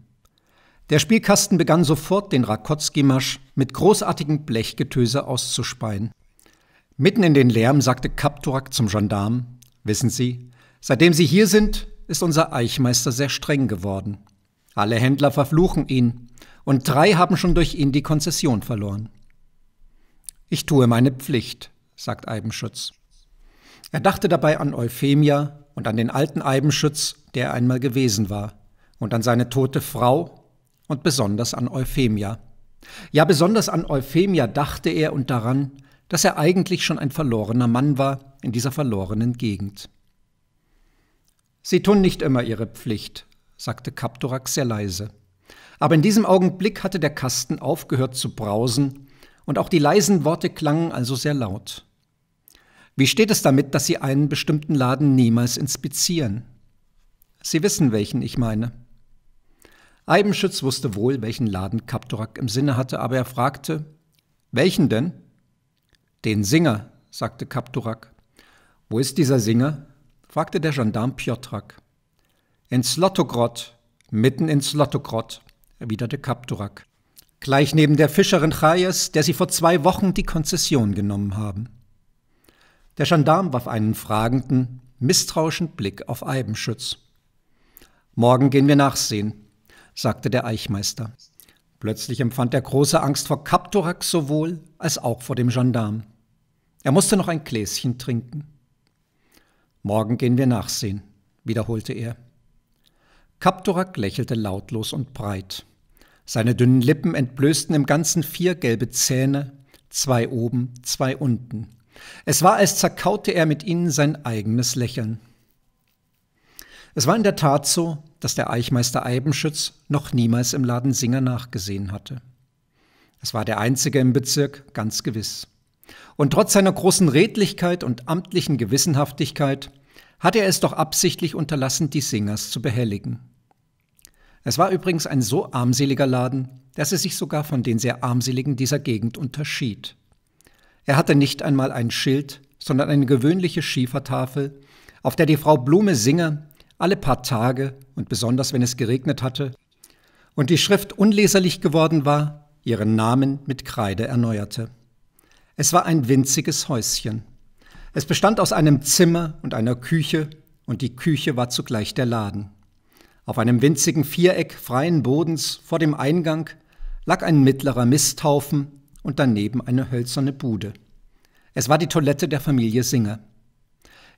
Der Spielkasten begann sofort den Rakotsky-Marsch mit großartigem Blechgetöse auszuspeien. Mitten in den Lärm sagte Kapturak zum Gendarm, wissen Sie, seitdem Sie hier sind, ist unser Eichmeister sehr streng geworden. Alle Händler verfluchen ihn, und drei haben schon durch ihn die Konzession verloren. Ich tue meine Pflicht, sagt Eibenschutz. Er dachte dabei an Euphemia und an den alten Eibenschütz, der er einmal gewesen war, und an seine tote Frau und besonders an Euphemia. Ja, besonders an Euphemia dachte er und daran, dass er eigentlich schon ein verlorener Mann war in dieser verlorenen Gegend. Sie tun nicht immer ihre Pflicht, sagte Kaptorak sehr leise. Aber in diesem Augenblick hatte der Kasten aufgehört zu brausen, und auch die leisen Worte klangen also sehr laut. Wie steht es damit, dass Sie einen bestimmten Laden niemals inspizieren? Sie wissen, welchen ich meine. Eibenschütz wusste wohl, welchen Laden Kaptorak im Sinne hatte, aber er fragte, welchen denn? Den Singer, sagte Kaptorak. Wo ist dieser Singer? fragte der Gendarm Piotrak. In Slotogrod, mitten in Slotogrod, erwiderte Kaptorak. Gleich neben der Fischerin Chayes, der sie vor zwei Wochen die Konzession genommen haben. Der Gendarm warf einen fragenden, misstrauischen Blick auf Eibenschütz. Morgen gehen wir nachsehen, sagte der Eichmeister. Plötzlich empfand er große Angst vor Kaptorak sowohl als auch vor dem Gendarm. Er musste noch ein Gläschen trinken. Morgen gehen wir nachsehen, wiederholte er. Kaptorak lächelte lautlos und breit. Seine dünnen Lippen entblößten im Ganzen vier gelbe Zähne, zwei oben, zwei unten, es war, als zerkaute er mit ihnen sein eigenes Lächeln. Es war in der Tat so, dass der Eichmeister Eibenschütz noch niemals im Laden Singer nachgesehen hatte. Es war der einzige im Bezirk, ganz gewiss. Und trotz seiner großen Redlichkeit und amtlichen Gewissenhaftigkeit hatte er es doch absichtlich unterlassen, die Singers zu behelligen. Es war übrigens ein so armseliger Laden, dass er sich sogar von den sehr armseligen dieser Gegend unterschied. Er hatte nicht einmal ein Schild, sondern eine gewöhnliche Schiefertafel, auf der die Frau Blume Singer alle paar Tage und besonders wenn es geregnet hatte, und die Schrift unleserlich geworden war, ihren Namen mit Kreide erneuerte. Es war ein winziges Häuschen. Es bestand aus einem Zimmer und einer Küche, und die Küche war zugleich der Laden. Auf einem winzigen Viereck freien Bodens vor dem Eingang lag ein mittlerer Misthaufen, und daneben eine hölzerne Bude. Es war die Toilette der Familie Singer.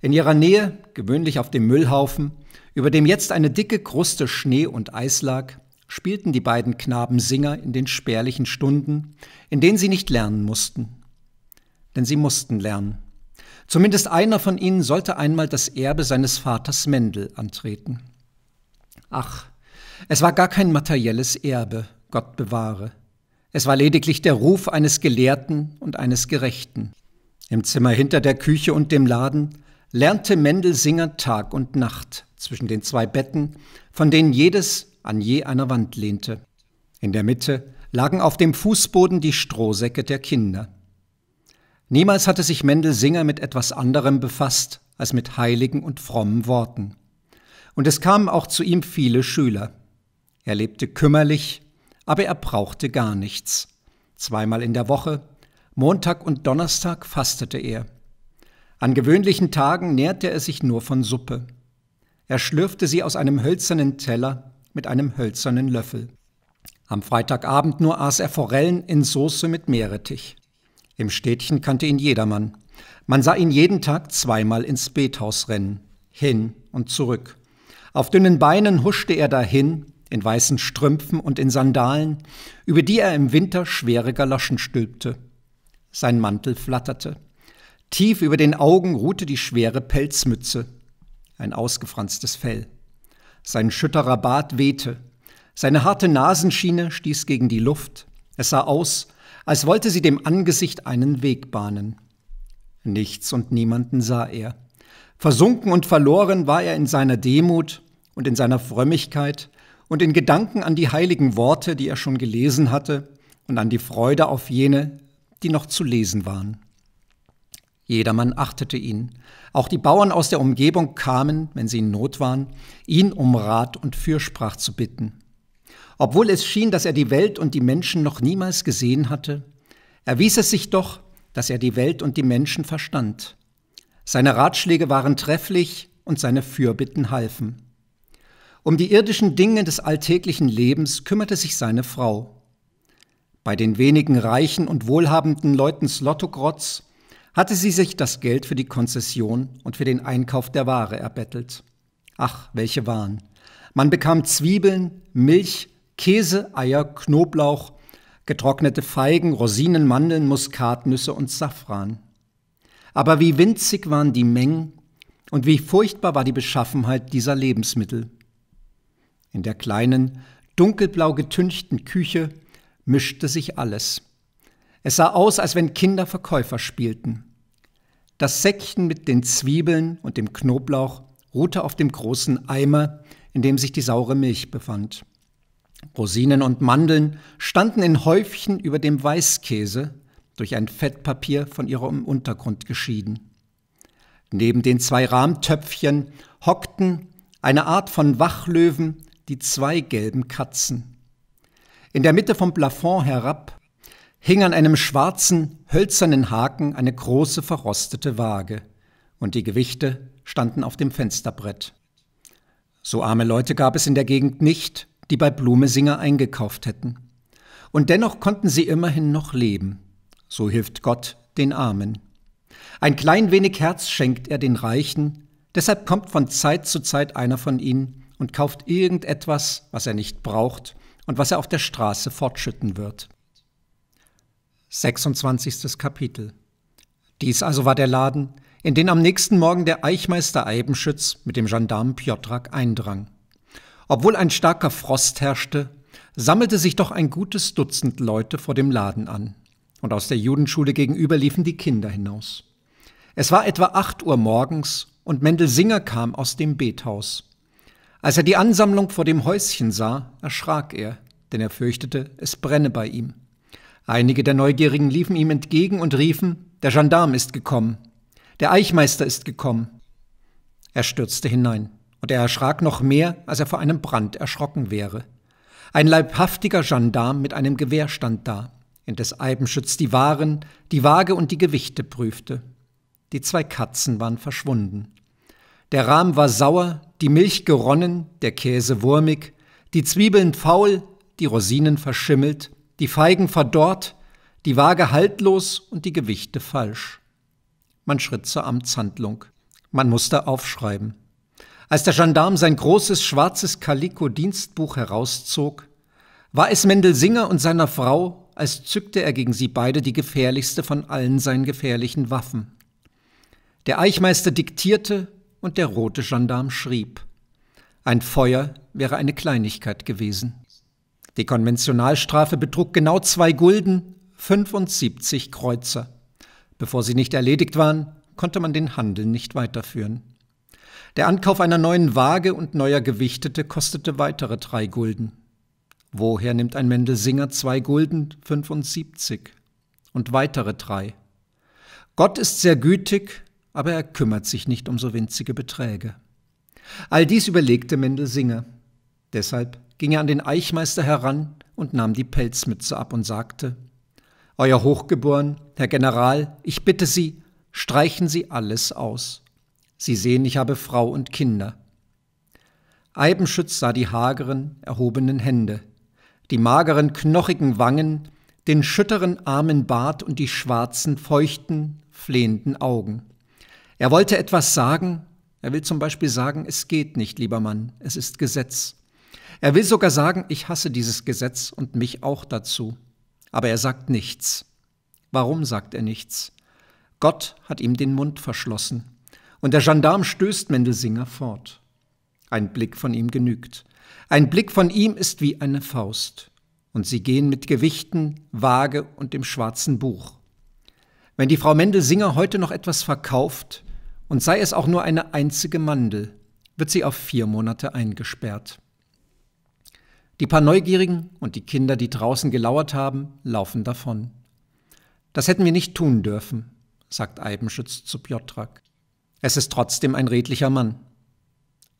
In ihrer Nähe, gewöhnlich auf dem Müllhaufen, über dem jetzt eine dicke Kruste Schnee und Eis lag, spielten die beiden Knaben Singer in den spärlichen Stunden, in denen sie nicht lernen mussten. Denn sie mussten lernen. Zumindest einer von ihnen sollte einmal das Erbe seines Vaters Mendel antreten. Ach, es war gar kein materielles Erbe, Gott bewahre. Es war lediglich der Ruf eines Gelehrten und eines Gerechten. Im Zimmer hinter der Küche und dem Laden lernte Mendel singen Tag und Nacht zwischen den zwei Betten, von denen jedes an je einer Wand lehnte. In der Mitte lagen auf dem Fußboden die Strohsäcke der Kinder. Niemals hatte sich Mendel Singer mit etwas anderem befasst als mit heiligen und frommen Worten. Und es kamen auch zu ihm viele Schüler. Er lebte kümmerlich aber er brauchte gar nichts. Zweimal in der Woche, Montag und Donnerstag fastete er. An gewöhnlichen Tagen nährte er sich nur von Suppe. Er schlürfte sie aus einem hölzernen Teller mit einem hölzernen Löffel. Am Freitagabend nur aß er Forellen in Soße mit Meerrettich. Im Städtchen kannte ihn jedermann. Man sah ihn jeden Tag zweimal ins Bethaus rennen, hin und zurück. Auf dünnen Beinen huschte er dahin, in weißen Strümpfen und in Sandalen, über die er im Winter schwere Galoschen stülpte. Sein Mantel flatterte. Tief über den Augen ruhte die schwere Pelzmütze, ein ausgefranstes Fell. Sein schütterer Bart wehte. Seine harte Nasenschiene stieß gegen die Luft. Es sah aus, als wollte sie dem Angesicht einen Weg bahnen. Nichts und niemanden sah er. Versunken und verloren war er in seiner Demut und in seiner Frömmigkeit, und in Gedanken an die heiligen Worte, die er schon gelesen hatte, und an die Freude auf jene, die noch zu lesen waren. Jedermann achtete ihn. Auch die Bauern aus der Umgebung kamen, wenn sie in Not waren, ihn um Rat und Fürsprach zu bitten. Obwohl es schien, dass er die Welt und die Menschen noch niemals gesehen hatte, erwies es sich doch, dass er die Welt und die Menschen verstand. Seine Ratschläge waren trefflich und seine Fürbitten halfen. Um die irdischen Dinge des alltäglichen Lebens kümmerte sich seine Frau. Bei den wenigen reichen und wohlhabenden Leuten Slotogrotz hatte sie sich das Geld für die Konzession und für den Einkauf der Ware erbettelt. Ach, welche Waren! Man bekam Zwiebeln, Milch, Käse, Eier, Knoblauch, getrocknete Feigen, Rosinen, Mandeln, Muskatnüsse und Safran. Aber wie winzig waren die Mengen und wie furchtbar war die Beschaffenheit dieser Lebensmittel. In der kleinen, dunkelblau getünchten Küche mischte sich alles. Es sah aus, als wenn Kinder Verkäufer spielten. Das Säckchen mit den Zwiebeln und dem Knoblauch ruhte auf dem großen Eimer, in dem sich die saure Milch befand. Rosinen und Mandeln standen in Häufchen über dem Weißkäse, durch ein Fettpapier von ihrem Untergrund geschieden. Neben den zwei Rahmtöpfchen hockten eine Art von Wachlöwen die zwei gelben Katzen. In der Mitte vom Plafond herab hing an einem schwarzen, hölzernen Haken eine große verrostete Waage, und die Gewichte standen auf dem Fensterbrett. So arme Leute gab es in der Gegend nicht, die bei Blumesinger eingekauft hätten. Und dennoch konnten sie immerhin noch leben. So hilft Gott den Armen. Ein klein wenig Herz schenkt er den Reichen, deshalb kommt von Zeit zu Zeit einer von ihnen und kauft irgendetwas, was er nicht braucht und was er auf der Straße fortschütten wird. 26. Kapitel Dies also war der Laden, in den am nächsten Morgen der Eichmeister Eibenschütz mit dem Gendarm Pjotrak eindrang. Obwohl ein starker Frost herrschte, sammelte sich doch ein gutes Dutzend Leute vor dem Laden an, und aus der Judenschule gegenüber liefen die Kinder hinaus. Es war etwa acht Uhr morgens, und Mendel Singer kam aus dem Bethaus. Als er die Ansammlung vor dem Häuschen sah, erschrak er, denn er fürchtete, es brenne bei ihm. Einige der Neugierigen liefen ihm entgegen und riefen, der Gendarm ist gekommen, der Eichmeister ist gekommen. Er stürzte hinein, und er erschrak noch mehr, als er vor einem Brand erschrocken wäre. Ein leibhaftiger Gendarm mit einem Gewehr stand da, in des Eibenschütz die Waren, die Waage und die Gewichte prüfte. Die zwei Katzen waren verschwunden. Der Rahm war sauer, die Milch geronnen, der Käse wurmig, die Zwiebeln faul, die Rosinen verschimmelt, die Feigen verdorrt, die Waage haltlos und die Gewichte falsch. Man schritt zur Amtshandlung. Man musste aufschreiben. Als der Gendarm sein großes schwarzes Kaliko-Dienstbuch herauszog, war es Mendel Singer und seiner Frau, als zückte er gegen sie beide die gefährlichste von allen seinen gefährlichen Waffen. Der Eichmeister diktierte, und der rote Gendarm schrieb. Ein Feuer wäre eine Kleinigkeit gewesen. Die Konventionalstrafe betrug genau zwei Gulden, 75 Kreuzer. Bevor sie nicht erledigt waren, konnte man den Handel nicht weiterführen. Der Ankauf einer neuen Waage und neuer Gewichtete kostete weitere drei Gulden. Woher nimmt ein Mendelsinger zwei Gulden 75 und weitere drei? Gott ist sehr gütig aber er kümmert sich nicht um so winzige Beträge. All dies überlegte Mendel Singer. Deshalb ging er an den Eichmeister heran und nahm die Pelzmütze ab und sagte Euer Hochgeboren, Herr General, ich bitte Sie, streichen Sie alles aus. Sie sehen, ich habe Frau und Kinder. Eibenschütz sah die hageren, erhobenen Hände, die mageren, knochigen Wangen, den schütteren, armen Bart und die schwarzen, feuchten, flehenden Augen. Er wollte etwas sagen, er will zum Beispiel sagen, es geht nicht, lieber Mann, es ist Gesetz. Er will sogar sagen, ich hasse dieses Gesetz und mich auch dazu. Aber er sagt nichts. Warum sagt er nichts? Gott hat ihm den Mund verschlossen. Und der Gendarm stößt Mendelsinger fort. Ein Blick von ihm genügt. Ein Blick von ihm ist wie eine Faust. Und sie gehen mit Gewichten, Waage und dem schwarzen Buch wenn die Frau Mendelsinger heute noch etwas verkauft, und sei es auch nur eine einzige Mandel, wird sie auf vier Monate eingesperrt. Die paar Neugierigen und die Kinder, die draußen gelauert haben, laufen davon. Das hätten wir nicht tun dürfen, sagt Eibenschütz zu Piotrak. Es ist trotzdem ein redlicher Mann.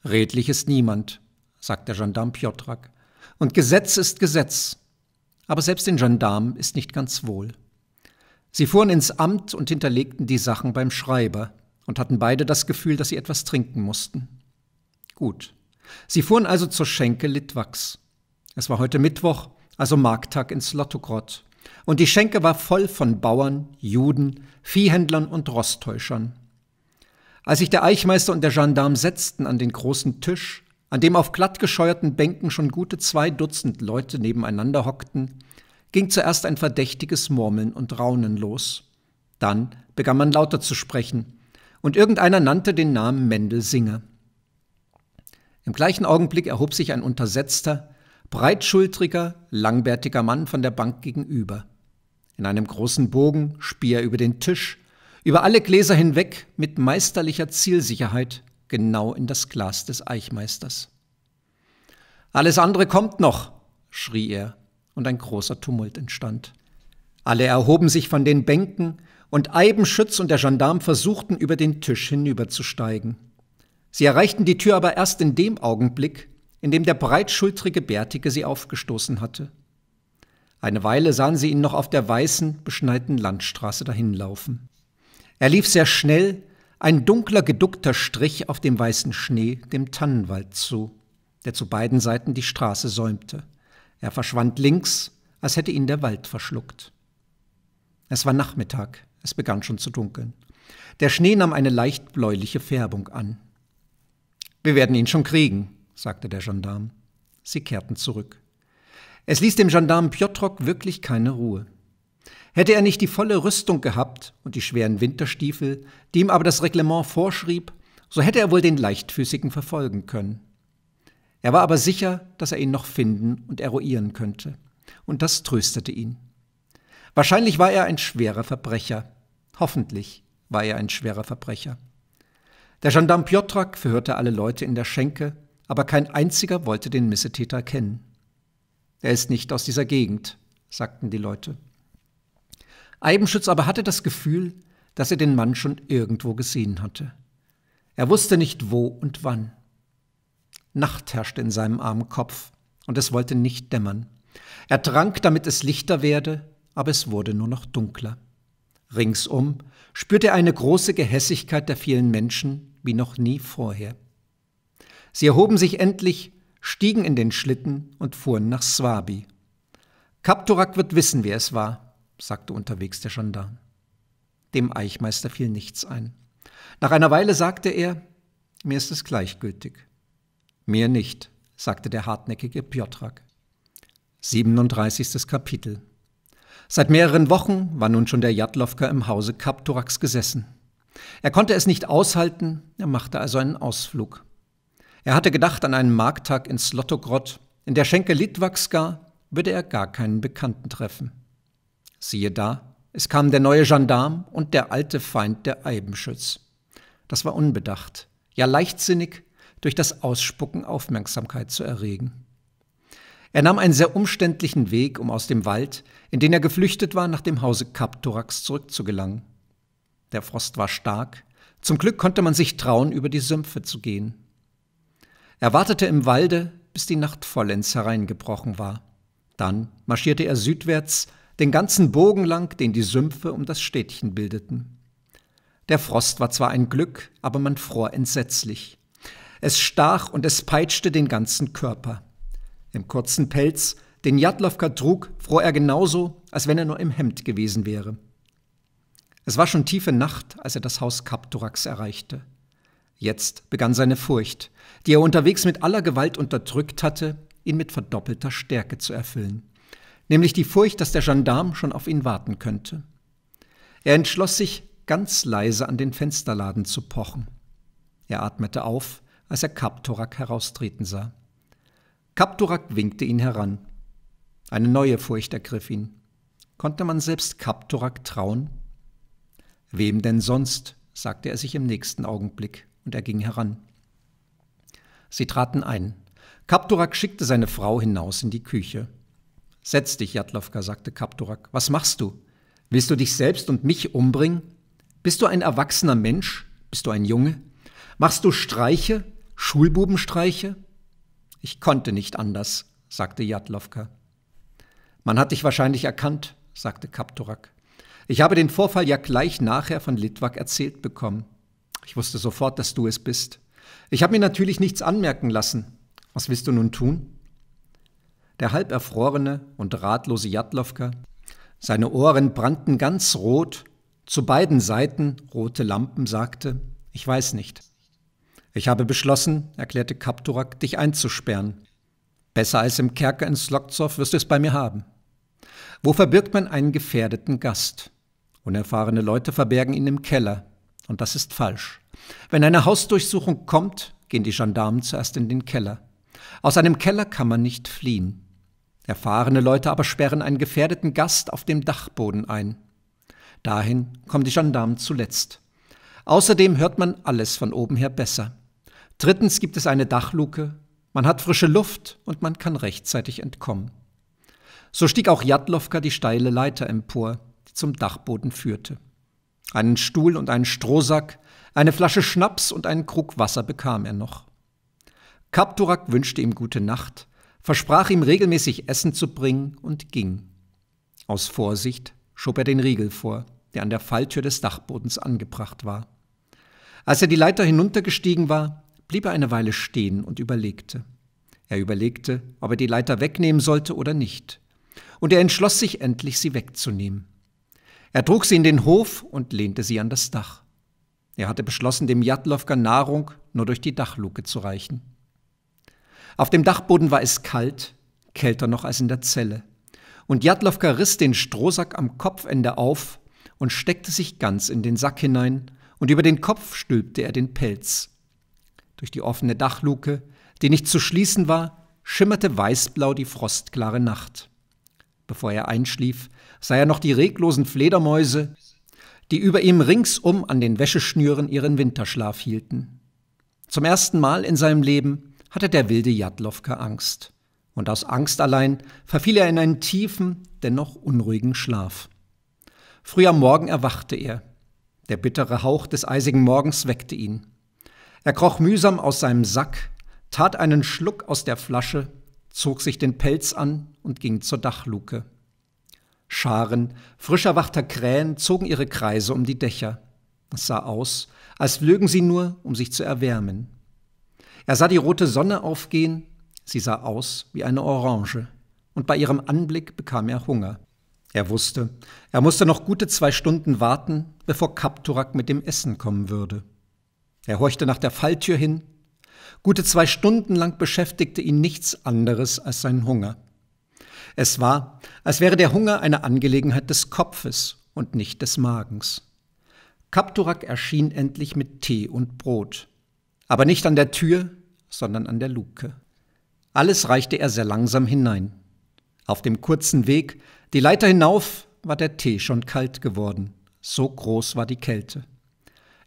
Redlich ist niemand, sagt der Gendarm Piotrak. Und Gesetz ist Gesetz. Aber selbst den Gendarm ist nicht ganz wohl. Sie fuhren ins Amt und hinterlegten die Sachen beim Schreiber und hatten beide das Gefühl, dass sie etwas trinken mussten. Gut. Sie fuhren also zur Schenke Litwaks. Es war heute Mittwoch, also Markttag ins Lottogrott. und die Schenke war voll von Bauern, Juden, Viehhändlern und Rostäuschern. Als sich der Eichmeister und der Gendarm setzten an den großen Tisch, an dem auf glatt gescheuerten Bänken schon gute zwei Dutzend Leute nebeneinander hockten, ging zuerst ein verdächtiges Murmeln und Raunen los. Dann begann man lauter zu sprechen, und irgendeiner nannte den Namen Mendel Singer. Im gleichen Augenblick erhob sich ein untersetzter, breitschultriger, langbärtiger Mann von der Bank gegenüber. In einem großen Bogen spie er über den Tisch, über alle Gläser hinweg mit meisterlicher Zielsicherheit genau in das Glas des Eichmeisters. Alles andere kommt noch, schrie er und ein großer Tumult entstand. Alle erhoben sich von den Bänken, und Eibenschütz und der Gendarm versuchten, über den Tisch hinüberzusteigen. Sie erreichten die Tür aber erst in dem Augenblick, in dem der breitschultrige Bärtige sie aufgestoßen hatte. Eine Weile sahen sie ihn noch auf der weißen, beschneiten Landstraße dahinlaufen. Er lief sehr schnell, ein dunkler, geduckter Strich auf dem weißen Schnee dem Tannenwald zu, der zu beiden Seiten die Straße säumte. Er verschwand links, als hätte ihn der Wald verschluckt. Es war Nachmittag, es begann schon zu dunkeln. Der Schnee nahm eine leicht bläuliche Färbung an. Wir werden ihn schon kriegen, sagte der Gendarm. Sie kehrten zurück. Es ließ dem Gendarm Piotrok wirklich keine Ruhe. Hätte er nicht die volle Rüstung gehabt und die schweren Winterstiefel, die ihm aber das Reglement vorschrieb, so hätte er wohl den Leichtfüßigen verfolgen können. Er war aber sicher, dass er ihn noch finden und eruieren könnte. Und das tröstete ihn. Wahrscheinlich war er ein schwerer Verbrecher. Hoffentlich war er ein schwerer Verbrecher. Der Gendarm Piotrak verhörte alle Leute in der Schenke, aber kein einziger wollte den Missetäter kennen. Er ist nicht aus dieser Gegend, sagten die Leute. Eibenschütz aber hatte das Gefühl, dass er den Mann schon irgendwo gesehen hatte. Er wusste nicht wo und wann. Nacht herrschte in seinem armen Kopf, und es wollte nicht dämmern. Er trank, damit es lichter werde, aber es wurde nur noch dunkler. Ringsum spürte er eine große Gehässigkeit der vielen Menschen wie noch nie vorher. Sie erhoben sich endlich, stiegen in den Schlitten und fuhren nach Swabi. Kapturak wird wissen, wer es war, sagte unterwegs der Gendarm. Dem Eichmeister fiel nichts ein. Nach einer Weile sagte er, mir ist es gleichgültig. Mehr nicht, sagte der hartnäckige Piotrak. 37. Kapitel Seit mehreren Wochen war nun schon der Jadlowka im Hause Kapturaks gesessen. Er konnte es nicht aushalten, er machte also einen Ausflug. Er hatte gedacht an einen Markttag in Slotogrod, in der Schenke Litwakska würde er gar keinen Bekannten treffen. Siehe da, es kamen der neue Gendarm und der alte Feind der Eibenschütz. Das war unbedacht, ja leichtsinnig durch das Ausspucken Aufmerksamkeit zu erregen. Er nahm einen sehr umständlichen Weg, um aus dem Wald, in den er geflüchtet war, nach dem Hause Kaptorax zurückzugelangen. Der Frost war stark, zum Glück konnte man sich trauen, über die Sümpfe zu gehen. Er wartete im Walde, bis die Nacht vollends hereingebrochen war. Dann marschierte er südwärts, den ganzen Bogen lang, den die Sümpfe um das Städtchen bildeten. Der Frost war zwar ein Glück, aber man fror entsetzlich. Es stach und es peitschte den ganzen Körper. Im kurzen Pelz, den Jadlowka trug, fror er genauso, als wenn er nur im Hemd gewesen wäre. Es war schon tiefe Nacht, als er das Haus Kaptorax erreichte. Jetzt begann seine Furcht, die er unterwegs mit aller Gewalt unterdrückt hatte, ihn mit verdoppelter Stärke zu erfüllen. Nämlich die Furcht, dass der Gendarm schon auf ihn warten könnte. Er entschloss sich, ganz leise an den Fensterladen zu pochen. Er atmete auf als er Kaptorak heraustreten sah. Kaptorak winkte ihn heran. Eine neue Furcht ergriff ihn. Konnte man selbst Kaptorak trauen? Wem denn sonst? sagte er sich im nächsten Augenblick, und er ging heran. Sie traten ein. Kaptorak schickte seine Frau hinaus in die Küche. Setz dich, Jadlovka, sagte Kaptorak. Was machst du? Willst du dich selbst und mich umbringen? Bist du ein erwachsener Mensch? Bist du ein Junge? Machst du Streiche? Schulbubenstreiche? Ich konnte nicht anders, sagte Jadlowka. Man hat dich wahrscheinlich erkannt, sagte Kaptorak. Ich habe den Vorfall ja gleich nachher von Litwak erzählt bekommen. Ich wusste sofort, dass du es bist. Ich habe mir natürlich nichts anmerken lassen. Was willst du nun tun? Der halb erfrorene und ratlose Jadlowka, seine Ohren brannten ganz rot, zu beiden Seiten rote Lampen, sagte, ich weiß nicht. Ich habe beschlossen, erklärte Kapturak, dich einzusperren. Besser als im Kerker in Sloktsov wirst du es bei mir haben. Wo verbirgt man einen gefährdeten Gast? Unerfahrene Leute verbergen ihn im Keller. Und das ist falsch. Wenn eine Hausdurchsuchung kommt, gehen die Gendarmen zuerst in den Keller. Aus einem Keller kann man nicht fliehen. Erfahrene Leute aber sperren einen gefährdeten Gast auf dem Dachboden ein. Dahin kommen die Gendarmen zuletzt. Außerdem hört man alles von oben her besser. Drittens gibt es eine Dachluke, man hat frische Luft und man kann rechtzeitig entkommen. So stieg auch Jadlowka die steile Leiter empor, die zum Dachboden führte. Einen Stuhl und einen Strohsack, eine Flasche Schnaps und einen Krug Wasser bekam er noch. Kapturak wünschte ihm gute Nacht, versprach ihm regelmäßig Essen zu bringen und ging. Aus Vorsicht schob er den Riegel vor, der an der Falltür des Dachbodens angebracht war. Als er die Leiter hinuntergestiegen war, blieb er eine Weile stehen und überlegte. Er überlegte, ob er die Leiter wegnehmen sollte oder nicht. Und er entschloss sich endlich, sie wegzunehmen. Er trug sie in den Hof und lehnte sie an das Dach. Er hatte beschlossen, dem Jatlowka Nahrung nur durch die Dachluke zu reichen. Auf dem Dachboden war es kalt, kälter noch als in der Zelle. Und Jatlowka riss den Strohsack am Kopfende auf und steckte sich ganz in den Sack hinein, und über den Kopf stülpte er den Pelz, durch die offene Dachluke, die nicht zu schließen war, schimmerte weißblau die frostklare Nacht. Bevor er einschlief, sah er noch die reglosen Fledermäuse, die über ihm ringsum an den Wäscheschnüren ihren Winterschlaf hielten. Zum ersten Mal in seinem Leben hatte der wilde Jadlowka Angst. Und aus Angst allein verfiel er in einen tiefen, dennoch unruhigen Schlaf. Früh am Morgen erwachte er. Der bittere Hauch des eisigen Morgens weckte ihn. Er kroch mühsam aus seinem Sack, tat einen Schluck aus der Flasche, zog sich den Pelz an und ging zur Dachluke. Scharen frisch erwachter Krähen zogen ihre Kreise um die Dächer. Es sah aus, als flögen sie nur, um sich zu erwärmen. Er sah die rote Sonne aufgehen, sie sah aus wie eine Orange, und bei ihrem Anblick bekam er Hunger. Er wusste, er musste noch gute zwei Stunden warten, bevor Kapturak mit dem Essen kommen würde. Er horchte nach der Falltür hin. Gute zwei Stunden lang beschäftigte ihn nichts anderes als seinen Hunger. Es war, als wäre der Hunger eine Angelegenheit des Kopfes und nicht des Magens. Kapturak erschien endlich mit Tee und Brot. Aber nicht an der Tür, sondern an der Luke. Alles reichte er sehr langsam hinein. Auf dem kurzen Weg, die Leiter hinauf, war der Tee schon kalt geworden. So groß war die Kälte.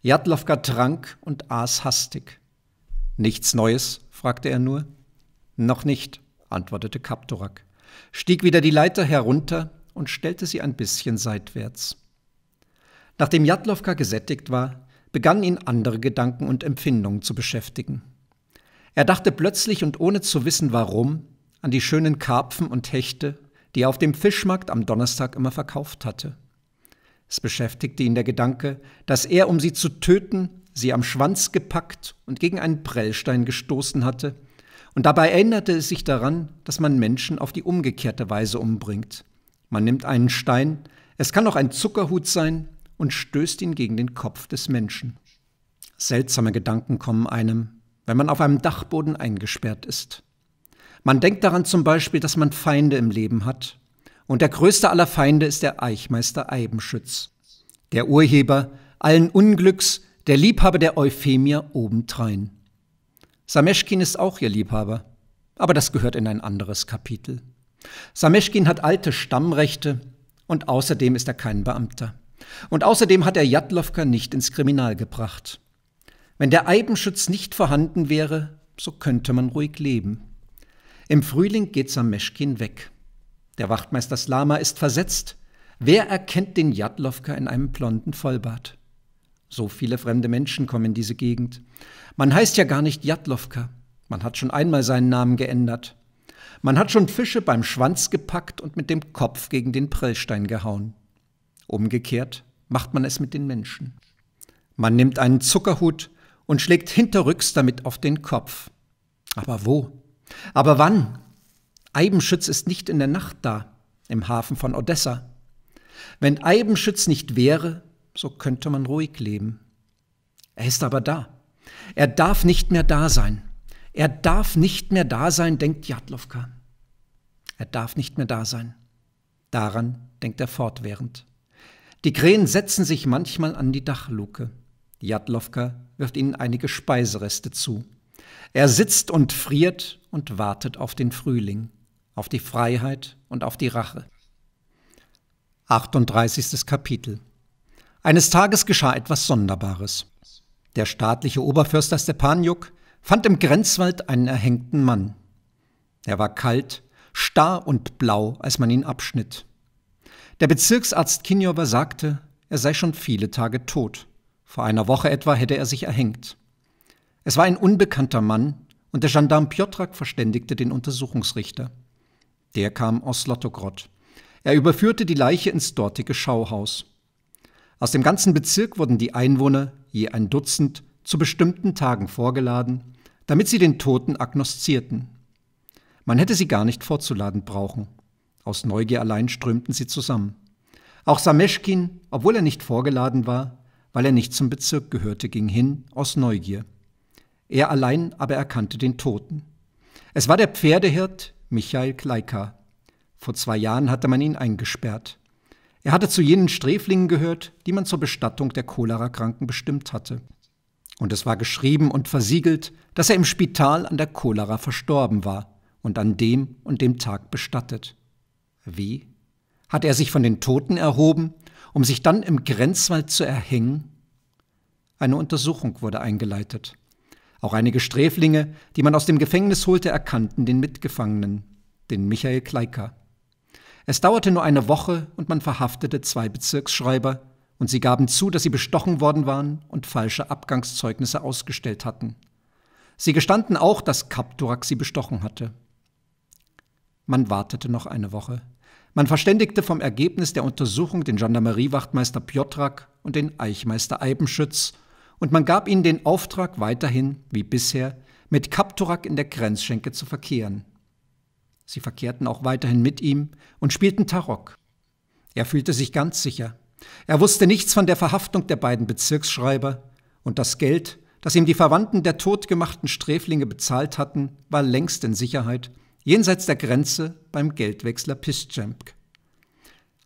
Jadlowka trank und aß hastig. Nichts Neues? fragte er nur. Noch nicht, antwortete Kaptorak, stieg wieder die Leiter herunter und stellte sie ein bisschen seitwärts. Nachdem Jadlowka gesättigt war, begannen ihn andere Gedanken und Empfindungen zu beschäftigen. Er dachte plötzlich und ohne zu wissen warum an die schönen Karpfen und Hechte, die er auf dem Fischmarkt am Donnerstag immer verkauft hatte. Es beschäftigte ihn der Gedanke, dass er, um sie zu töten, sie am Schwanz gepackt und gegen einen Prellstein gestoßen hatte, und dabei erinnerte es sich daran, dass man Menschen auf die umgekehrte Weise umbringt. Man nimmt einen Stein, es kann auch ein Zuckerhut sein, und stößt ihn gegen den Kopf des Menschen. Seltsame Gedanken kommen einem, wenn man auf einem Dachboden eingesperrt ist. Man denkt daran zum Beispiel, dass man Feinde im Leben hat und der größte aller Feinde ist der Eichmeister Eibenschütz, der Urheber allen Unglücks, der Liebhaber der Euphemia obendrein. Sameschkin ist auch ihr Liebhaber, aber das gehört in ein anderes Kapitel. Sameschkin hat alte Stammrechte und außerdem ist er kein Beamter. Und außerdem hat er Jadlowka nicht ins Kriminal gebracht. Wenn der Eibenschütz nicht vorhanden wäre, so könnte man ruhig leben. Im Frühling geht Sameschkin weg. Der Wachtmeister Slama ist versetzt. Wer erkennt den Jadlovka in einem blonden Vollbart? So viele fremde Menschen kommen in diese Gegend. Man heißt ja gar nicht Jadlovka. Man hat schon einmal seinen Namen geändert. Man hat schon Fische beim Schwanz gepackt und mit dem Kopf gegen den Prellstein gehauen. Umgekehrt macht man es mit den Menschen. Man nimmt einen Zuckerhut und schlägt hinterrücks damit auf den Kopf. Aber wo? Aber wann? Eibenschütz ist nicht in der Nacht da, im Hafen von Odessa. Wenn Eibenschütz nicht wäre, so könnte man ruhig leben. Er ist aber da. Er darf nicht mehr da sein. Er darf nicht mehr da sein, denkt Jadlowka. Er darf nicht mehr da sein. Daran denkt er fortwährend. Die Krähen setzen sich manchmal an die Dachluke. Jadlowka wirft ihnen einige Speisereste zu. Er sitzt und friert und wartet auf den Frühling auf die Freiheit und auf die Rache. 38. Kapitel Eines Tages geschah etwas Sonderbares. Der staatliche Oberförster Stepanjuk fand im Grenzwald einen erhängten Mann. Er war kalt, starr und blau, als man ihn abschnitt. Der Bezirksarzt Kinjowa sagte, er sei schon viele Tage tot. Vor einer Woche etwa hätte er sich erhängt. Es war ein unbekannter Mann und der Gendarm Piotrak verständigte den Untersuchungsrichter. Der kam aus Slottogrod. Er überführte die Leiche ins dortige Schauhaus. Aus dem ganzen Bezirk wurden die Einwohner, je ein Dutzend, zu bestimmten Tagen vorgeladen, damit sie den Toten agnoszierten. Man hätte sie gar nicht vorzuladen brauchen. Aus Neugier allein strömten sie zusammen. Auch Sameschkin, obwohl er nicht vorgeladen war, weil er nicht zum Bezirk gehörte, ging hin aus Neugier. Er allein aber erkannte den Toten. Es war der Pferdehirt Michael Kleika. Vor zwei Jahren hatte man ihn eingesperrt. Er hatte zu jenen Sträflingen gehört, die man zur Bestattung der Cholera-Kranken bestimmt hatte. Und es war geschrieben und versiegelt, dass er im Spital an der Cholera verstorben war und an dem und dem Tag bestattet. Wie? Hat er sich von den Toten erhoben, um sich dann im Grenzwald zu erhängen? Eine Untersuchung wurde eingeleitet. Auch einige Sträflinge, die man aus dem Gefängnis holte, erkannten den Mitgefangenen, den Michael Kleiker. Es dauerte nur eine Woche und man verhaftete zwei Bezirksschreiber und sie gaben zu, dass sie bestochen worden waren und falsche Abgangszeugnisse ausgestellt hatten. Sie gestanden auch, dass Kapturak sie bestochen hatte. Man wartete noch eine Woche. Man verständigte vom Ergebnis der Untersuchung den Gendarmeriewachtmeister Piotrak und den Eichmeister Eibenschütz und man gab ihnen den Auftrag, weiterhin, wie bisher, mit Kapturak in der Grenzschenke zu verkehren. Sie verkehrten auch weiterhin mit ihm und spielten Tarok. Er fühlte sich ganz sicher. Er wusste nichts von der Verhaftung der beiden Bezirksschreiber und das Geld, das ihm die Verwandten der totgemachten Sträflinge bezahlt hatten, war längst in Sicherheit, jenseits der Grenze beim Geldwechsler Piszczemk.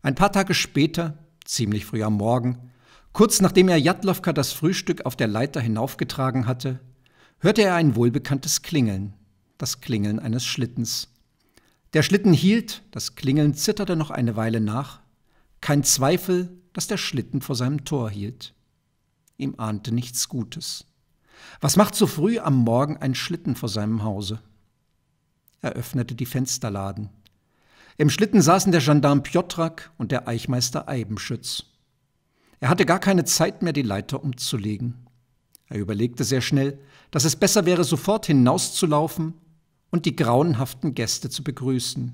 Ein paar Tage später, ziemlich früh am Morgen, Kurz nachdem er Jadlovka das Frühstück auf der Leiter hinaufgetragen hatte, hörte er ein wohlbekanntes Klingeln, das Klingeln eines Schlittens. Der Schlitten hielt, das Klingeln zitterte noch eine Weile nach, kein Zweifel, dass der Schlitten vor seinem Tor hielt. Ihm ahnte nichts Gutes. Was macht so früh am Morgen ein Schlitten vor seinem Hause? Er öffnete die Fensterladen. Im Schlitten saßen der Gendarm Piotrak und der Eichmeister Eibenschütz. Er hatte gar keine Zeit mehr, die Leiter umzulegen. Er überlegte sehr schnell, dass es besser wäre, sofort hinauszulaufen und die grauenhaften Gäste zu begrüßen.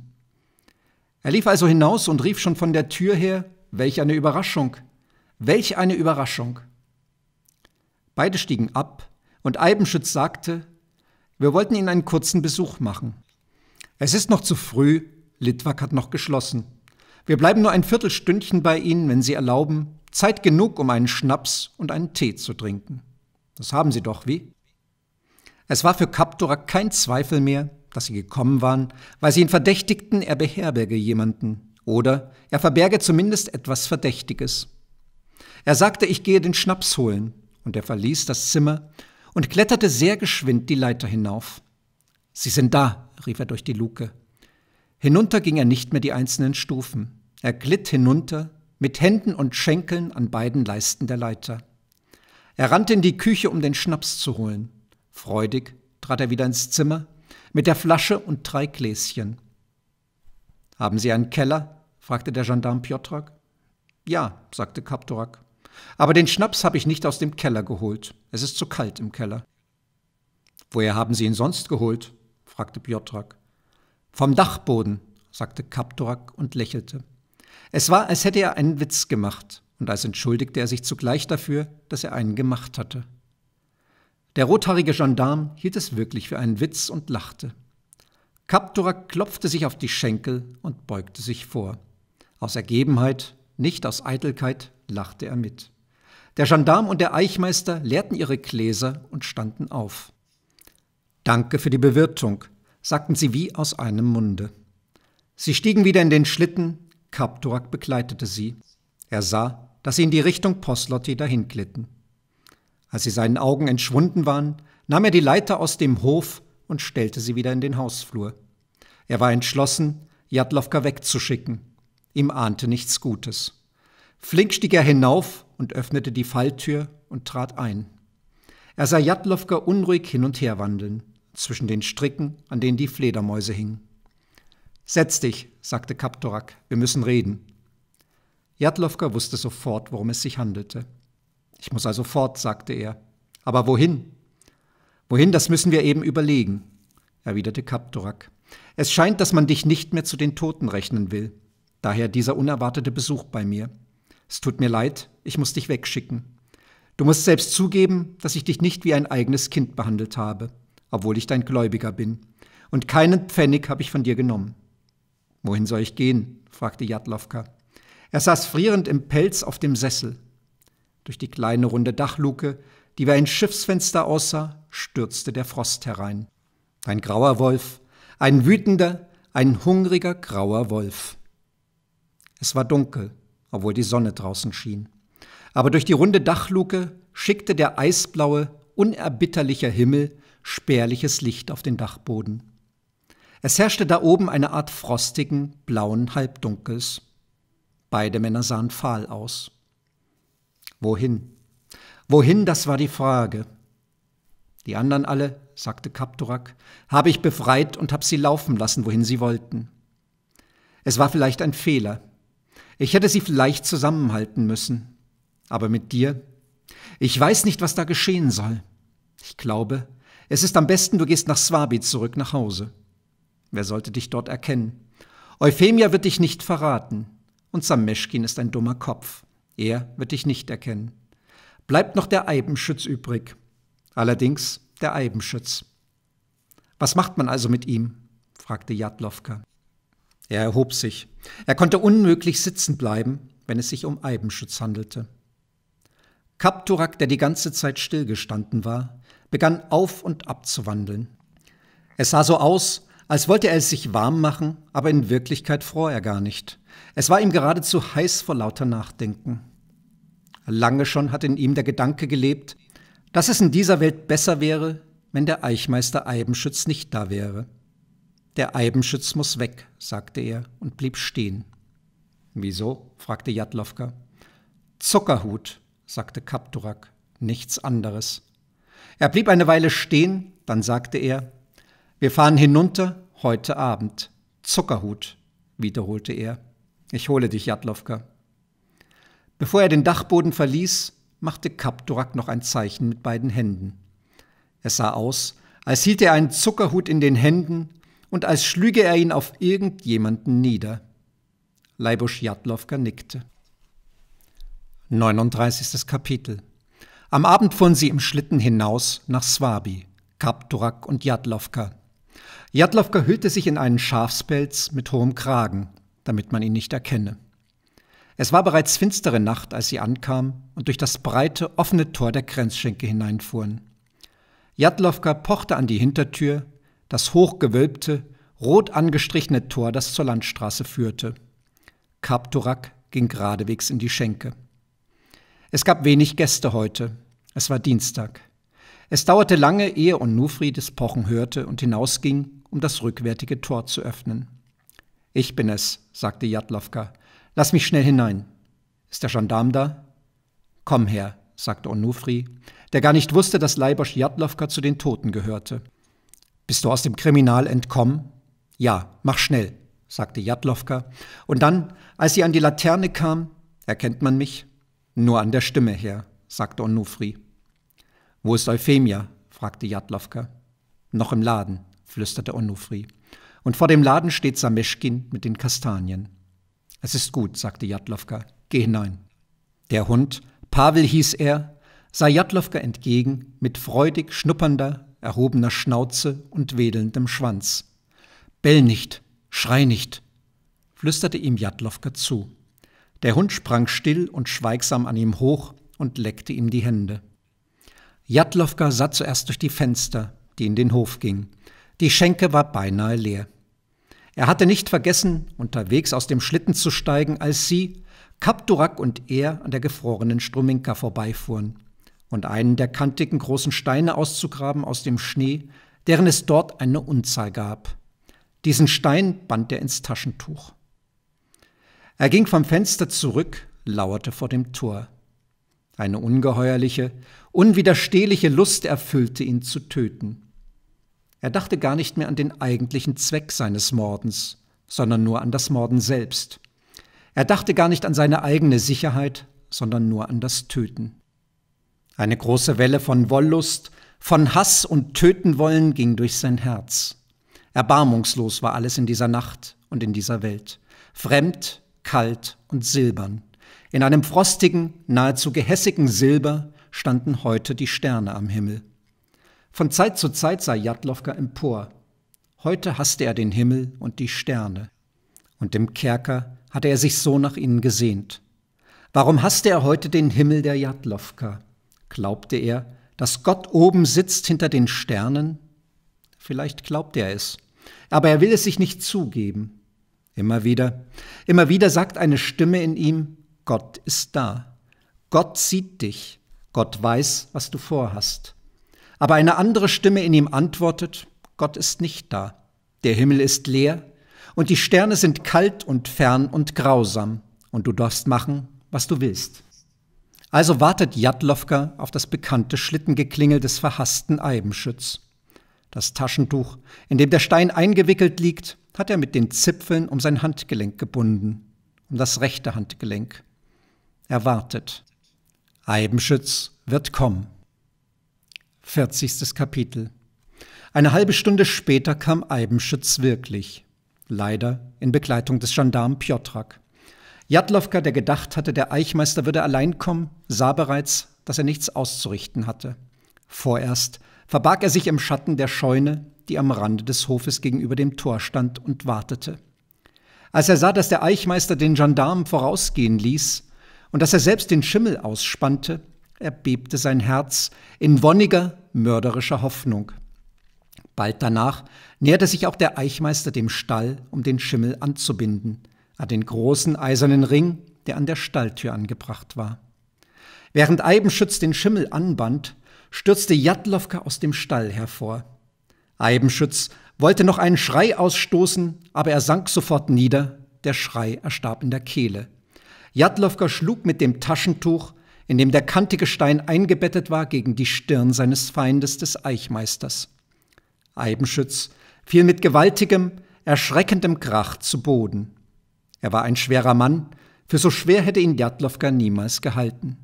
Er lief also hinaus und rief schon von der Tür her, welch eine Überraschung, welch eine Überraschung. Beide stiegen ab und Eibenschütz sagte, wir wollten Ihnen einen kurzen Besuch machen. Es ist noch zu früh, Litwak hat noch geschlossen. Wir bleiben nur ein Viertelstündchen bei Ihnen, wenn Sie erlauben, Zeit genug, um einen Schnaps und einen Tee zu trinken. Das haben sie doch, wie? Es war für Kaptura kein Zweifel mehr, dass sie gekommen waren, weil sie ihn verdächtigten, er beherberge jemanden oder er verberge zumindest etwas Verdächtiges. Er sagte, ich gehe den Schnaps holen, und er verließ das Zimmer und kletterte sehr geschwind die Leiter hinauf. Sie sind da, rief er durch die Luke. Hinunter ging er nicht mehr die einzelnen Stufen. Er glitt hinunter, mit Händen und Schenkeln an beiden Leisten der Leiter. Er rannte in die Küche, um den Schnaps zu holen. Freudig trat er wieder ins Zimmer mit der Flasche und drei Gläschen. Haben Sie einen Keller? fragte der Gendarm Piotrak. Ja, sagte Kaptorak. Aber den Schnaps habe ich nicht aus dem Keller geholt. Es ist zu kalt im Keller. Woher haben Sie ihn sonst geholt? fragte Piotrak. Vom Dachboden, sagte Kaptorak und lächelte. Es war, als hätte er einen Witz gemacht, und als entschuldigte er sich zugleich dafür, dass er einen gemacht hatte. Der rothaarige Gendarm hielt es wirklich für einen Witz und lachte. Kapturak klopfte sich auf die Schenkel und beugte sich vor. Aus Ergebenheit, nicht aus Eitelkeit, lachte er mit. Der Gendarm und der Eichmeister leerten ihre Gläser und standen auf. Danke für die Bewirtung, sagten sie wie aus einem Munde. Sie stiegen wieder in den Schlitten, Kapturak begleitete sie. Er sah, dass sie in die Richtung Poslotti dahinglitten. Als sie seinen Augen entschwunden waren, nahm er die Leiter aus dem Hof und stellte sie wieder in den Hausflur. Er war entschlossen, Jadlowka wegzuschicken. Ihm ahnte nichts Gutes. Flink stieg er hinauf und öffnete die Falltür und trat ein. Er sah Jadlowka unruhig hin und her wandeln, zwischen den Stricken, an denen die Fledermäuse hingen. Setz dich, sagte Kaptorak, wir müssen reden. Jadlowka wusste sofort, worum es sich handelte. Ich muss also fort, sagte er. Aber wohin? Wohin, das müssen wir eben überlegen, erwiderte Kaptorak. Es scheint, dass man dich nicht mehr zu den Toten rechnen will. Daher dieser unerwartete Besuch bei mir. Es tut mir leid, ich muss dich wegschicken. Du musst selbst zugeben, dass ich dich nicht wie ein eigenes Kind behandelt habe, obwohl ich dein Gläubiger bin. Und keinen Pfennig habe ich von dir genommen. Wohin soll ich gehen? fragte Jadlowka. Er saß frierend im Pelz auf dem Sessel. Durch die kleine runde Dachluke, die wie ein Schiffsfenster aussah, stürzte der Frost herein. Ein grauer Wolf, ein wütender, ein hungriger grauer Wolf. Es war dunkel, obwohl die Sonne draußen schien. Aber durch die runde Dachluke schickte der eisblaue, unerbitterliche Himmel spärliches Licht auf den Dachboden. Es herrschte da oben eine Art frostigen, blauen Halbdunkels. Beide Männer sahen fahl aus. Wohin? Wohin, das war die Frage. Die anderen alle, sagte Kapturak, habe ich befreit und habe sie laufen lassen, wohin sie wollten. Es war vielleicht ein Fehler. Ich hätte sie vielleicht zusammenhalten müssen. Aber mit dir? Ich weiß nicht, was da geschehen soll. Ich glaube, es ist am besten, du gehst nach Swabi zurück nach Hause. Wer sollte dich dort erkennen? Euphemia wird dich nicht verraten. Und Sameschkin ist ein dummer Kopf. Er wird dich nicht erkennen. Bleibt noch der Eibenschütz übrig. Allerdings der Eibenschütz. Was macht man also mit ihm? fragte Jadlowka. Er erhob sich. Er konnte unmöglich sitzen bleiben, wenn es sich um Eibenschütz handelte. Kapturak, der die ganze Zeit stillgestanden war, begann auf und ab zu wandeln. Es sah so aus, als wollte er es sich warm machen, aber in Wirklichkeit fror er gar nicht. Es war ihm geradezu heiß vor lauter Nachdenken. Lange schon hat in ihm der Gedanke gelebt, dass es in dieser Welt besser wäre, wenn der Eichmeister Eibenschütz nicht da wäre. Der Eibenschütz muss weg, sagte er und blieb stehen. Wieso? fragte Jadlowka. Zuckerhut, sagte Kapturak, nichts anderes. Er blieb eine Weile stehen, dann sagte er, wir fahren hinunter heute Abend. Zuckerhut, wiederholte er. Ich hole dich, Jadlowka. Bevor er den Dachboden verließ, machte Kapdurak noch ein Zeichen mit beiden Händen. Es sah aus, als hielt er einen Zuckerhut in den Händen und als schlüge er ihn auf irgendjemanden nieder. Leibusch Jadlowka nickte. 39. Kapitel Am Abend fuhren sie im Schlitten hinaus nach Swabi, Kapdurak und Jadlowka, Jadlowka hüllte sich in einen Schafspelz mit hohem Kragen, damit man ihn nicht erkenne. Es war bereits finstere Nacht, als sie ankamen und durch das breite, offene Tor der Grenzschenke hineinfuhren. Jadlowka pochte an die Hintertür, das hochgewölbte, rot angestrichene Tor, das zur Landstraße führte. Kapturak ging geradewegs in die Schenke. Es gab wenig Gäste heute. Es war Dienstag. Es dauerte lange, ehe Onufri des Pochen hörte und hinausging, um das rückwärtige Tor zu öffnen. Ich bin es, sagte Jadlowka. Lass mich schnell hinein. Ist der Gendarm da? Komm her, sagte Onufri, der gar nicht wusste, dass Leibosch Jadlowka zu den Toten gehörte. Bist du aus dem Kriminal entkommen? Ja, mach schnell, sagte Jadlowka. Und dann, als sie an die Laterne kam, erkennt man mich? Nur an der Stimme her, sagte Onufri. Wo ist Euphemia? fragte Jadlowka. Noch im Laden, flüsterte Onufri. Und vor dem Laden steht Sameschkin mit den Kastanien. Es ist gut, sagte Jatlowka. Geh hinein. Der Hund, Pavel hieß er, sah Jatlowka entgegen mit freudig schnuppernder, erhobener Schnauze und wedelndem Schwanz. Bell nicht, schrei nicht, flüsterte ihm Jatlowka zu. Der Hund sprang still und schweigsam an ihm hoch und leckte ihm die Hände. Jatlowka sah zuerst durch die Fenster, die in den Hof gingen. Die Schenke war beinahe leer. Er hatte nicht vergessen, unterwegs aus dem Schlitten zu steigen, als sie, Kapturak und er, an der gefrorenen Struminka vorbeifuhren und einen der kantigen großen Steine auszugraben aus dem Schnee, deren es dort eine Unzahl gab. Diesen Stein band er ins Taschentuch. Er ging vom Fenster zurück, lauerte vor dem Tor. Eine ungeheuerliche, unwiderstehliche Lust erfüllte ihn zu töten. Er dachte gar nicht mehr an den eigentlichen Zweck seines Mordens, sondern nur an das Morden selbst. Er dachte gar nicht an seine eigene Sicherheit, sondern nur an das Töten. Eine große Welle von Wollust, von Hass und Tötenwollen ging durch sein Herz. Erbarmungslos war alles in dieser Nacht und in dieser Welt. Fremd, kalt und silbern. In einem frostigen, nahezu gehässigen Silber standen heute die Sterne am Himmel. Von Zeit zu Zeit sah Jadlowka empor. Heute hasste er den Himmel und die Sterne. Und im Kerker hatte er sich so nach ihnen gesehnt. Warum hasste er heute den Himmel der Jadlowka? Glaubte er, dass Gott oben sitzt hinter den Sternen? Vielleicht glaubt er es, aber er will es sich nicht zugeben. Immer wieder, immer wieder sagt eine Stimme in ihm, Gott ist da. Gott sieht dich. Gott weiß, was du vorhast. Aber eine andere Stimme in ihm antwortet, Gott ist nicht da, der Himmel ist leer, und die Sterne sind kalt und fern und grausam, und du darfst machen, was du willst. Also wartet Jadlowka auf das bekannte Schlittengeklingel des verhassten Eibenschütz. Das Taschentuch, in dem der Stein eingewickelt liegt, hat er mit den Zipfeln um sein Handgelenk gebunden, um das rechte Handgelenk. Er wartet. Eibenschütz wird kommen. 40. Kapitel. Eine halbe Stunde später kam Eibenschütz wirklich. Leider in Begleitung des Gendarm Piotrak. Jadlowka, der gedacht hatte, der Eichmeister würde allein kommen, sah bereits, dass er nichts auszurichten hatte. Vorerst verbarg er sich im Schatten der Scheune, die am Rande des Hofes gegenüber dem Tor stand und wartete. Als er sah, dass der Eichmeister den Gendarm vorausgehen ließ und dass er selbst den Schimmel ausspannte, erbebte sein Herz in wonniger, mörderischer Hoffnung. Bald danach näherte sich auch der Eichmeister dem Stall, um den Schimmel anzubinden, an den großen eisernen Ring, der an der Stalltür angebracht war. Während Eibenschütz den Schimmel anband, stürzte Jadlowka aus dem Stall hervor. Eibenschütz wollte noch einen Schrei ausstoßen, aber er sank sofort nieder, der Schrei erstarb in der Kehle. Jadlowka schlug mit dem Taschentuch in dem der kantige Stein eingebettet war gegen die Stirn seines Feindes des Eichmeisters. Eibenschütz fiel mit gewaltigem, erschreckendem Krach zu Boden. Er war ein schwerer Mann, für so schwer hätte ihn Jatlow niemals gehalten.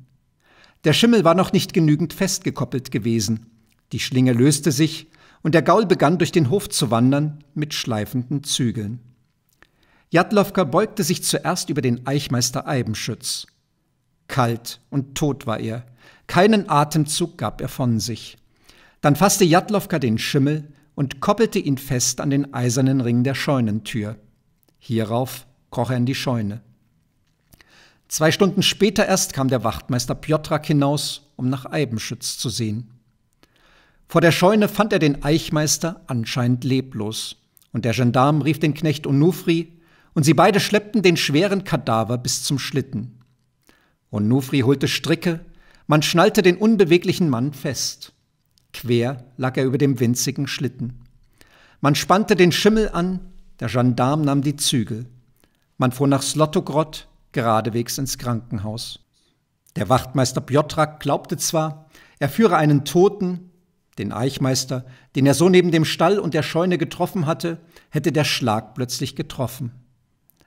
Der Schimmel war noch nicht genügend festgekoppelt gewesen. Die Schlinge löste sich, und der Gaul begann durch den Hof zu wandern mit schleifenden Zügeln. Jatlowka beugte sich zuerst über den Eichmeister Eibenschütz. Kalt und tot war er. Keinen Atemzug gab er von sich. Dann fasste Jadlowka den Schimmel und koppelte ihn fest an den eisernen Ring der Scheunentür. Hierauf kroch er in die Scheune. Zwei Stunden später erst kam der Wachtmeister Piotrak hinaus, um nach Eibenschütz zu sehen. Vor der Scheune fand er den Eichmeister anscheinend leblos, und der Gendarm rief den Knecht Onufri, und sie beide schleppten den schweren Kadaver bis zum Schlitten und Nufri holte Stricke, man schnallte den unbeweglichen Mann fest. Quer lag er über dem winzigen Schlitten. Man spannte den Schimmel an, der Gendarm nahm die Zügel. Man fuhr nach Slotogrod, geradewegs ins Krankenhaus. Der Wachtmeister Pjotrak glaubte zwar, er führe einen Toten, den Eichmeister, den er so neben dem Stall und der Scheune getroffen hatte, hätte der Schlag plötzlich getroffen.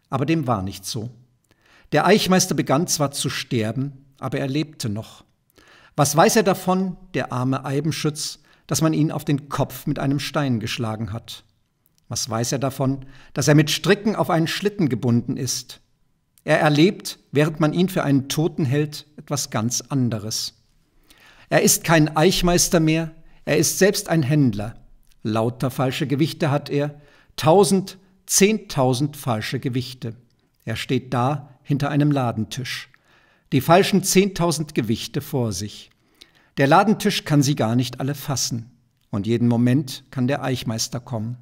Aber dem war nicht so. Der Eichmeister begann zwar zu sterben, aber er lebte noch. Was weiß er davon, der arme Eibenschütz, dass man ihn auf den Kopf mit einem Stein geschlagen hat? Was weiß er davon, dass er mit Stricken auf einen Schlitten gebunden ist? Er erlebt, während man ihn für einen Toten hält, etwas ganz anderes. Er ist kein Eichmeister mehr, er ist selbst ein Händler. Lauter falsche Gewichte hat er, tausend, zehntausend falsche Gewichte. Er steht da, hinter einem Ladentisch. Die falschen 10.000 Gewichte vor sich. Der Ladentisch kann sie gar nicht alle fassen. Und jeden Moment kann der Eichmeister kommen.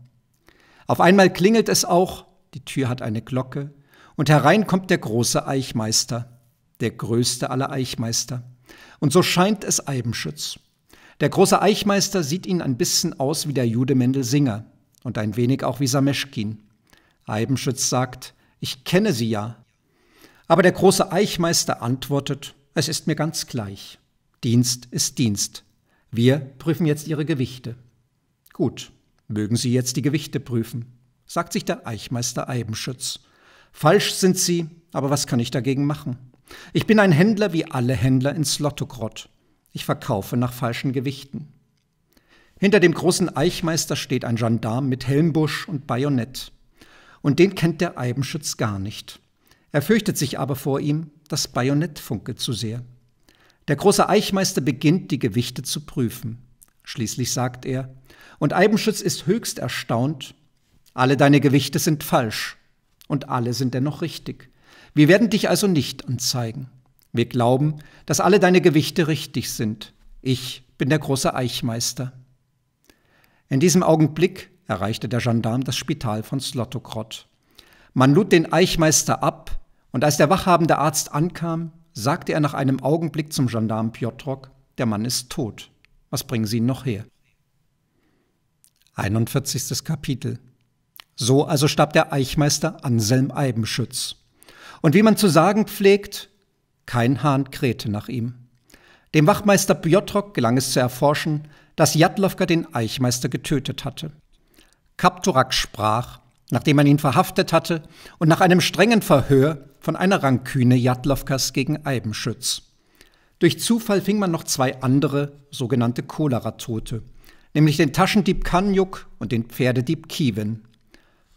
Auf einmal klingelt es auch, die Tür hat eine Glocke, und herein kommt der große Eichmeister, der größte aller Eichmeister. Und so scheint es Eibenschütz. Der große Eichmeister sieht ihn ein bisschen aus wie der Jude Mendel Singer und ein wenig auch wie Sameschkin. Eibenschütz sagt, ich kenne sie ja, aber der große Eichmeister antwortet, es ist mir ganz gleich. Dienst ist Dienst. Wir prüfen jetzt Ihre Gewichte. Gut, mögen Sie jetzt die Gewichte prüfen, sagt sich der Eichmeister Eibenschütz. Falsch sind Sie, aber was kann ich dagegen machen? Ich bin ein Händler wie alle Händler in Slotogrod. Ich verkaufe nach falschen Gewichten. Hinter dem großen Eichmeister steht ein Gendarm mit Helmbusch und Bajonett. Und den kennt der Eibenschütz gar nicht. Er fürchtet sich aber vor ihm, das Bajonett funkelt zu sehr. Der große Eichmeister beginnt, die Gewichte zu prüfen. Schließlich sagt er, und Eibenschütz ist höchst erstaunt, alle deine Gewichte sind falsch und alle sind dennoch richtig. Wir werden dich also nicht anzeigen. Wir glauben, dass alle deine Gewichte richtig sind. Ich bin der große Eichmeister. In diesem Augenblick erreichte der Gendarm das Spital von Slotokrott. Man lud den Eichmeister ab und als der wachhabende Arzt ankam, sagte er nach einem Augenblick zum Gendarm Piotrok, der Mann ist tot. Was bringen Sie ihn noch her? 41. Kapitel. So also starb der Eichmeister Anselm Eibenschütz. Und wie man zu sagen pflegt, kein Hahn krähte nach ihm. Dem Wachmeister Piotrok gelang es zu erforschen, dass Jadlowka den Eichmeister getötet hatte. Kapturak sprach, nachdem man ihn verhaftet hatte, und nach einem strengen Verhör von einer Ranküne Jadlovkas gegen Eibenschütz. Durch Zufall fing man noch zwei andere sogenannte Cholera-Tote, nämlich den Taschendieb Kanjuk und den Pferdedieb Kiewin.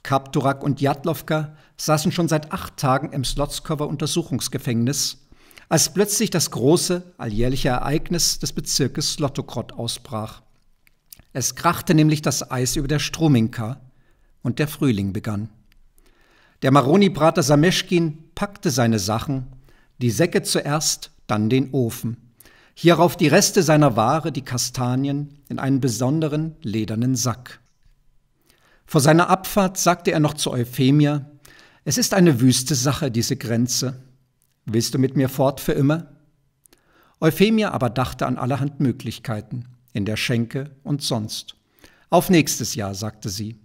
Kapturak und Jadlovka saßen schon seit acht Tagen im Slotskower Untersuchungsgefängnis, als plötzlich das große alljährliche Ereignis des Bezirkes Slotokrad ausbrach. Es krachte nämlich das Eis über der Struminka und der Frühling begann. Der Maroni-Brater Sameschkin packte seine Sachen, die Säcke zuerst, dann den Ofen. Hierauf die Reste seiner Ware, die Kastanien, in einen besonderen ledernen Sack. Vor seiner Abfahrt sagte er noch zu Euphemia, es ist eine wüste Sache, diese Grenze. Willst du mit mir fort für immer? Euphemia aber dachte an allerhand Möglichkeiten, in der Schenke und sonst. Auf nächstes Jahr, sagte sie.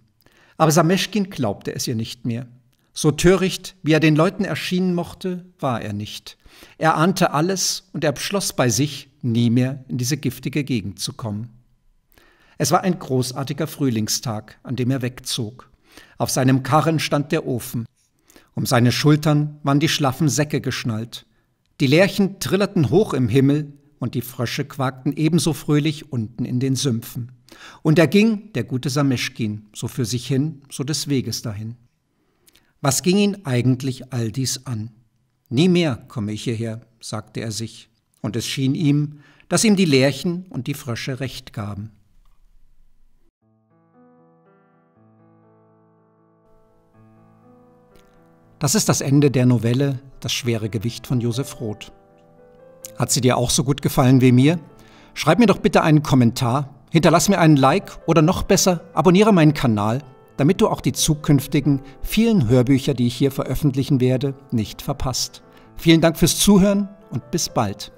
Aber Sameschkin glaubte es ihr nicht mehr. So töricht, wie er den Leuten erschienen mochte, war er nicht. Er ahnte alles und er beschloss bei sich, nie mehr in diese giftige Gegend zu kommen. Es war ein großartiger Frühlingstag, an dem er wegzog. Auf seinem Karren stand der Ofen. Um seine Schultern waren die schlaffen Säcke geschnallt. Die Lerchen trillerten hoch im Himmel und die Frösche quakten ebenso fröhlich unten in den Sümpfen. Und er ging der gute Sameschkin so für sich hin, so des Weges dahin. Was ging ihn eigentlich all dies an? Nie mehr komme ich hierher, sagte er sich, und es schien ihm, dass ihm die Lerchen und die Frösche recht gaben. Das ist das Ende der Novelle Das schwere Gewicht von Josef Roth. Hat sie dir auch so gut gefallen wie mir? Schreib mir doch bitte einen Kommentar, hinterlass mir einen Like oder noch besser, abonniere meinen Kanal damit du auch die zukünftigen vielen Hörbücher, die ich hier veröffentlichen werde, nicht verpasst. Vielen Dank fürs Zuhören und bis bald.